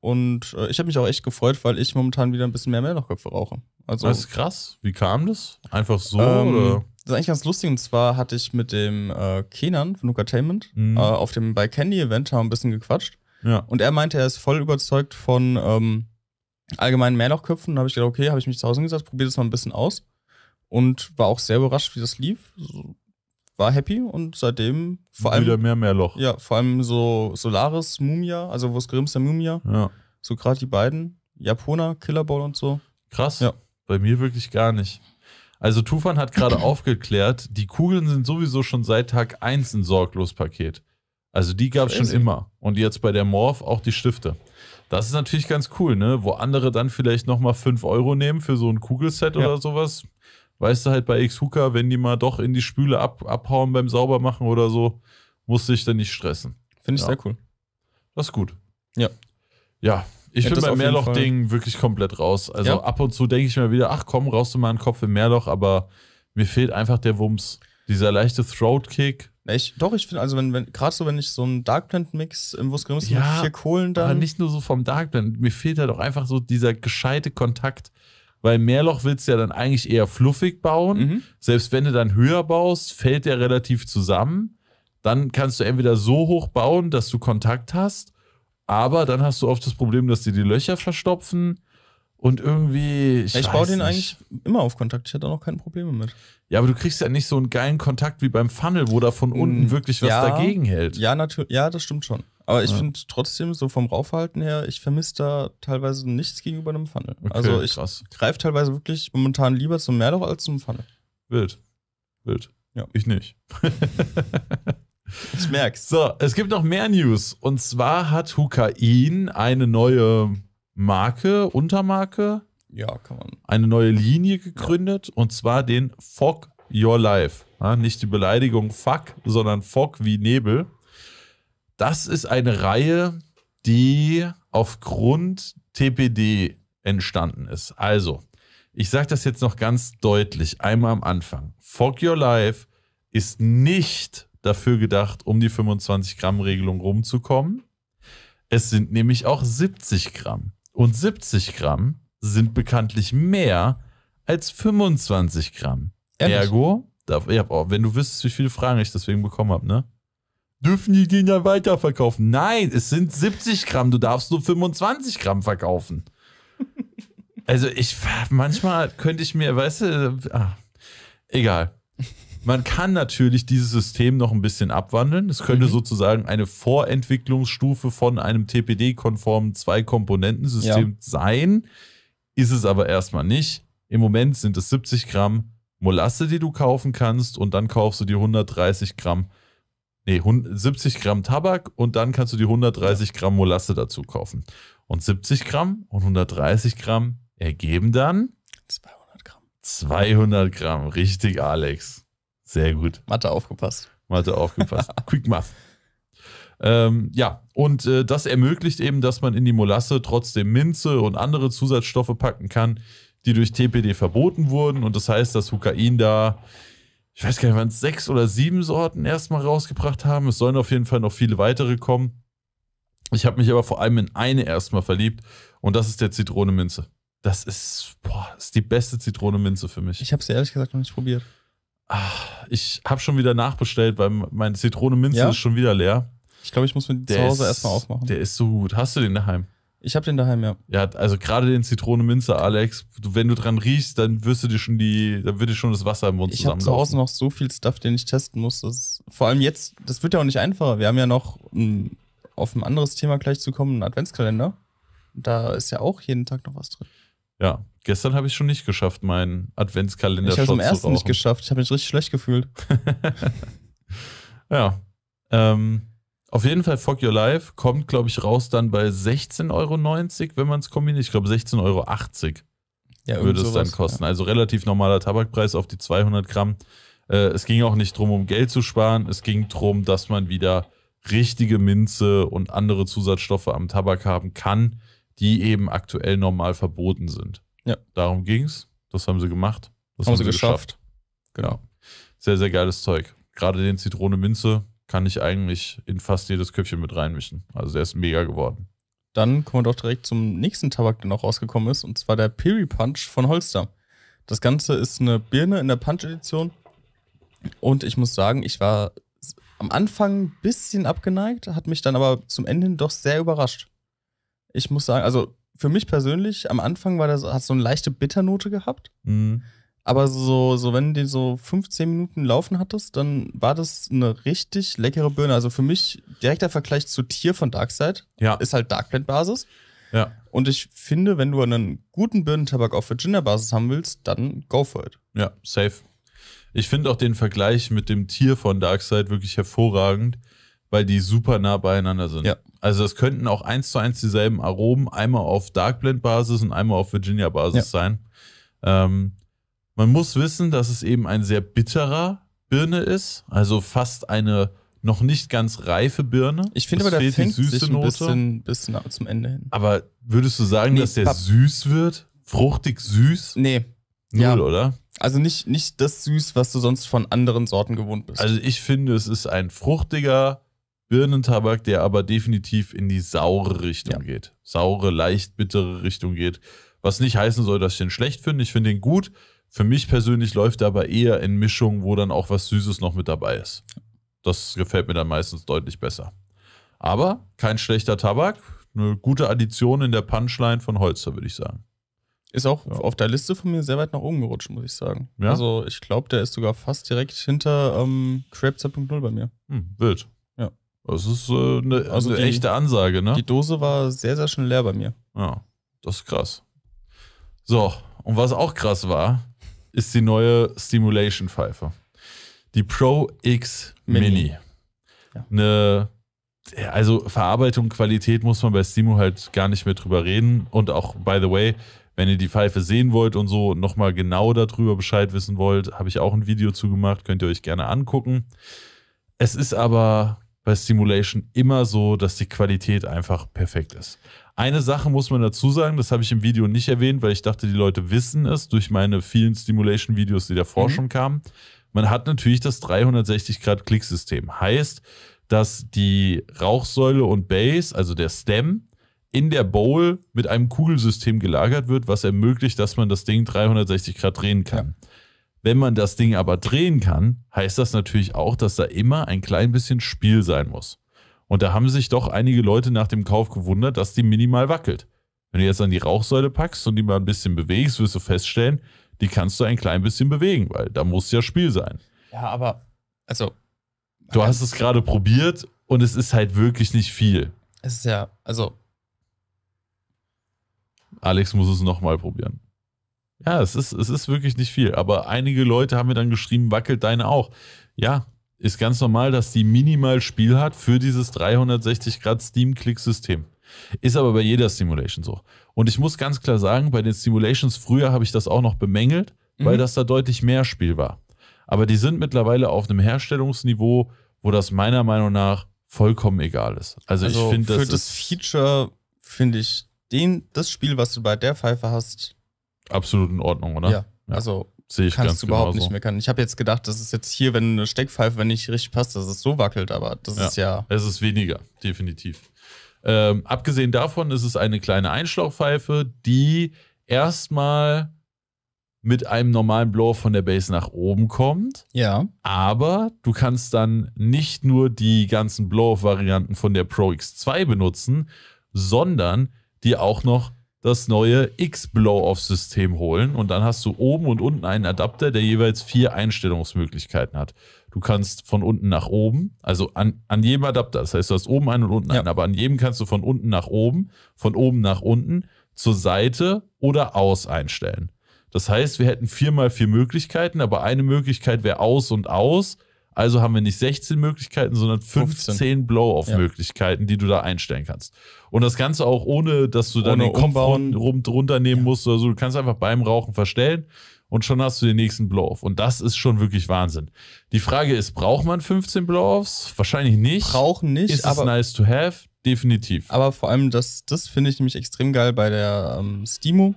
Und äh, ich habe mich auch echt gefreut, weil ich momentan wieder ein bisschen mehr Meerlochköpfe rauche. Also, das ist krass. Wie kam das? Einfach so? Ähm, oder? Das ist eigentlich ganz lustig. Und zwar hatte ich mit dem äh, Kenan von Entertainment mhm. äh, auf dem By Candy Event haben ein bisschen gequatscht. Ja. Und er meinte, er ist voll überzeugt von ähm, allgemeinen Meerlochköpfen. Da habe ich gedacht, okay, habe ich mich zu Hause hingesetzt, probiere das mal ein bisschen aus. Und war auch sehr überrascht, wie das lief. So, war happy und seitdem vor allem. Wieder mehr mehr Loch. Ja, vor allem so Solaris, Mumia, also wo ist Grimms der Mumia? Ja. So gerade die beiden. Japoner, Killerball und so. Krass. Ja. Bei mir wirklich gar nicht. Also Tufan hat gerade aufgeklärt, die Kugeln sind sowieso schon seit Tag 1 ein Sorglos-Paket. Also die gab es schon immer. Und jetzt bei der Morph auch die Stifte. Das ist natürlich ganz cool, ne? Wo andere dann vielleicht nochmal 5 Euro nehmen für so ein Kugelset ja. oder sowas weißt du halt bei x Xuka, wenn die mal doch in die Spüle ab, abhauen beim Saubermachen oder so, musst du dich dann nicht stressen. Finde ich ja. sehr cool. Das ist gut. Ja. Ja, ich bin beim Mehrloch-Ding wirklich komplett raus. Also ja. ab und zu denke ich mir wieder, ach komm, raus du mal einen Kopf im Mehrloch, aber mir fehlt einfach der Wumms. Dieser leichte Throat-Kick. Ich, doch, ich finde, also wenn, wenn gerade so, wenn ich so einen Darkplant-Mix im Wurst ja, mit vier Kohlen da. Aber nicht nur so vom Darkplant, mir fehlt halt auch einfach so dieser gescheite Kontakt weil Mehrloch willst du ja dann eigentlich eher fluffig bauen. Mhm. Selbst wenn du dann höher baust, fällt der relativ zusammen. Dann kannst du entweder so hoch bauen, dass du Kontakt hast, aber dann hast du oft das Problem, dass dir die Löcher verstopfen und irgendwie. Ich, ich baue den nicht. eigentlich immer auf Kontakt. Ich hatte auch noch keine Probleme mit. Ja, aber du kriegst ja nicht so einen geilen Kontakt wie beim Funnel, wo da von mm, unten mhm. wirklich was ja, dagegen hält. Ja, natürlich. Ja, das stimmt schon. Aber ich ja. finde trotzdem, so vom Raufhalten her, ich vermisse da teilweise nichts gegenüber einem Funnel. Okay, also ich greife teilweise wirklich momentan lieber zum Meerloch als zum Funnel. Wild. Wild. Ja. Ich nicht. ich merk's. So, es gibt noch mehr News. Und zwar hat Hukain eine neue Marke, Untermarke. Ja, kann man. Eine neue Linie gegründet. Ja. Und zwar den Fog Your Life. Ja, nicht die Beleidigung Fuck, sondern Fog wie Nebel. Das ist eine Reihe, die aufgrund TPD entstanden ist. Also, ich sage das jetzt noch ganz deutlich, einmal am Anfang. Fog Your Life ist nicht dafür gedacht, um die 25 Gramm Regelung rumzukommen. Es sind nämlich auch 70 Gramm. Und 70 Gramm sind bekanntlich mehr als 25 Gramm. Ehrlich? Ergo, oh, wenn du wüsstest, wie viele Fragen ich deswegen bekommen habe, ne? dürfen die den dann weiterverkaufen. Nein, es sind 70 Gramm, du darfst nur 25 Gramm verkaufen. Also ich, manchmal könnte ich mir, weißt du, ah, egal. Man kann natürlich dieses System noch ein bisschen abwandeln. Es könnte mhm. sozusagen eine Vorentwicklungsstufe von einem TPD-konformen Zwei-Komponenten-System ja. sein. Ist es aber erstmal nicht. Im Moment sind es 70 Gramm Molasse, die du kaufen kannst, und dann kaufst du die 130 Gramm nee, 70 Gramm Tabak und dann kannst du die 130 Gramm Molasse dazu kaufen. Und 70 Gramm und 130 Gramm ergeben dann 200 Gramm. 200 Gramm, richtig, Alex. Sehr gut. Mathe aufgepasst. Mathe aufgepasst. Quick Math. Ähm, ja, und äh, das ermöglicht eben, dass man in die Molasse trotzdem Minze und andere Zusatzstoffe packen kann, die durch TPD verboten wurden. Und das heißt, dass Hukain da ich weiß gar nicht, waren es sechs oder sieben Sorten erstmal rausgebracht haben. Es sollen auf jeden Fall noch viele weitere kommen. Ich habe mich aber vor allem in eine erstmal verliebt und das ist der Zitrone Minze. Das ist, boah, ist die beste Zitrone Minze für mich. Ich habe es ehrlich gesagt noch nicht probiert. Ach, ich habe schon wieder nachbestellt, weil meine Zitrone Minze ja? ist schon wieder leer. Ich glaube, ich muss mir die zu Hause erstmal aufmachen. Der ist so gut. Hast du den daheim? Ich habe den daheim, ja. Ja, also gerade den Zitrone-Minze, Alex. wenn du dran riechst, dann wirst du dir schon die, dann wird dir schon das Wasser im Mund ich Ich habe zu Hause noch so viel Stuff, den ich testen muss. Das, vor allem jetzt, das wird ja auch nicht einfacher. Wir haben ja noch, um auf ein anderes Thema gleich zu kommen, einen Adventskalender. Da ist ja auch jeden Tag noch was drin. Ja, gestern habe ich schon nicht geschafft, meinen Adventskalender zu Ich habe es am ersten nicht geschafft. Ich habe mich richtig schlecht gefühlt. ja. Ähm, auf jeden Fall Fuck Your Life kommt, glaube ich, raus dann bei 16,90 Euro, wenn man es kombiniert. Ich glaube 16,80 Euro ja, würde es dann kosten. Ja. Also relativ normaler Tabakpreis auf die 200 Gramm. Äh, es ging auch nicht darum, um Geld zu sparen. Es ging darum, dass man wieder richtige Minze und andere Zusatzstoffe am Tabak haben kann, die eben aktuell normal verboten sind. Ja. Darum ging es. Das haben sie gemacht. Das haben, haben sie geschafft. geschafft. Genau. Sehr, sehr geiles Zeug. Gerade den Zitrone-Minze kann ich eigentlich in fast jedes Köpfchen mit reinmischen. Also der ist mega geworden. Dann kommen wir doch direkt zum nächsten Tabak, der noch rausgekommen ist, und zwar der Piri Punch von Holster. Das Ganze ist eine Birne in der Punch-Edition. Und ich muss sagen, ich war am Anfang ein bisschen abgeneigt, hat mich dann aber zum Ende hin doch sehr überrascht. Ich muss sagen, also für mich persönlich, am Anfang war das, hat so eine leichte Bitternote gehabt. Mhm. Aber so, so wenn du den so 15 Minuten laufen hattest, dann war das eine richtig leckere Birne. Also für mich direkter Vergleich zu Tier von Darkseid. Ja. Ist halt Darkblend-Basis. Ja. Und ich finde, wenn du einen guten Birnentabak auf Virginia-Basis haben willst, dann go for it. Ja, safe. Ich finde auch den Vergleich mit dem Tier von Darkseid wirklich hervorragend, weil die super nah beieinander sind. Ja. Also es könnten auch eins zu eins dieselben Aromen, einmal auf Darkblend-Basis und einmal auf Virginia-Basis ja. sein. Ähm, man muss wissen, dass es eben ein sehr bitterer Birne ist, also fast eine noch nicht ganz reife Birne. Ich finde aber, da fängt sich ein bisschen, bisschen, zum Ende hin. Aber würdest du sagen, nee, dass der Pap süß wird? Fruchtig süß? Nee. Null, ja. oder? Also nicht, nicht das süß, was du sonst von anderen Sorten gewohnt bist. Also ich finde, es ist ein fruchtiger Birnentabak, der aber definitiv in die saure Richtung ja. geht. Saure, leicht bittere Richtung geht. Was nicht heißen soll, dass ich den schlecht finde. Ich finde den gut. Für mich persönlich läuft er aber eher in Mischungen, wo dann auch was Süßes noch mit dabei ist. Das gefällt mir dann meistens deutlich besser. Aber kein schlechter Tabak, eine gute Addition in der Punchline von Holzer, würde ich sagen. Ist auch ja. auf der Liste von mir sehr weit nach oben gerutscht, muss ich sagen. Ja? Also ich glaube, der ist sogar fast direkt hinter ähm, Crab 2.0 bei mir. Hm, wild. Ja. Das ist äh, eine, also eine die, echte Ansage, ne? Die Dose war sehr, sehr schnell leer bei mir. Ja, das ist krass. So, und was auch krass war, ist die neue Stimulation-Pfeife. Die Pro X Mini. Mini. Ja. Eine, also Verarbeitung, Qualität muss man bei Stimu halt gar nicht mehr drüber reden. Und auch, by the way, wenn ihr die Pfeife sehen wollt und so nochmal genau darüber Bescheid wissen wollt, habe ich auch ein Video zu gemacht, könnt ihr euch gerne angucken. Es ist aber bei Stimulation immer so, dass die Qualität einfach perfekt ist. Eine Sache muss man dazu sagen, das habe ich im Video nicht erwähnt, weil ich dachte, die Leute wissen es durch meine vielen Stimulation-Videos, die davor mhm. schon kamen. Man hat natürlich das 360-Grad-Klicksystem. Heißt, dass die Rauchsäule und Bass, also der Stem, in der Bowl mit einem Kugelsystem gelagert wird, was ermöglicht, dass man das Ding 360 Grad drehen kann. Ja. Wenn man das Ding aber drehen kann, heißt das natürlich auch, dass da immer ein klein bisschen Spiel sein muss. Und da haben sich doch einige Leute nach dem Kauf gewundert, dass die minimal wackelt. Wenn du jetzt an die Rauchsäule packst und die mal ein bisschen bewegst, wirst du feststellen, die kannst du ein klein bisschen bewegen, weil da muss ja Spiel sein. Ja, aber, also. Du hast es gerade probiert und es ist halt wirklich nicht viel. Es ist ja, also. Alex muss es nochmal probieren. Ja, es ist, es ist wirklich nicht viel. Aber einige Leute haben mir dann geschrieben, wackelt deine auch. Ja, ist ganz normal, dass die minimal Spiel hat für dieses 360 Grad Steam-Click-System. Ist aber bei jeder Simulation so. Und ich muss ganz klar sagen, bei den Simulations früher habe ich das auch noch bemängelt, mhm. weil das da deutlich mehr Spiel war. Aber die sind mittlerweile auf einem Herstellungsniveau, wo das meiner Meinung nach vollkommen egal ist. Also, also ich finde das. Für das Feature finde ich den, das Spiel, was du bei der Pfeife hast. Absolut in Ordnung, oder? Ja. ja. Also Sehe ich kannst du überhaupt genau nicht kann. Ich habe jetzt gedacht, das ist jetzt hier, wenn eine Steckpfeife, wenn nicht richtig passt, dass es so wackelt, aber das ja, ist ja. Es ist weniger, definitiv. Ähm, abgesehen davon ist es eine kleine Einschlauchpfeife, die erstmal mit einem normalen Blower von der Base nach oben kommt. Ja. Aber du kannst dann nicht nur die ganzen Blow-Varianten off von der Pro X2 benutzen, sondern die auch noch das neue X-Blow-Off-System holen und dann hast du oben und unten einen Adapter, der jeweils vier Einstellungsmöglichkeiten hat. Du kannst von unten nach oben, also an, an jedem Adapter, das heißt, du hast oben einen und unten ja. einen, aber an jedem kannst du von unten nach oben, von oben nach unten, zur Seite oder aus einstellen. Das heißt, wir hätten viermal vier Möglichkeiten, aber eine Möglichkeit wäre aus und aus also haben wir nicht 16 Möglichkeiten, sondern 15, 15. Blow-Off-Möglichkeiten, ja. die du da einstellen kannst. Und das Ganze auch ohne, dass du dann den Kopf rum rund, runternehmen ja. musst oder so. Du kannst einfach beim Rauchen verstellen und schon hast du den nächsten Blow-Off. Und das ist schon wirklich Wahnsinn. Die Frage ist, braucht man 15 Blow-Offs? Wahrscheinlich nicht. Brauchen nicht. Ist aber es nice to have? Definitiv. Aber vor allem, das, das finde ich nämlich extrem geil bei der ähm, Stimo.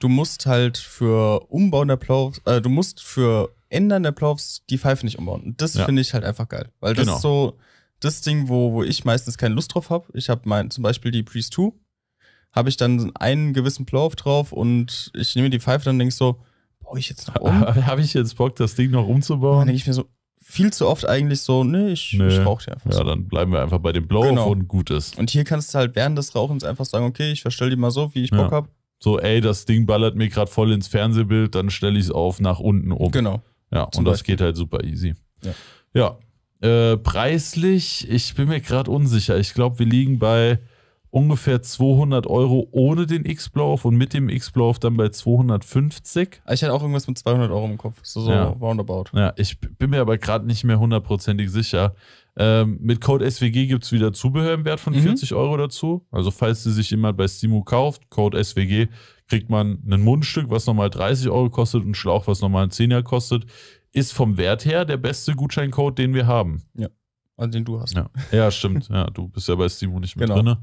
Du musst halt für Umbau der Blow-Offs, äh, du musst für ändern der Playoffs die Pfeife nicht umbauen. Und das ja. finde ich halt einfach geil. Weil das genau. ist so das Ding, wo, wo ich meistens keine Lust drauf habe. Ich habe mein, zum Beispiel die Priest 2, habe ich dann einen gewissen Playoff drauf und ich nehme die Pfeife dann denke ich so, baue ich jetzt noch um? habe ich jetzt Bock, das Ding noch umzubauen? Dann denke ich mir so, viel zu oft eigentlich so, nee, ich, nee. ich rauche dir einfach. Ja, so. dann bleiben wir einfach bei dem Blow genau. und gut ist. Und hier kannst du halt während des Rauchens einfach sagen, okay, ich verstelle die mal so, wie ich ja. Bock habe. So, ey, das Ding ballert mir gerade voll ins Fernsehbild, dann stelle ich es auf nach unten um. Genau. Ja, und Beispiel. das geht halt super easy. Ja. ja. Äh, preislich, ich bin mir gerade unsicher. Ich glaube, wir liegen bei ungefähr 200 Euro ohne den x off und mit dem x off dann bei 250. Ah, ich hatte auch irgendwas mit 200 Euro im Kopf, so, so ja. roundabout. Ja, ich bin mir aber gerade nicht mehr hundertprozentig sicher. Ähm, mit Code SWG gibt es wieder Zubehör im Wert von mhm. 40 Euro dazu. Also falls sie sich jemand bei Stimu kauft, Code SWG, kriegt man ein Mundstück, was nochmal 30 Euro kostet und Schlauch, was nochmal ein 10 Zehner kostet. Ist vom Wert her der beste Gutscheincode, den wir haben. Ja, also den du hast. Ja, ja stimmt. ja, du bist ja bei Stimu nicht mehr genau. drin.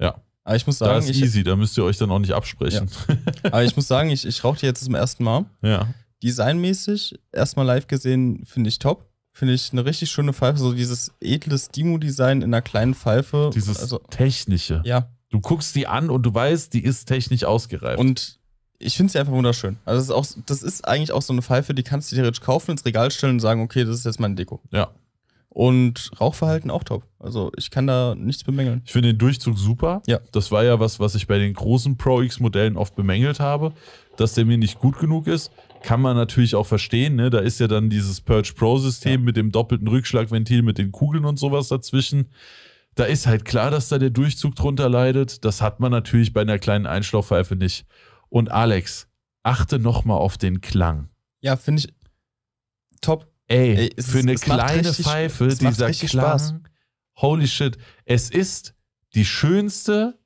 Ja, aber ich muss sagen, da ist ich, easy, da müsst ihr euch dann auch nicht absprechen. Ja. Aber ich muss sagen, ich, ich rauche die jetzt zum ersten Mal. Ja. Designmäßig, erstmal live gesehen, finde ich top. Finde ich eine richtig schöne Pfeife, so dieses edle Stimo-Design in einer kleinen Pfeife. Dieses also, technische. Ja. Du guckst die an und du weißt, die ist technisch ausgereift. Und ich finde sie einfach wunderschön. Also das ist, auch, das ist eigentlich auch so eine Pfeife, die kannst du theoretisch kaufen, ins Regal stellen und sagen, okay, das ist jetzt mein Deko. Ja. Und Rauchverhalten auch top. Also ich kann da nichts bemängeln. Ich finde den Durchzug super. Ja. Das war ja was, was ich bei den großen Pro X-Modellen oft bemängelt habe, dass der mir nicht gut genug ist kann man natürlich auch verstehen. Ne? Da ist ja dann dieses Purge Pro-System ja. mit dem doppelten Rückschlagventil, mit den Kugeln und sowas dazwischen. Da ist halt klar, dass da der Durchzug drunter leidet. Das hat man natürlich bei einer kleinen Einschlauchpfeife nicht. Und Alex, achte nochmal auf den Klang. Ja, finde ich top. Ey, Ey für ist, eine kleine richtig, Pfeife, dieser Klang. Spaß. Holy shit. Es ist die schönste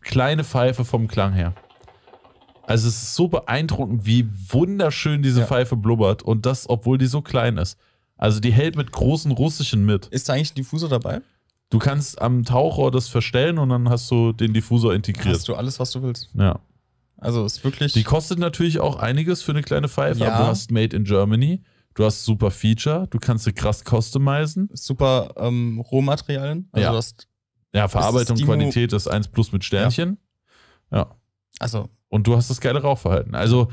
kleine Pfeife vom Klang her. Also es ist so beeindruckend, wie wunderschön diese ja. Pfeife blubbert und das, obwohl die so klein ist. Also die hält mit großen Russischen mit. Ist da eigentlich ein Diffusor dabei? Du kannst am Tauchrohr das verstellen und dann hast du den Diffusor integriert. Hast du alles, was du willst. Ja. Also ist wirklich. Die kostet natürlich auch einiges für eine kleine Pfeife, ja. aber du hast Made in Germany, du hast super Feature, du kannst sie krass customizen. Super ähm, Rohmaterialien. Also ja. Du hast ja, Verarbeitung, Qualität ist 1 plus mit Sternchen. ja. ja. Also und du hast das geile Rauchverhalten. Also,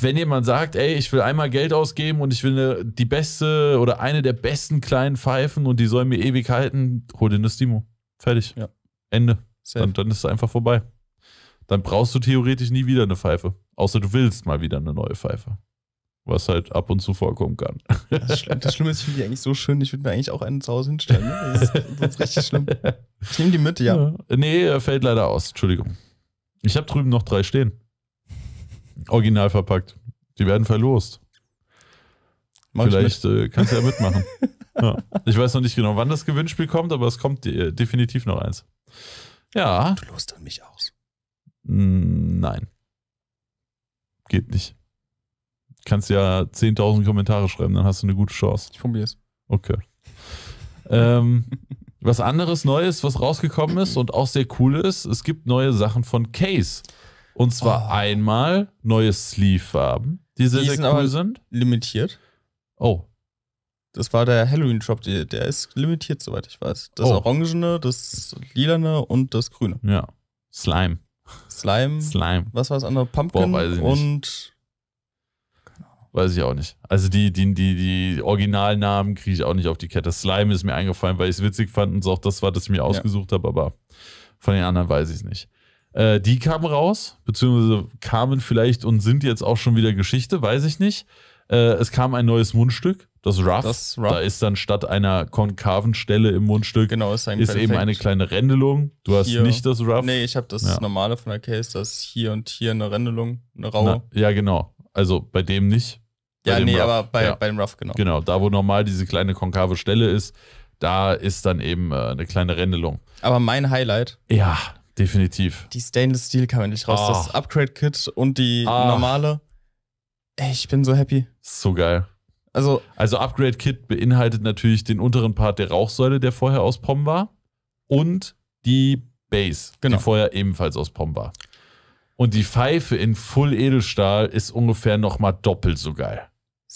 wenn jemand sagt, ey, ich will einmal Geld ausgeben und ich will eine, die beste oder eine der besten kleinen Pfeifen und die soll mir ewig halten, hol dir eine Stimo. Fertig. Ja. Ende. Dann, dann, ist es einfach vorbei. Dann brauchst du theoretisch nie wieder eine Pfeife. Außer du willst mal wieder eine neue Pfeife. Was halt ab und zu vorkommen kann. Das, Schlimme ist, schlimm ich finde die eigentlich so schön. Ich würde mir eigentlich auch einen zu Hause hinstellen. Ne? Das, ist, das ist, richtig schlimm. Ich nehme die mit, ja. ja. Nee, fällt leider aus. Entschuldigung. Ich habe drüben noch drei stehen. Original verpackt. Die werden verlost. Mach Vielleicht äh, kannst du ja mitmachen. ja. Ich weiß noch nicht genau, wann das Gewinnspiel kommt, aber es kommt äh, definitiv noch eins. Ja. Du lost an mich aus. Hm, nein. Geht nicht. Kannst ja 10.000 Kommentare schreiben, dann hast du eine gute Chance. Ich probiere es. Okay. ähm, Was anderes Neues, was rausgekommen ist und auch sehr cool ist, es gibt neue Sachen von Case. Und zwar oh. einmal neue Sleeve-Farben, die sehr, die sehr sind cool sind. Limitiert. Oh. Das war der Halloween-Drop, der ist limitiert, soweit ich weiß. Das oh. Orangene, das Lilane und das Grüne. Ja. Slime. Slime. Slime. Was war das andere? Pumpkin Boah, und Weiß ich auch nicht. Also die, die, die, die Originalnamen kriege ich auch nicht auf die Kette. Slime ist mir eingefallen, weil ich es witzig fand und es auch das war, das ich mir ausgesucht habe, aber von den anderen weiß ich es nicht. Äh, die kamen raus, beziehungsweise kamen vielleicht und sind jetzt auch schon wieder Geschichte, weiß ich nicht. Äh, es kam ein neues Mundstück, das Ruff. Das Ruff. Da ist dann statt einer konkaven Stelle im Mundstück genau, ist, ist eben eine kleine Rändelung. Du hast hier. nicht das Ruff. Nee, ich habe das ja. normale von der Case, das hier und hier eine Rändelung, eine raue. Na, ja, genau. Also bei dem nicht ja, nee, Rough. aber bei, ja. bei dem Rough, genau. Genau, da wo normal diese kleine konkave Stelle ist, da ist dann eben äh, eine kleine Rändelung. Aber mein Highlight. Ja, definitiv. Die Stainless Steel kam endlich raus. Oh. Das ah. Upgrade-Kit und die ah. normale. Ey, ich bin so happy. So geil. Also, also Upgrade-Kit beinhaltet natürlich den unteren Part der Rauchsäule, der vorher aus POM war. Und die Base, genau. die vorher ebenfalls aus POM war. Und die Pfeife in Full Edelstahl ist ungefähr nochmal doppelt so geil.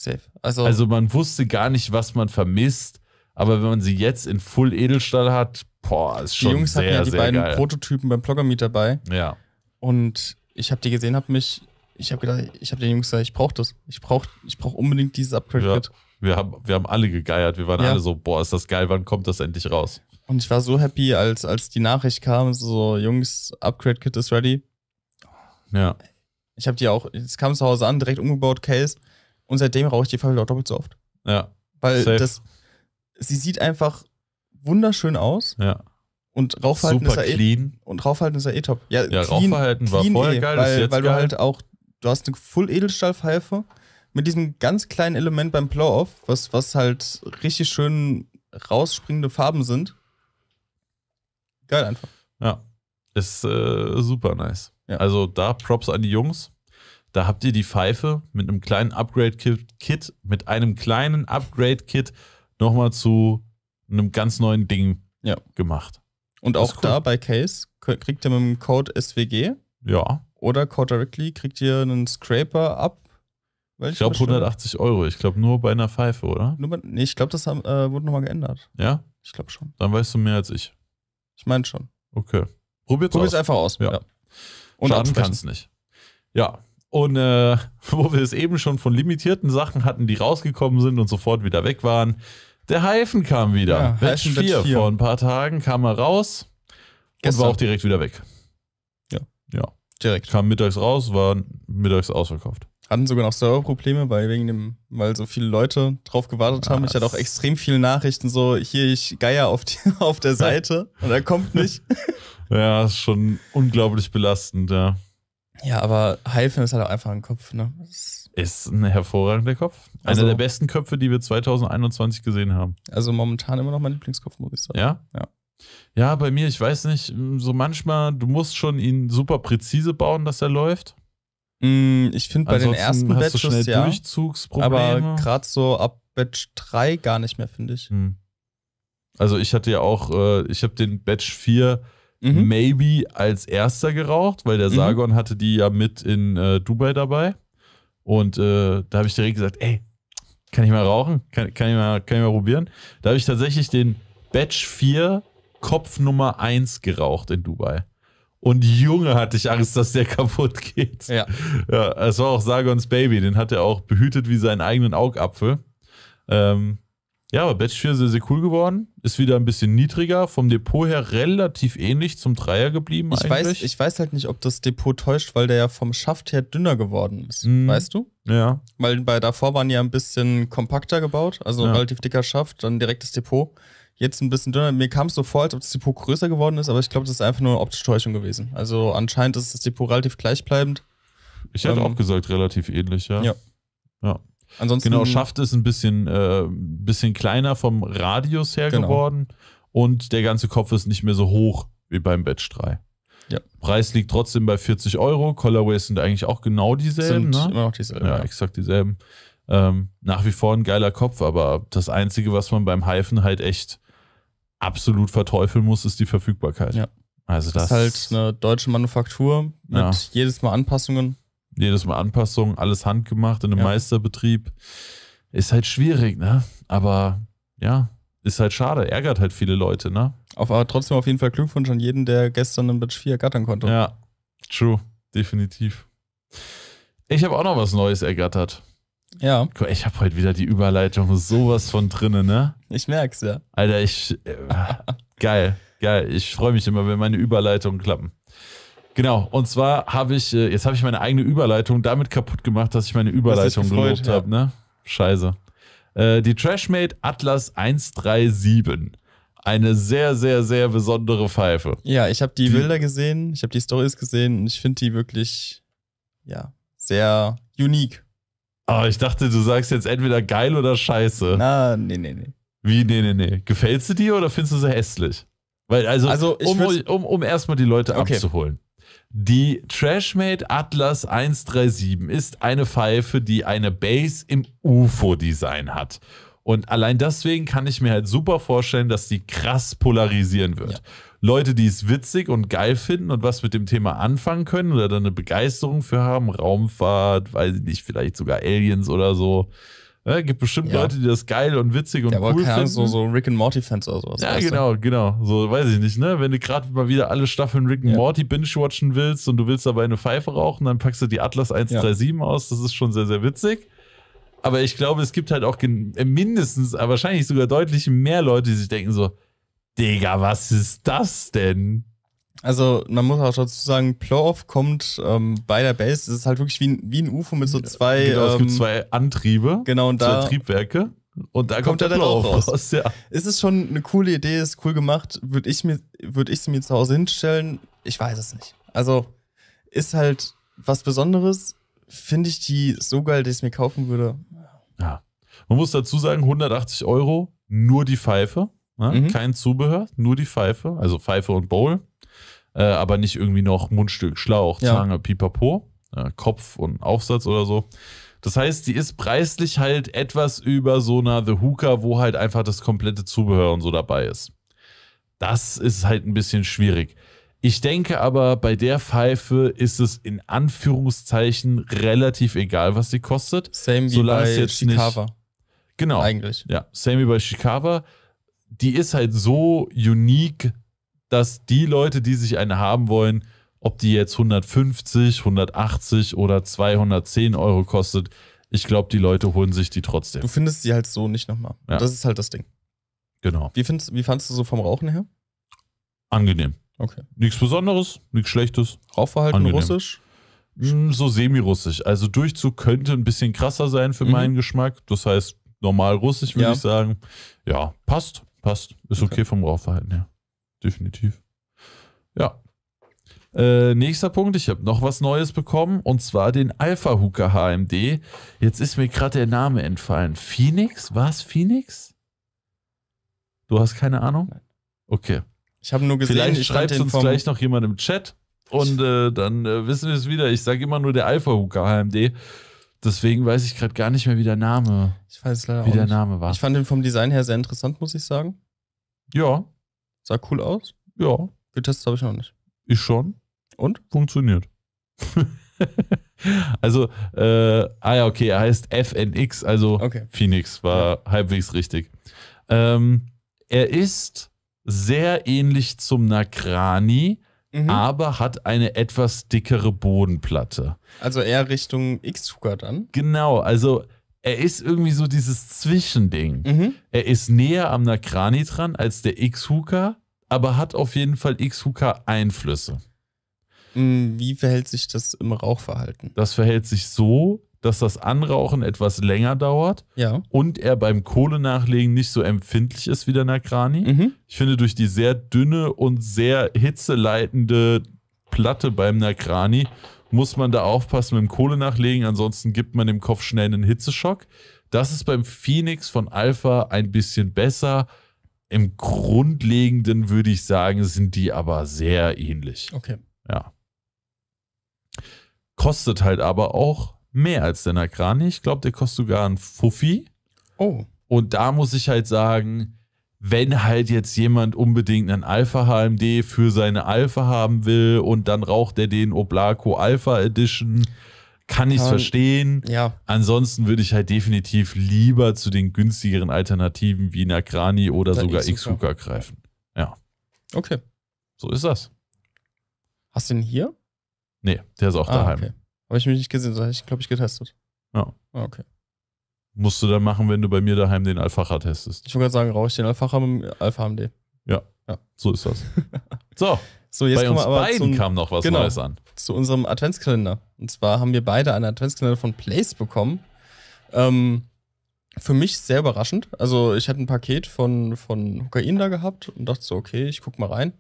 Safe. Also, also man wusste gar nicht, was man vermisst, aber wenn man sie jetzt in Full Edelstahl hat, boah, ist schon sehr, Die Jungs sehr, hatten ja die beiden geil. Prototypen beim Blogger Meet dabei. Ja. Und ich habe die gesehen, habe mich, ich habe gedacht, ich habe den Jungs gesagt, ich brauche das. Ich brauche ich brauch unbedingt dieses Upgrade-Kit. Ja. Wir haben, wir haben alle gegeiert. Wir waren ja. alle so, boah, ist das geil, wann kommt das endlich raus? Und ich war so happy, als, als die Nachricht kam, so, Jungs, Upgrade-Kit ist ready. Ja. Ich habe die auch, es kam zu Hause an, direkt umgebaut, Case. Und seitdem rauche ich die auch doppelt so oft. Ja. Weil safe. das, sie sieht einfach wunderschön aus. Ja. Und Rauchverhalten Super ist ja eh clean. eh und Rauchverhalten ist ja eh top. Ja, ja clean, Rauchverhalten clean war voll eh, geil, weil, weil geil. du halt auch du hast eine Full edelstahl pfeife mit diesem ganz kleinen Element beim Blow Off, was was halt richtig schön rausspringende Farben sind. Geil einfach. Ja. Ist äh, super nice. Ja. Also da Props an die Jungs. Da habt ihr die Pfeife mit einem kleinen Upgrade-Kit, mit einem kleinen Upgrade-Kit nochmal zu einem ganz neuen Ding ja. gemacht. Und auch cool. da bei Case kriegt ihr mit dem Code SWG. Ja. Oder Code Directly kriegt ihr einen Scraper ab. ich glaube 180 Euro. Ich glaube nur bei einer Pfeife, oder? Nur bei, nee, ich glaube, das haben, äh, wurde nochmal geändert. Ja? Ich glaube schon. Dann weißt du mehr als ich. Ich meine schon. Okay. Probier's, Probier's aus. einfach aus. Ja. ja. Und Schaden kann's nicht. Ja, und äh, wo wir es eben schon von limitierten Sachen hatten, die rausgekommen sind und sofort wieder weg waren. Der Heifen kam wieder. Ja, Batch 4 vor ein paar Tagen kam er raus Gestern. und war auch direkt wieder weg. Ja. Ja. Direkt. Kam mittags raus, war mittags ausverkauft. Hatten sogar noch Serverprobleme, weil wegen dem, weil so viele Leute drauf gewartet haben. Ah, ich hatte auch extrem viele Nachrichten, so hier, ich geier auf, die, auf der Seite und er kommt nicht. ja, ist schon unglaublich belastend, ja. Ja, aber Heilfilm ist halt auch einfach ein Kopf, ne? Ist ein hervorragender Kopf. Also, Einer der besten Köpfe, die wir 2021 gesehen haben. Also momentan immer noch mein Lieblingskopf, muss ich sagen. Ja? Ja. Ja, bei mir, ich weiß nicht, so manchmal, du musst schon ihn super präzise bauen, dass er läuft. Mm, ich finde bei Ansonsten den ersten hast Batches, du schnell ja. Durchzugsprobleme. Aber gerade so ab Batch 3 gar nicht mehr, finde ich. Hm. Also ich hatte ja auch, äh, ich habe den Batch 4 mhm. Maybe als erster geraucht, weil der mhm. Sargon mhm. hatte die ja mit in äh, Dubai dabei. Und äh, da habe ich direkt gesagt, ey, kann ich mal rauchen? Kann, kann, ich, mal, kann ich mal probieren? Da habe ich tatsächlich den Batch 4 Kopf Nummer 1 geraucht in Dubai. Und Junge hatte ich Angst, dass der kaputt geht. Ja. ja. Es war auch Sargons Baby, den hat er auch behütet wie seinen eigenen Augapfel. Ähm, ja, aber Batch 4 sehr, sehr cool geworden. Ist wieder ein bisschen niedriger. Vom Depot her relativ ähnlich zum Dreier geblieben. Ich, eigentlich. Weiß, ich weiß halt nicht, ob das Depot täuscht, weil der ja vom Schaft her dünner geworden ist. Mhm. Weißt du? Ja. Weil bei davor waren ja ein bisschen kompakter gebaut. Also ja. relativ dicker Schaft, dann direktes Depot. Jetzt ein bisschen dünner. Mir kam es so vor, als ob das Depot größer geworden ist, aber ich glaube, das ist einfach nur eine optische Täuschung gewesen. Also anscheinend ist das Depot relativ gleichbleibend. Ich hätte ähm, auch gesagt, relativ ähnlich, ja. Ja. Ja. Ansonsten genau, Schaft ist ein bisschen, äh, bisschen kleiner vom Radius her genau. geworden und der ganze Kopf ist nicht mehr so hoch wie beim Batch 3. Ja. Preis liegt trotzdem bei 40 Euro. Colorways sind eigentlich auch genau dieselben. Sind ne? immer noch dieselben. Ja, ja. exakt dieselben. Ähm, nach wie vor ein geiler Kopf, aber das Einzige, was man beim Hyphen halt echt absolut verteufeln muss, ist die Verfügbarkeit. Ja. Also das, das ist halt eine deutsche Manufaktur mit ja. jedes Mal Anpassungen jedes Mal Anpassungen, alles handgemacht in einem ja. Meisterbetrieb. Ist halt schwierig, ne? Aber ja, ist halt schade, ärgert halt viele Leute, ne? Auf, aber trotzdem auf jeden Fall Glückwunsch an jeden, der gestern einen Batch 4 ergattern konnte. Ja, true, definitiv. Ich habe auch noch was Neues ergattert. Ja. Ich habe heute wieder die Überleitung sowas von drinnen, ne? Ich merk's, ja. Alter, ich. Äh, geil, geil. Ich freue mich immer, wenn meine Überleitungen klappen. Genau, und zwar habe ich, äh, jetzt habe ich meine eigene Überleitung damit kaputt gemacht, dass ich meine Überleitung gelobt ja. habe, ne? Scheiße. Äh, die Trashmate Atlas 137. Eine sehr, sehr, sehr besondere Pfeife. Ja, ich habe die, die, Bilder gesehen, ich habe die Stories gesehen und ich finde die wirklich, ja, sehr unique. Ah, ich dachte, du sagst jetzt entweder geil oder scheiße. Na, nee, nee, nee. Wie, nee, nee, nee. Gefällst du dir oder findest du sie hässlich? Weil, also, also um, um, um erstmal die Leute okay. abzuholen. Die Trashmate Atlas 137 ist eine Pfeife, die eine Base im UFO-Design hat. Und allein deswegen kann ich mir halt super vorstellen, dass die krass polarisieren wird. Ja. Leute, die es witzig und geil finden und was mit dem Thema anfangen können oder dann eine Begeisterung für haben, Raumfahrt, weiß ich nicht, vielleicht sogar Aliens oder so. Ne? Gibt bestimmt ja. Leute, die das geil und witzig und ja, cool aber finden. So, so Rick and Morty-Fans oder sowas. Ja, genau, du? genau. So weiß ich nicht, ne? Wenn du gerade mal wieder alle Staffeln Rick and ja. Morty binge-watchen willst und du willst dabei eine Pfeife rauchen, dann packst du die Atlas 137 ja. aus. Das ist schon sehr, sehr witzig. Aber ich glaube, es gibt halt auch mindestens, wahrscheinlich sogar deutlich mehr Leute, die sich denken so, Digga, was ist das denn? Also man muss auch dazu sagen, Plow-Off kommt ähm, bei der Base, es ist halt wirklich wie ein, wie ein UFO mit so zwei... Genau, es gibt ähm, zwei Antriebe, genau, und da, zwei Triebwerke. Und da kommt, kommt der dann auch raus. raus ja. Ist es schon eine coole Idee, ist cool gemacht. Würde ich, mir, würd ich sie mir zu Hause hinstellen? Ich weiß es nicht. Also ist halt was Besonderes. Finde ich die so geil, dass ich es mir kaufen würde. Ja. Man muss dazu sagen, 180 Euro, nur die Pfeife. Ne? Mhm. Kein Zubehör, nur die Pfeife. Also Pfeife und Bowl. Äh, aber nicht irgendwie noch Mundstück, Schlauch, Zange, ja. Pipapo, äh, Kopf und Aufsatz oder so. Das heißt, die ist preislich halt etwas über so einer The Hooker, wo halt einfach das komplette Zubehör und so dabei ist. Das ist halt ein bisschen schwierig. Ich denke aber, bei der Pfeife ist es in Anführungszeichen relativ egal, was sie kostet. Same wie bei jetzt Shikawa. Nicht, genau. Eigentlich. Ja, same wie bei Shikawa. Die ist halt so unique, dass die Leute, die sich eine haben wollen, ob die jetzt 150, 180 oder 210 Euro kostet, ich glaube, die Leute holen sich die trotzdem. Du findest sie halt so nicht nochmal. Ja. Das ist halt das Ding. Genau. Wie, findest, wie fandst du so vom Rauchen her? Angenehm. Okay. Nichts Besonderes, nichts Schlechtes. Rauchverhalten Angenehm. russisch? Mm, so semi-russisch. Also Durchzug könnte ein bisschen krasser sein für mhm. meinen Geschmack. Das heißt, normal russisch würde ja. ich sagen. Ja, passt, passt. Ist okay, okay vom Rauchverhalten her definitiv. Ja. Äh, nächster Punkt, ich habe noch was Neues bekommen und zwar den Alpha Hooker HMD. Jetzt ist mir gerade der Name entfallen. Phoenix? War es Phoenix? Du hast keine Ahnung? Nein. Okay. Ich habe nur gesehen, vielleicht schreibt uns vom... gleich noch jemand im Chat und äh, dann äh, wissen wir es wieder. Ich sage immer nur der Alpha Hooker HMD. Deswegen weiß ich gerade gar nicht mehr, wie der Name, ich weiß leider wie der Name war. Ich fand den vom Design her sehr interessant, muss ich sagen. Ja. Sah cool aus? Ja. Getestet habe ich noch nicht. Ich schon. Und? Funktioniert. also, äh, ah ja, okay, er heißt FNX, also okay. Phoenix war ja. halbwegs richtig. Ähm, er ist sehr ähnlich zum Nakrani, mhm. aber hat eine etwas dickere Bodenplatte. Also eher Richtung X-Tucker dann? Genau, also er ist irgendwie so dieses Zwischending. Mhm. Er ist näher am Nakrani dran als der X-Hooker, aber hat auf jeden Fall X-Hooker-Einflüsse. Mm, wie verhält sich das im Rauchverhalten? Das verhält sich so, dass das Anrauchen etwas länger dauert ja. und er beim Kohlenachlegen nicht so empfindlich ist wie der Nakrani. Mhm. Ich finde, durch die sehr dünne und sehr hitzeleitende Platte beim Nakrani muss man da aufpassen mit dem Kohle nachlegen, ansonsten gibt man dem Kopf schnell einen Hitzeschock. Das ist beim Phoenix von Alpha ein bisschen besser. Im Grundlegenden würde ich sagen, sind die aber sehr ähnlich. Okay. Ja. Kostet halt aber auch mehr als der Nakrani. Ich glaube, der kostet sogar einen Fuffi. Oh. Und da muss ich halt sagen, wenn halt jetzt jemand unbedingt einen Alpha HMD für seine Alpha haben will und dann raucht er den Oblaco Alpha Edition, kann ich es verstehen. Ja. Ansonsten würde ich halt definitiv lieber zu den günstigeren Alternativen wie Nakrani oder der sogar Xuka greifen. Ja. Okay. So ist das. Hast du den hier? Nee, der ist auch ah, daheim. Okay. Habe ich mich nicht gesehen, so habe ich, glaube ich, getestet. Ja. Ah, okay musst du dann machen, wenn du bei mir daheim den Alfacher testest. Ich wollte gerade sagen, rauche ich den Alfacher mit dem Alpha AMD. Ja, ja, so ist das. so, so jetzt bei uns aber beiden zum, kam noch was genau, Neues an. Zu unserem Adventskalender. Und zwar haben wir beide einen Adventskalender von Place bekommen. Ähm, für mich sehr überraschend. Also ich hatte ein Paket von, von Hokain da gehabt und dachte so, okay, ich guck mal rein.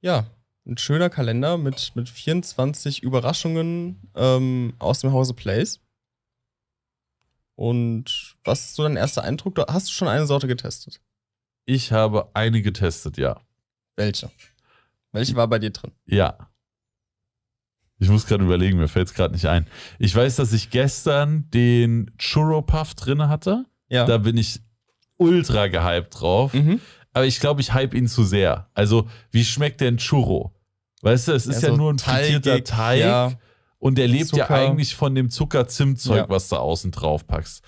Ja, ein schöner Kalender mit, mit 24 Überraschungen ähm, aus dem Hause Place. Und was ist so dein erster Eindruck? Hast du schon eine Sorte getestet? Ich habe eine getestet, ja. Welche? Welche war bei dir drin? Ja. Ich muss gerade überlegen, mir fällt es gerade nicht ein. Ich weiß, dass ich gestern den Churro Puff drin hatte. Ja. Da bin ich ultra gehypt drauf. Mhm. Aber ich glaube, ich hype ihn zu sehr. Also, wie schmeckt denn Churro? Weißt du, es ist also ja nur ein frittierter Teig. Teig. Ja. Und der lebt Zucker. ja eigentlich von dem Zucker-Zimt-Zeug, ja. was du außen drauf packst.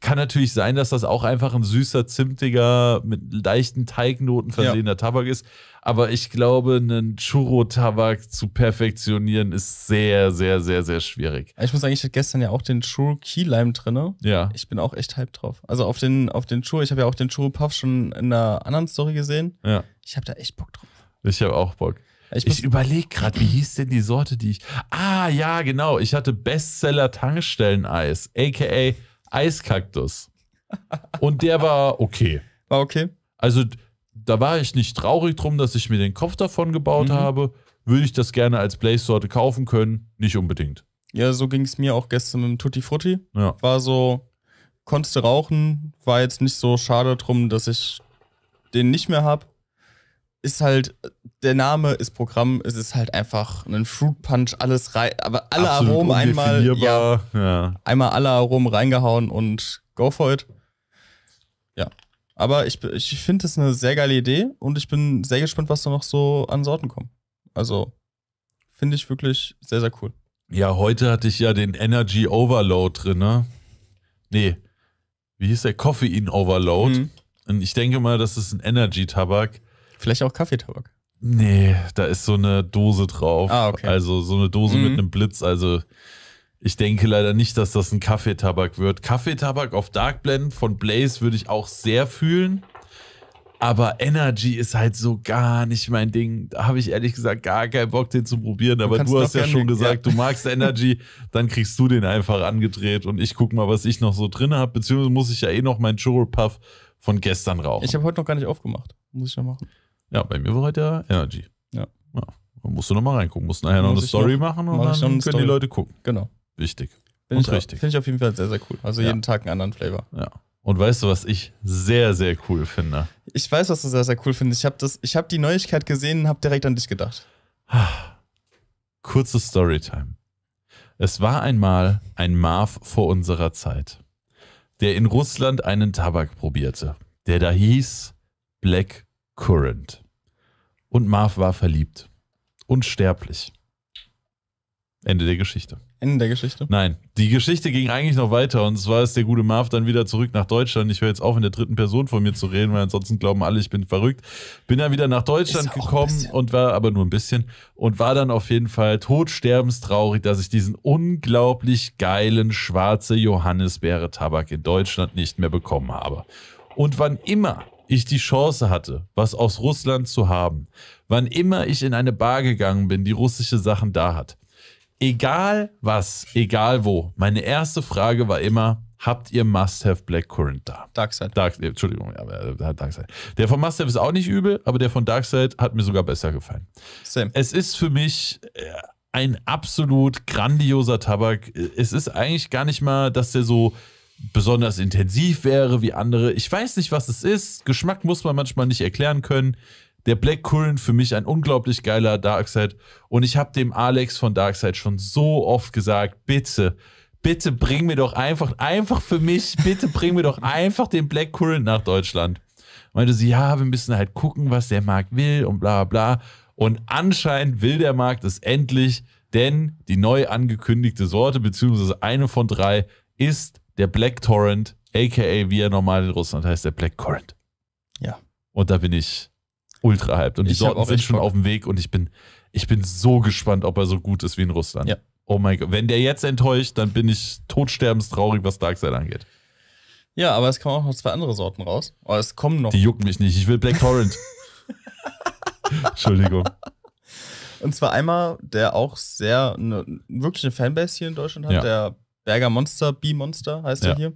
Kann natürlich sein, dass das auch einfach ein süßer, zimtiger, mit leichten Teignoten versehener ja. Tabak ist. Aber ich glaube, einen Churro-Tabak zu perfektionieren ist sehr, sehr, sehr, sehr schwierig. Ich muss sagen, ich hatte gestern ja auch den Churro Key Lime drin. Ja. Ich bin auch echt hyped drauf. Also auf den, auf den Churro, ich habe ja auch den Churro Puff schon in einer anderen Story gesehen. Ja. Ich habe da echt Bock drauf. Ich habe auch Bock. Ich, ich überlege gerade, wie hieß denn die Sorte, die ich. Ah, ja, genau. Ich hatte Bestseller Tankstellen-Eis, aka Eiskaktus. Und der war okay. War okay. Also, da war ich nicht traurig drum, dass ich mir den Kopf davon gebaut mhm. habe. Würde ich das gerne als blaze sorte kaufen können? Nicht unbedingt. Ja, so ging es mir auch gestern mit dem Tutti Frutti. Ja. War so, konntest du rauchen, war jetzt nicht so schade drum, dass ich den nicht mehr habe ist halt, der Name ist Programm, es ist halt einfach ein Fruit Punch, alles rein, aber alle Absolut Aromen einmal, ja, ja. einmal alle Aromen reingehauen und go for it. Ja. Aber ich, ich finde es eine sehr geile Idee und ich bin sehr gespannt, was da noch so an Sorten kommen. Also, finde ich wirklich sehr, sehr cool. Ja, heute hatte ich ja den Energy Overload drin, ne? Nee. Wie hieß der? Koffein Overload. Mhm. Und ich denke mal, das ist ein Energy-Tabak Vielleicht auch Kaffeetabak. Nee, da ist so eine Dose drauf. Ah, okay. Also so eine Dose mhm. mit einem Blitz. Also ich denke leider nicht, dass das ein Kaffeetabak wird. Kaffeetabak auf Dark Blend von Blaze würde ich auch sehr fühlen. Aber Energy ist halt so gar nicht mein Ding. Da habe ich ehrlich gesagt gar keinen Bock, den zu probieren. Aber du, du hast ja schon gesagt, ja. du magst Energy, dann kriegst du den einfach angedreht und ich gucke mal, was ich noch so drin habe. Beziehungsweise muss ich ja eh noch meinen Churro Puff von gestern rauchen. Ich habe heute noch gar nicht aufgemacht. Muss ich noch machen. Ja, bei mir war heute halt ja Energy. Ja. ja. Musst du nochmal reingucken. Musst nachher noch Muss eine Story noch, machen und mach dann können Story. die Leute gucken. Genau. Wichtig. Bin und ich richtig. Finde ich auf jeden Fall sehr, sehr cool. Also ja. jeden Tag einen anderen Flavor. Ja. Und weißt du, was ich sehr, sehr cool finde? Ich weiß, was du sehr, sehr cool findest. Ich habe hab die Neuigkeit gesehen und habe direkt an dich gedacht. Kurze Storytime. Es war einmal ein Marv vor unserer Zeit, der in Russland einen Tabak probierte, der da hieß Black Current. Und Marv war verliebt. Unsterblich. Ende der Geschichte. Ende der Geschichte? Nein, die Geschichte ging eigentlich noch weiter und zwar ist der gute Marv dann wieder zurück nach Deutschland. Ich höre jetzt auf, in der dritten Person von mir zu reden, weil ansonsten glauben alle, ich bin verrückt. Bin dann wieder nach Deutschland gekommen und war aber nur ein bisschen und war dann auf jeden Fall todsterbenstraurig, dass ich diesen unglaublich geilen schwarze Johannisbeere-Tabak in Deutschland nicht mehr bekommen habe. Und wann immer ich die Chance hatte, was aus Russland zu haben, wann immer ich in eine Bar gegangen bin, die russische Sachen da hat, egal was, egal wo, meine erste Frage war immer, habt ihr Must-Have Black Current da? Darkside. Dark, äh, Entschuldigung, ja, äh, Darkside. Der von Must-Have ist auch nicht übel, aber der von Darkside hat mir sogar besser gefallen. Same. Es ist für mich... Äh, ein absolut grandioser Tabak. Äh, es ist eigentlich gar nicht mal, dass der so besonders intensiv wäre wie andere. Ich weiß nicht, was es ist. Geschmack muss man manchmal nicht erklären können. Der Black Current für mich ein unglaublich geiler Darkseid. Und ich habe dem Alex von Darkseid schon so oft gesagt, bitte, bitte bring mir doch einfach, einfach für mich, bitte bring mir doch einfach den Black Current nach Deutschland. Meinte sie, ja, wir müssen halt gucken, was der Markt will und bla bla. Und anscheinend will der Markt es endlich, denn die neu angekündigte Sorte, beziehungsweise eine von drei, ist der Black Torrent, aka wie er normal in Russland heißt, der Black Torrent. Ja. Und da bin ich ultra hyped. Und ich die Sorten sind schon auf dem Weg und ich bin, ich bin so gespannt, ob er so gut ist wie in Russland. Ja. Oh mein Gott, wenn der jetzt enttäuscht, dann bin ich totsterbenstraurig, was Darkseid angeht. Ja, aber es kommen auch noch zwei andere Sorten raus. Aber oh, es kommen noch. Die jucken mich nicht. Ich will Black Torrent. Entschuldigung. Und zwar einmal, der auch sehr ne, wirklich eine Fanbase hier in Deutschland hat, ja. der Berger Monster, B-Monster heißt ja. er hier.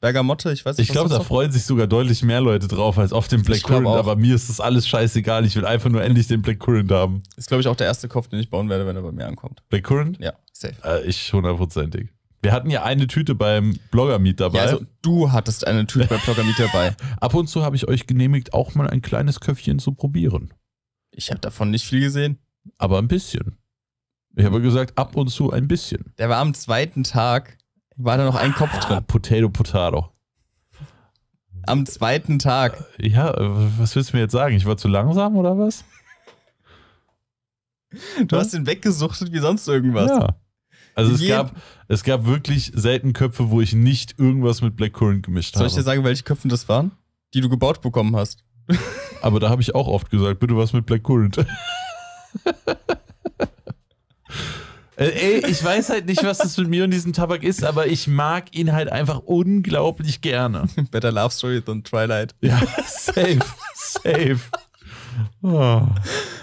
Bergamotte, ich weiß nicht. Ich glaube, da freuen sich sogar deutlich mehr Leute drauf als auf den Black Current, aber mir ist das alles scheißegal. Ich will einfach nur endlich den Black Current haben. Ist, glaube ich, auch der erste Kopf, den ich bauen werde, wenn er bei mir ankommt. Black Current? Ja, safe. Äh, ich hundertprozentig. Wir hatten ja eine Tüte beim Blogger Meet dabei. Ja, also du hattest eine Tüte beim Blogger Meet dabei. Ab und zu habe ich euch genehmigt, auch mal ein kleines Köpfchen zu probieren. Ich habe davon nicht viel gesehen. Aber ein bisschen. Ich habe gesagt, ab und zu ein bisschen. Der war am zweiten Tag, war da noch ein Kopf ah, drin. potato, potato. Am zweiten Tag. Ja, was willst du mir jetzt sagen? Ich war zu langsam oder was? Du hast ihn weggesuchtet wie sonst irgendwas. Ja. Also es gab, es gab wirklich selten Köpfe, wo ich nicht irgendwas mit Black Current gemischt habe. Soll ich dir sagen, welche Köpfe das waren? Die du gebaut bekommen hast. Aber da habe ich auch oft gesagt, bitte was mit Black Blackcurrant. Äh, ey, ich weiß halt nicht, was das mit mir und diesem Tabak ist, aber ich mag ihn halt einfach unglaublich gerne. Better Love Story than Twilight. Ja, safe, safe. Oh.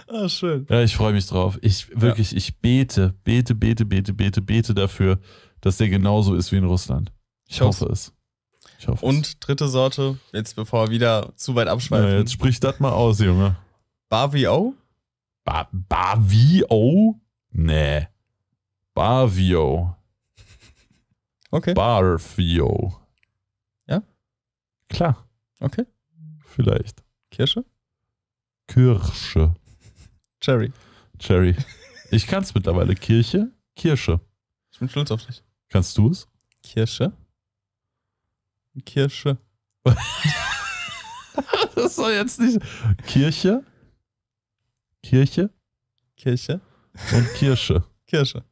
Ah, schön. Ja, ich freue mich drauf. Ich wirklich, ja. ich bete, bete, bete, bete, bete, bete dafür, dass der genauso ist wie in Russland. Ich, hoffe, es. Ich hoffe Und es. dritte Sorte, jetzt bevor wir wieder zu weit abschweifen. Ja, jetzt sprich das mal aus, Junge. Bavio? Ba Bavio? Nee. Barvio. Okay. Barvio. Ja? Klar. Okay. Vielleicht. Kirsche? Kirsche. Cherry. Cherry. Ich kann es mittlerweile. Kirche, Kirsche. Ich bin stolz auf dich. Kannst du es? Kirsche. Kirsche. das soll jetzt nicht. Kirche. Kirche. Kirche. Und Kirsche. Kirsche.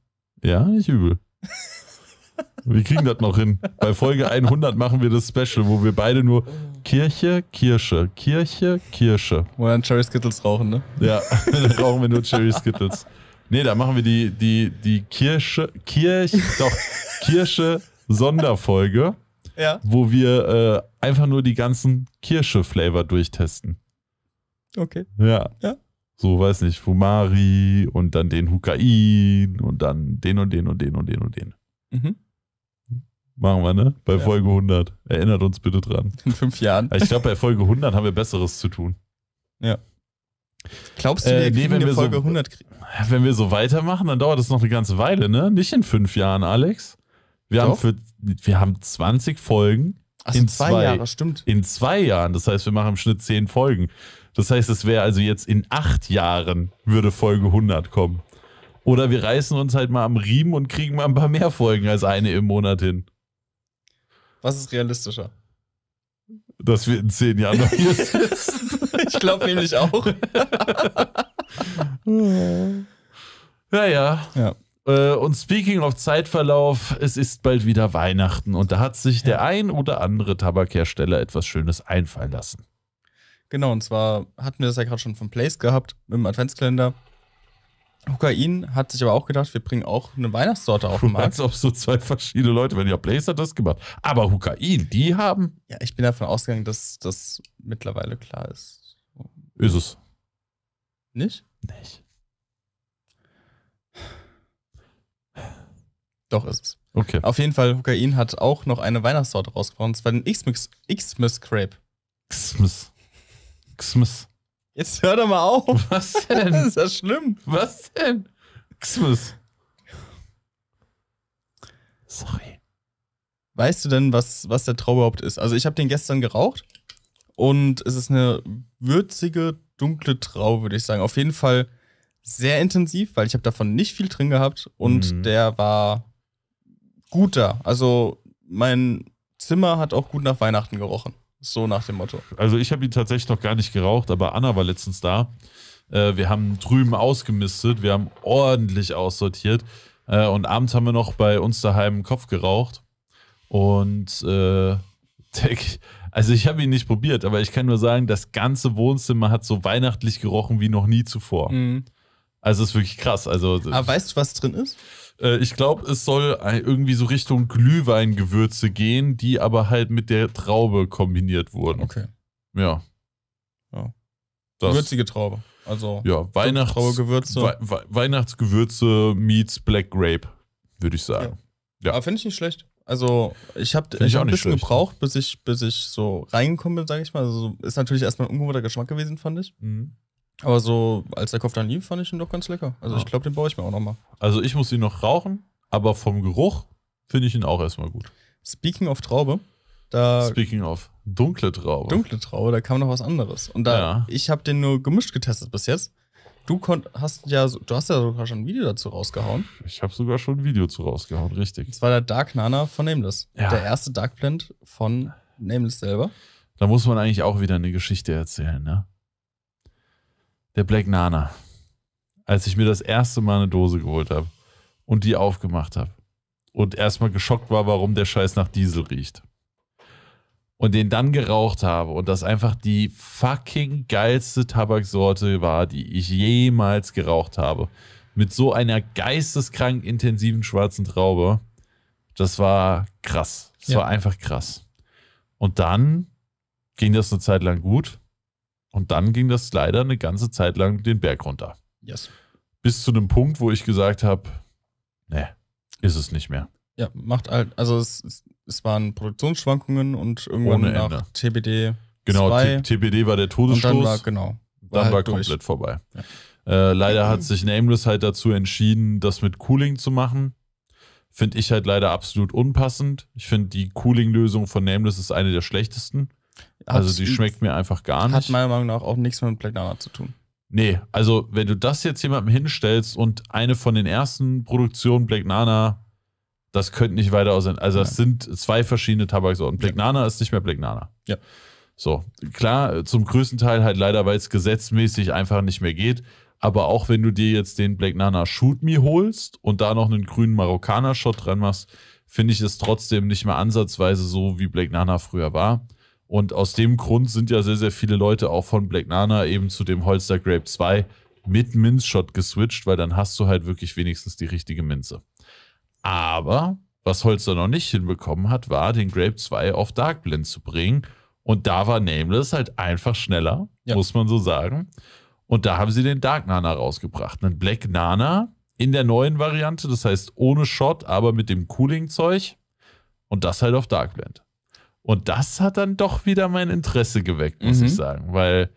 Ja, nicht übel. Wir kriegen das noch hin. Bei Folge 100 machen wir das Special, wo wir beide nur Kirche, Kirsche, Kirche, Kirsche. Wo dann Cherry Skittles rauchen, ne? Ja, dann rauchen wir nur Cherry Skittles. Nee, da machen wir die, die, die Kirsche, Kirch, doch, Kirsche Sonderfolge, ja. wo wir äh, einfach nur die ganzen Kirsche-Flavor durchtesten. Okay. Ja. ja so, weiß nicht, Fumari und dann den Hukain und dann den und den und den und den und den. Mhm. Machen wir, ne? Bei ja. Folge 100. Erinnert uns bitte dran. In fünf Jahren. Ich glaube, bei Folge 100 haben wir Besseres zu tun. Ja. Glaubst du, äh, wir äh, nee, wenn wir Folge so, 100 kriegen? Wenn wir so weitermachen, dann dauert das noch eine ganze Weile, ne? Nicht in fünf Jahren, Alex. Wir, haben, für, wir haben 20 Folgen. Ach, in zwei, zwei Jahren, stimmt. In zwei Jahren. Das heißt, wir machen im Schnitt zehn Folgen. Das heißt, es wäre also jetzt in acht Jahren würde Folge 100 kommen. Oder wir reißen uns halt mal am Riemen und kriegen mal ein paar mehr Folgen als eine im Monat hin. Was ist realistischer? Dass wir in zehn Jahren noch hier sitzen. ich glaube nämlich auch. naja. Ja. ja. Äh, und speaking of Zeitverlauf, es ist bald wieder Weihnachten und da hat sich der ein oder andere Tabakhersteller etwas Schönes einfallen lassen. Genau, und zwar hatten wir das ja gerade schon von Place gehabt im Adventskalender. Hukain hat sich aber auch gedacht, wir bringen auch eine Weihnachtssorte auf den Markt. Als ob so zwei verschiedene Leute, wenn ja Blaze hat das gemacht. Aber Hukain, die haben. Ja, ich bin davon ausgegangen, dass das mittlerweile klar ist. Ist es. Nicht? Nicht. Doch ist es. Okay. Auf jeden Fall, Hukain hat auch noch eine Weihnachtssorte rausgebracht. Und zwar den x Xmas Crepe. X-Miss. Xmas. Jetzt hör doch mal auf. Was denn? das ist ja schlimm. Was denn? Xmas. Sorry. Weißt du denn, was, was der überhaupt ist? Also ich habe den gestern geraucht und es ist eine würzige, dunkle Trau, würde ich sagen. Auf jeden Fall sehr intensiv, weil ich habe davon nicht viel drin gehabt und mhm. der war guter. Also mein Zimmer hat auch gut nach Weihnachten gerochen. So nach dem Motto. Also ich habe ihn tatsächlich noch gar nicht geraucht, aber Anna war letztens da. Äh, wir haben drüben ausgemistet, wir haben ordentlich aussortiert. Äh, und abends haben wir noch bei uns daheim einen Kopf geraucht. Und äh, also ich habe ihn nicht probiert, aber ich kann nur sagen, das ganze Wohnzimmer hat so weihnachtlich gerochen wie noch nie zuvor. Mhm. Also ist wirklich krass. Also, aber weißt du, was drin ist? Äh, ich glaube, es soll irgendwie so Richtung Glühweingewürze gehen, die aber halt mit der Traube kombiniert wurden. Okay. Ja. ja. Das. Gewürzige Traube. Also ja, Weihnachts Gewürze. We We Weihnachtsgewürze meets Black Grape, würde ich sagen. Ja. ja. finde ich nicht schlecht. Also ich habe ein bisschen schlecht. gebraucht, bis ich, bis ich so reingekommen bin, sage ich mal. Also, ist natürlich erstmal ein ungewohnter Geschmack gewesen, fand ich. Mhm. Aber so, als der Kopf dann lief, fand ich ihn doch ganz lecker. Also ja. ich glaube, den baue ich mir auch nochmal. Also ich muss ihn noch rauchen, aber vom Geruch finde ich ihn auch erstmal gut. Speaking of Traube, da. Speaking of dunkle Traube. Dunkle Traube, da kam noch was anderes. Und da, ja. ich habe den nur gemischt getestet bis jetzt. Du konnt, hast ja, du hast ja sogar schon ein Video dazu rausgehauen. Ich habe sogar schon ein Video dazu rausgehauen, richtig. Das war der Dark Nana von Nameless. Ja. Der erste Dark Blend von Nameless selber. Da muss man eigentlich auch wieder eine Geschichte erzählen, ne? der Black Nana, als ich mir das erste Mal eine Dose geholt habe und die aufgemacht habe und erstmal geschockt war, warum der Scheiß nach Diesel riecht. Und den dann geraucht habe und das einfach die fucking geilste Tabaksorte war, die ich jemals geraucht habe. Mit so einer geisteskrank intensiven schwarzen Traube. Das war krass. Das ja. war einfach krass. Und dann ging das eine Zeit lang gut. Und dann ging das leider eine ganze Zeit lang den Berg runter. Yes. Bis zu einem Punkt, wo ich gesagt habe, ne, ist es nicht mehr. Ja, macht halt, also es, es waren Produktionsschwankungen und irgendwann Ohne nach TBD. Genau, zwei, TBD war der Todesstoß. Und dann war, genau. War halt dann halt war komplett vorbei. Ja. Äh, leider hat sich Nameless halt dazu entschieden, das mit Cooling zu machen. Finde ich halt leider absolut unpassend. Ich finde, die Cooling-Lösung von Nameless ist eine der schlechtesten. Also Hab's die schmeckt mir einfach gar nicht. Hat meiner Meinung nach auch nichts mit Black Nana zu tun. Nee, also wenn du das jetzt jemandem hinstellst und eine von den ersten Produktionen Black Nana, das könnte nicht weiter aussehen. Also das Nein. sind zwei verschiedene Tabaksorten. Black ja. Nana ist nicht mehr Black Nana. Ja. So, klar, zum größten Teil halt leider, weil es gesetzmäßig einfach nicht mehr geht. Aber auch wenn du dir jetzt den Black Nana Shoot Me holst und da noch einen grünen Marokkaner-Shot dran machst, finde ich es trotzdem nicht mehr ansatzweise so, wie Black Nana früher war. Und aus dem Grund sind ja sehr, sehr viele Leute auch von Black Nana eben zu dem Holster Grape 2 mit Minzshot geswitcht, weil dann hast du halt wirklich wenigstens die richtige Minze. Aber was Holster noch nicht hinbekommen hat, war, den Grape 2 auf Dark Blend zu bringen. Und da war Nameless halt einfach schneller, ja. muss man so sagen. Und da haben sie den Dark Nana rausgebracht. Einen Black Nana in der neuen Variante, das heißt ohne Shot, aber mit dem Cooling-Zeug. Und das halt auf Dark Blend. Und das hat dann doch wieder mein Interesse geweckt, muss mhm. ich sagen, weil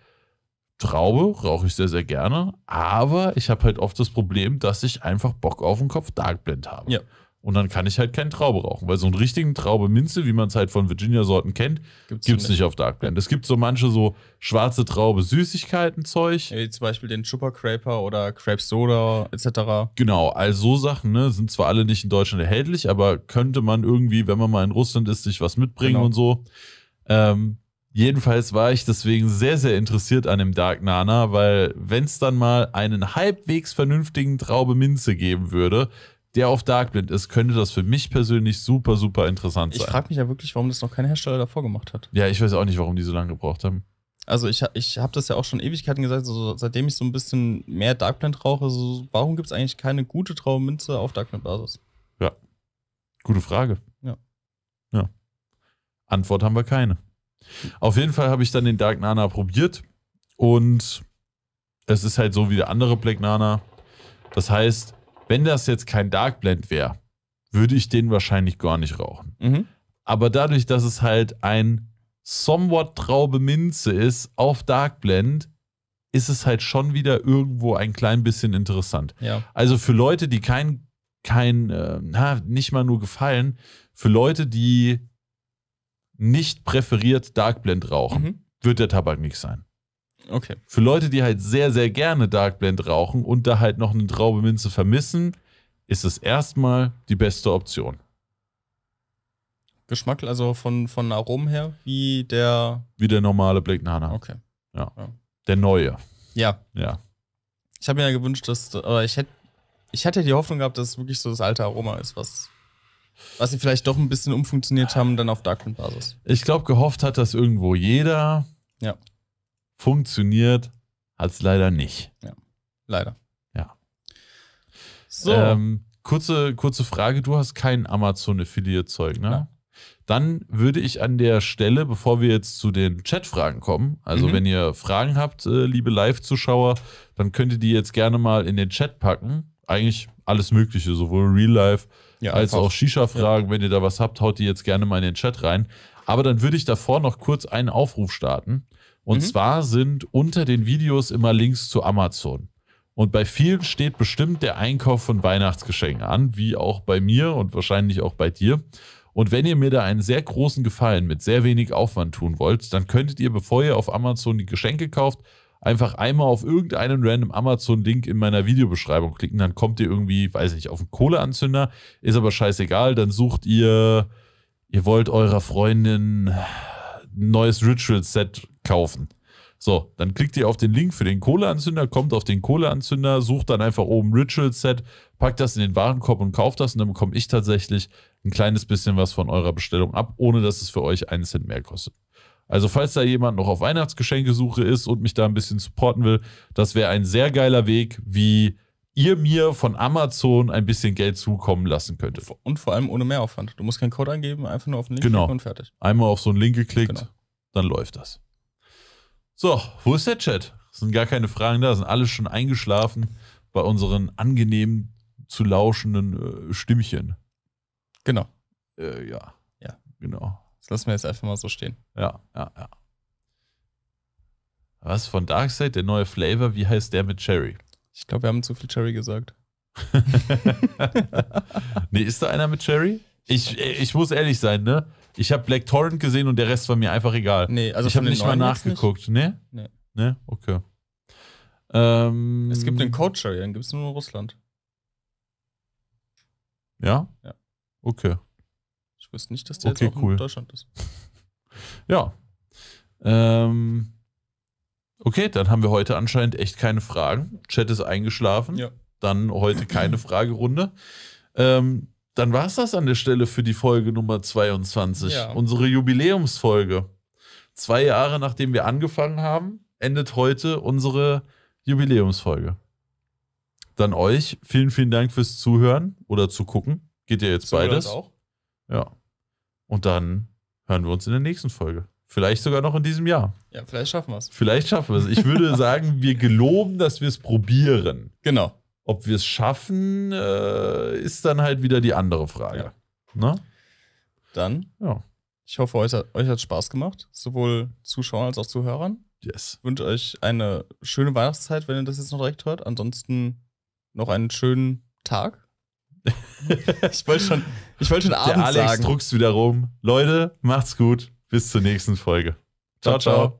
Traube rauche ich sehr, sehr gerne, aber ich habe halt oft das Problem, dass ich einfach Bock auf den Kopf Darkblend habe. Ja. Und dann kann ich halt keinen Traube rauchen, weil so einen richtigen Traube Minze, wie man es halt von Virginia-Sorten kennt, gibt es nicht. nicht auf Dark Blend. Es gibt so manche so schwarze Traube Süßigkeiten-Zeug. Wie zum Beispiel den Chupa Craper oder Crepes Soda etc. Genau, all so Sachen, ne, sind zwar alle nicht in Deutschland erhältlich, aber könnte man irgendwie, wenn man mal in Russland ist, sich was mitbringen genau. und so. Ähm, Jedenfalls war ich deswegen sehr, sehr interessiert an dem Dark Nana, weil wenn es dann mal einen halbwegs vernünftigen Traube Minze geben würde, der auf Darkblend ist, könnte das für mich persönlich super, super interessant sein. Ich frage mich ja wirklich, warum das noch kein Hersteller davor gemacht hat. Ja, ich weiß auch nicht, warum die so lange gebraucht haben. Also ich, ich habe das ja auch schon Ewigkeiten gesagt, so, seitdem ich so ein bisschen mehr Darkblend rauche, so, warum gibt es eigentlich keine gute Trauminze auf Darkblend-Basis? Ja, gute Frage. Ja. Ja. Antwort haben wir keine. Auf jeden Fall habe ich dann den Dark Nana probiert und es ist halt so wie der andere Black Nana. Das heißt, wenn das jetzt kein Dark Blend wäre, würde ich den wahrscheinlich gar nicht rauchen. Mhm. Aber dadurch, dass es halt ein somewhat traube Minze ist auf Dark Blend, ist es halt schon wieder irgendwo ein klein bisschen interessant. Ja. Also für Leute, die kein, kein, äh, nicht mal nur gefallen, für Leute, die nicht präferiert Dark Blend rauchen, mhm. wird der Tabak nicht sein. Okay. Für Leute, die halt sehr, sehr gerne Dark Blend rauchen und da halt noch eine Traube Minze vermissen, ist es erstmal die beste Option. Geschmack, also von, von Aromen her, wie der. Wie der normale Black Nana. Okay. Ja. ja. Der neue. Ja. Ja. Ich habe mir ja gewünscht, dass. Oder ich hätte. Ich hatte die Hoffnung gehabt, dass es wirklich so das alte Aroma ist, was was sie vielleicht doch ein bisschen umfunktioniert haben, dann auf Darkroom-Basis. Ich glaube, gehofft hat das irgendwo jeder. Ja. Funktioniert hat es leider nicht. Ja. Leider. Ja. So. Ähm, kurze, kurze Frage: Du hast kein Amazon-Affiliate-Zeug, ne? Ja. Dann würde ich an der Stelle, bevor wir jetzt zu den Chat-Fragen kommen, also mhm. wenn ihr Fragen habt, äh, liebe Live-Zuschauer, dann könnt ihr die jetzt gerne mal in den Chat packen. Eigentlich alles Mögliche, sowohl Real Life ja, als auch Shisha-Fragen. Ja. Wenn ihr da was habt, haut die jetzt gerne mal in den Chat rein. Aber dann würde ich davor noch kurz einen Aufruf starten. Und mhm. zwar sind unter den Videos immer Links zu Amazon. Und bei vielen steht bestimmt der Einkauf von Weihnachtsgeschenken an, wie auch bei mir und wahrscheinlich auch bei dir. Und wenn ihr mir da einen sehr großen Gefallen mit sehr wenig Aufwand tun wollt, dann könntet ihr, bevor ihr auf Amazon die Geschenke kauft, einfach einmal auf irgendeinen random Amazon-Link in meiner Videobeschreibung klicken. Dann kommt ihr irgendwie, weiß ich nicht, auf einen Kohleanzünder. Ist aber scheißegal. Dann sucht ihr, ihr wollt eurer Freundin ein neues Ritual-Set kaufen. So, dann klickt ihr auf den Link für den Kohleanzünder, kommt auf den Kohleanzünder, sucht dann einfach oben Ritual-Set, packt das in den Warenkorb und kauft das und dann bekomme ich tatsächlich ein kleines bisschen was von eurer Bestellung ab, ohne dass es für euch einen Cent mehr kostet. Also falls da jemand noch auf Weihnachtsgeschenke suche ist und mich da ein bisschen supporten will, das wäre ein sehr geiler Weg, wie ihr mir von Amazon ein bisschen Geld zukommen lassen könntet. Und vor allem ohne Mehraufwand. Du musst keinen Code eingeben, einfach nur auf den Link genau. klicken und fertig. Einmal auf so einen Link geklickt, genau. dann läuft das. So, wo ist der Chat? Es sind gar keine Fragen da, sind alle schon eingeschlafen bei unseren angenehmen zu lauschenden äh, Stimmchen. Genau. Äh, ja. Ja. Genau. Das lassen wir jetzt einfach mal so stehen. Ja, ja, ja. Was von Darkseid, der neue Flavor, wie heißt der mit Cherry? Ich glaube, wir haben zu viel Cherry gesagt. nee, ist da einer mit Cherry? Ich, äh, ich muss ehrlich sein, ne? Ich habe Black Torrent gesehen und der Rest war mir einfach egal. Nee, also ich habe nicht mal nachgeguckt. Nicht? Nee? Nee. Nee, okay. Ähm, es gibt den Code Cherry, den gibt es nur in Russland. Ja? Ja. Okay. Ich wusste nicht, dass der okay, jetzt auch cool. in Deutschland ist. ja. Ähm, Okay, dann haben wir heute anscheinend echt keine Fragen. Chat ist eingeschlafen. Ja. Dann heute keine Fragerunde. Ähm, dann war es das an der Stelle für die Folge Nummer 22. Ja. Unsere Jubiläumsfolge. Zwei Jahre nachdem wir angefangen haben, endet heute unsere Jubiläumsfolge. Dann euch vielen, vielen Dank fürs Zuhören oder zu gucken. Geht ja jetzt Zuhören beides. Auch. Ja. Und dann hören wir uns in der nächsten Folge. Vielleicht sogar noch in diesem Jahr. Ja, vielleicht schaffen wir es. Vielleicht schaffen wir es. Ich würde sagen, wir geloben, dass wir es probieren. Genau. Ob wir es schaffen, äh, ist dann halt wieder die andere Frage. Ja. Ne? Dann. Ja. Ich hoffe, euch hat, euch hat Spaß gemacht, sowohl Zuschauern als auch Zuhörern. Yes. Ich wünsche euch eine schöne Weihnachtszeit, wenn ihr das jetzt noch direkt hört. Ansonsten noch einen schönen Tag. ich wollte schon, ich wollte schon Abend Alex sagen. druckst wieder rum. Leute, macht's gut. Bis zur nächsten Folge. ciao. ciao. ciao.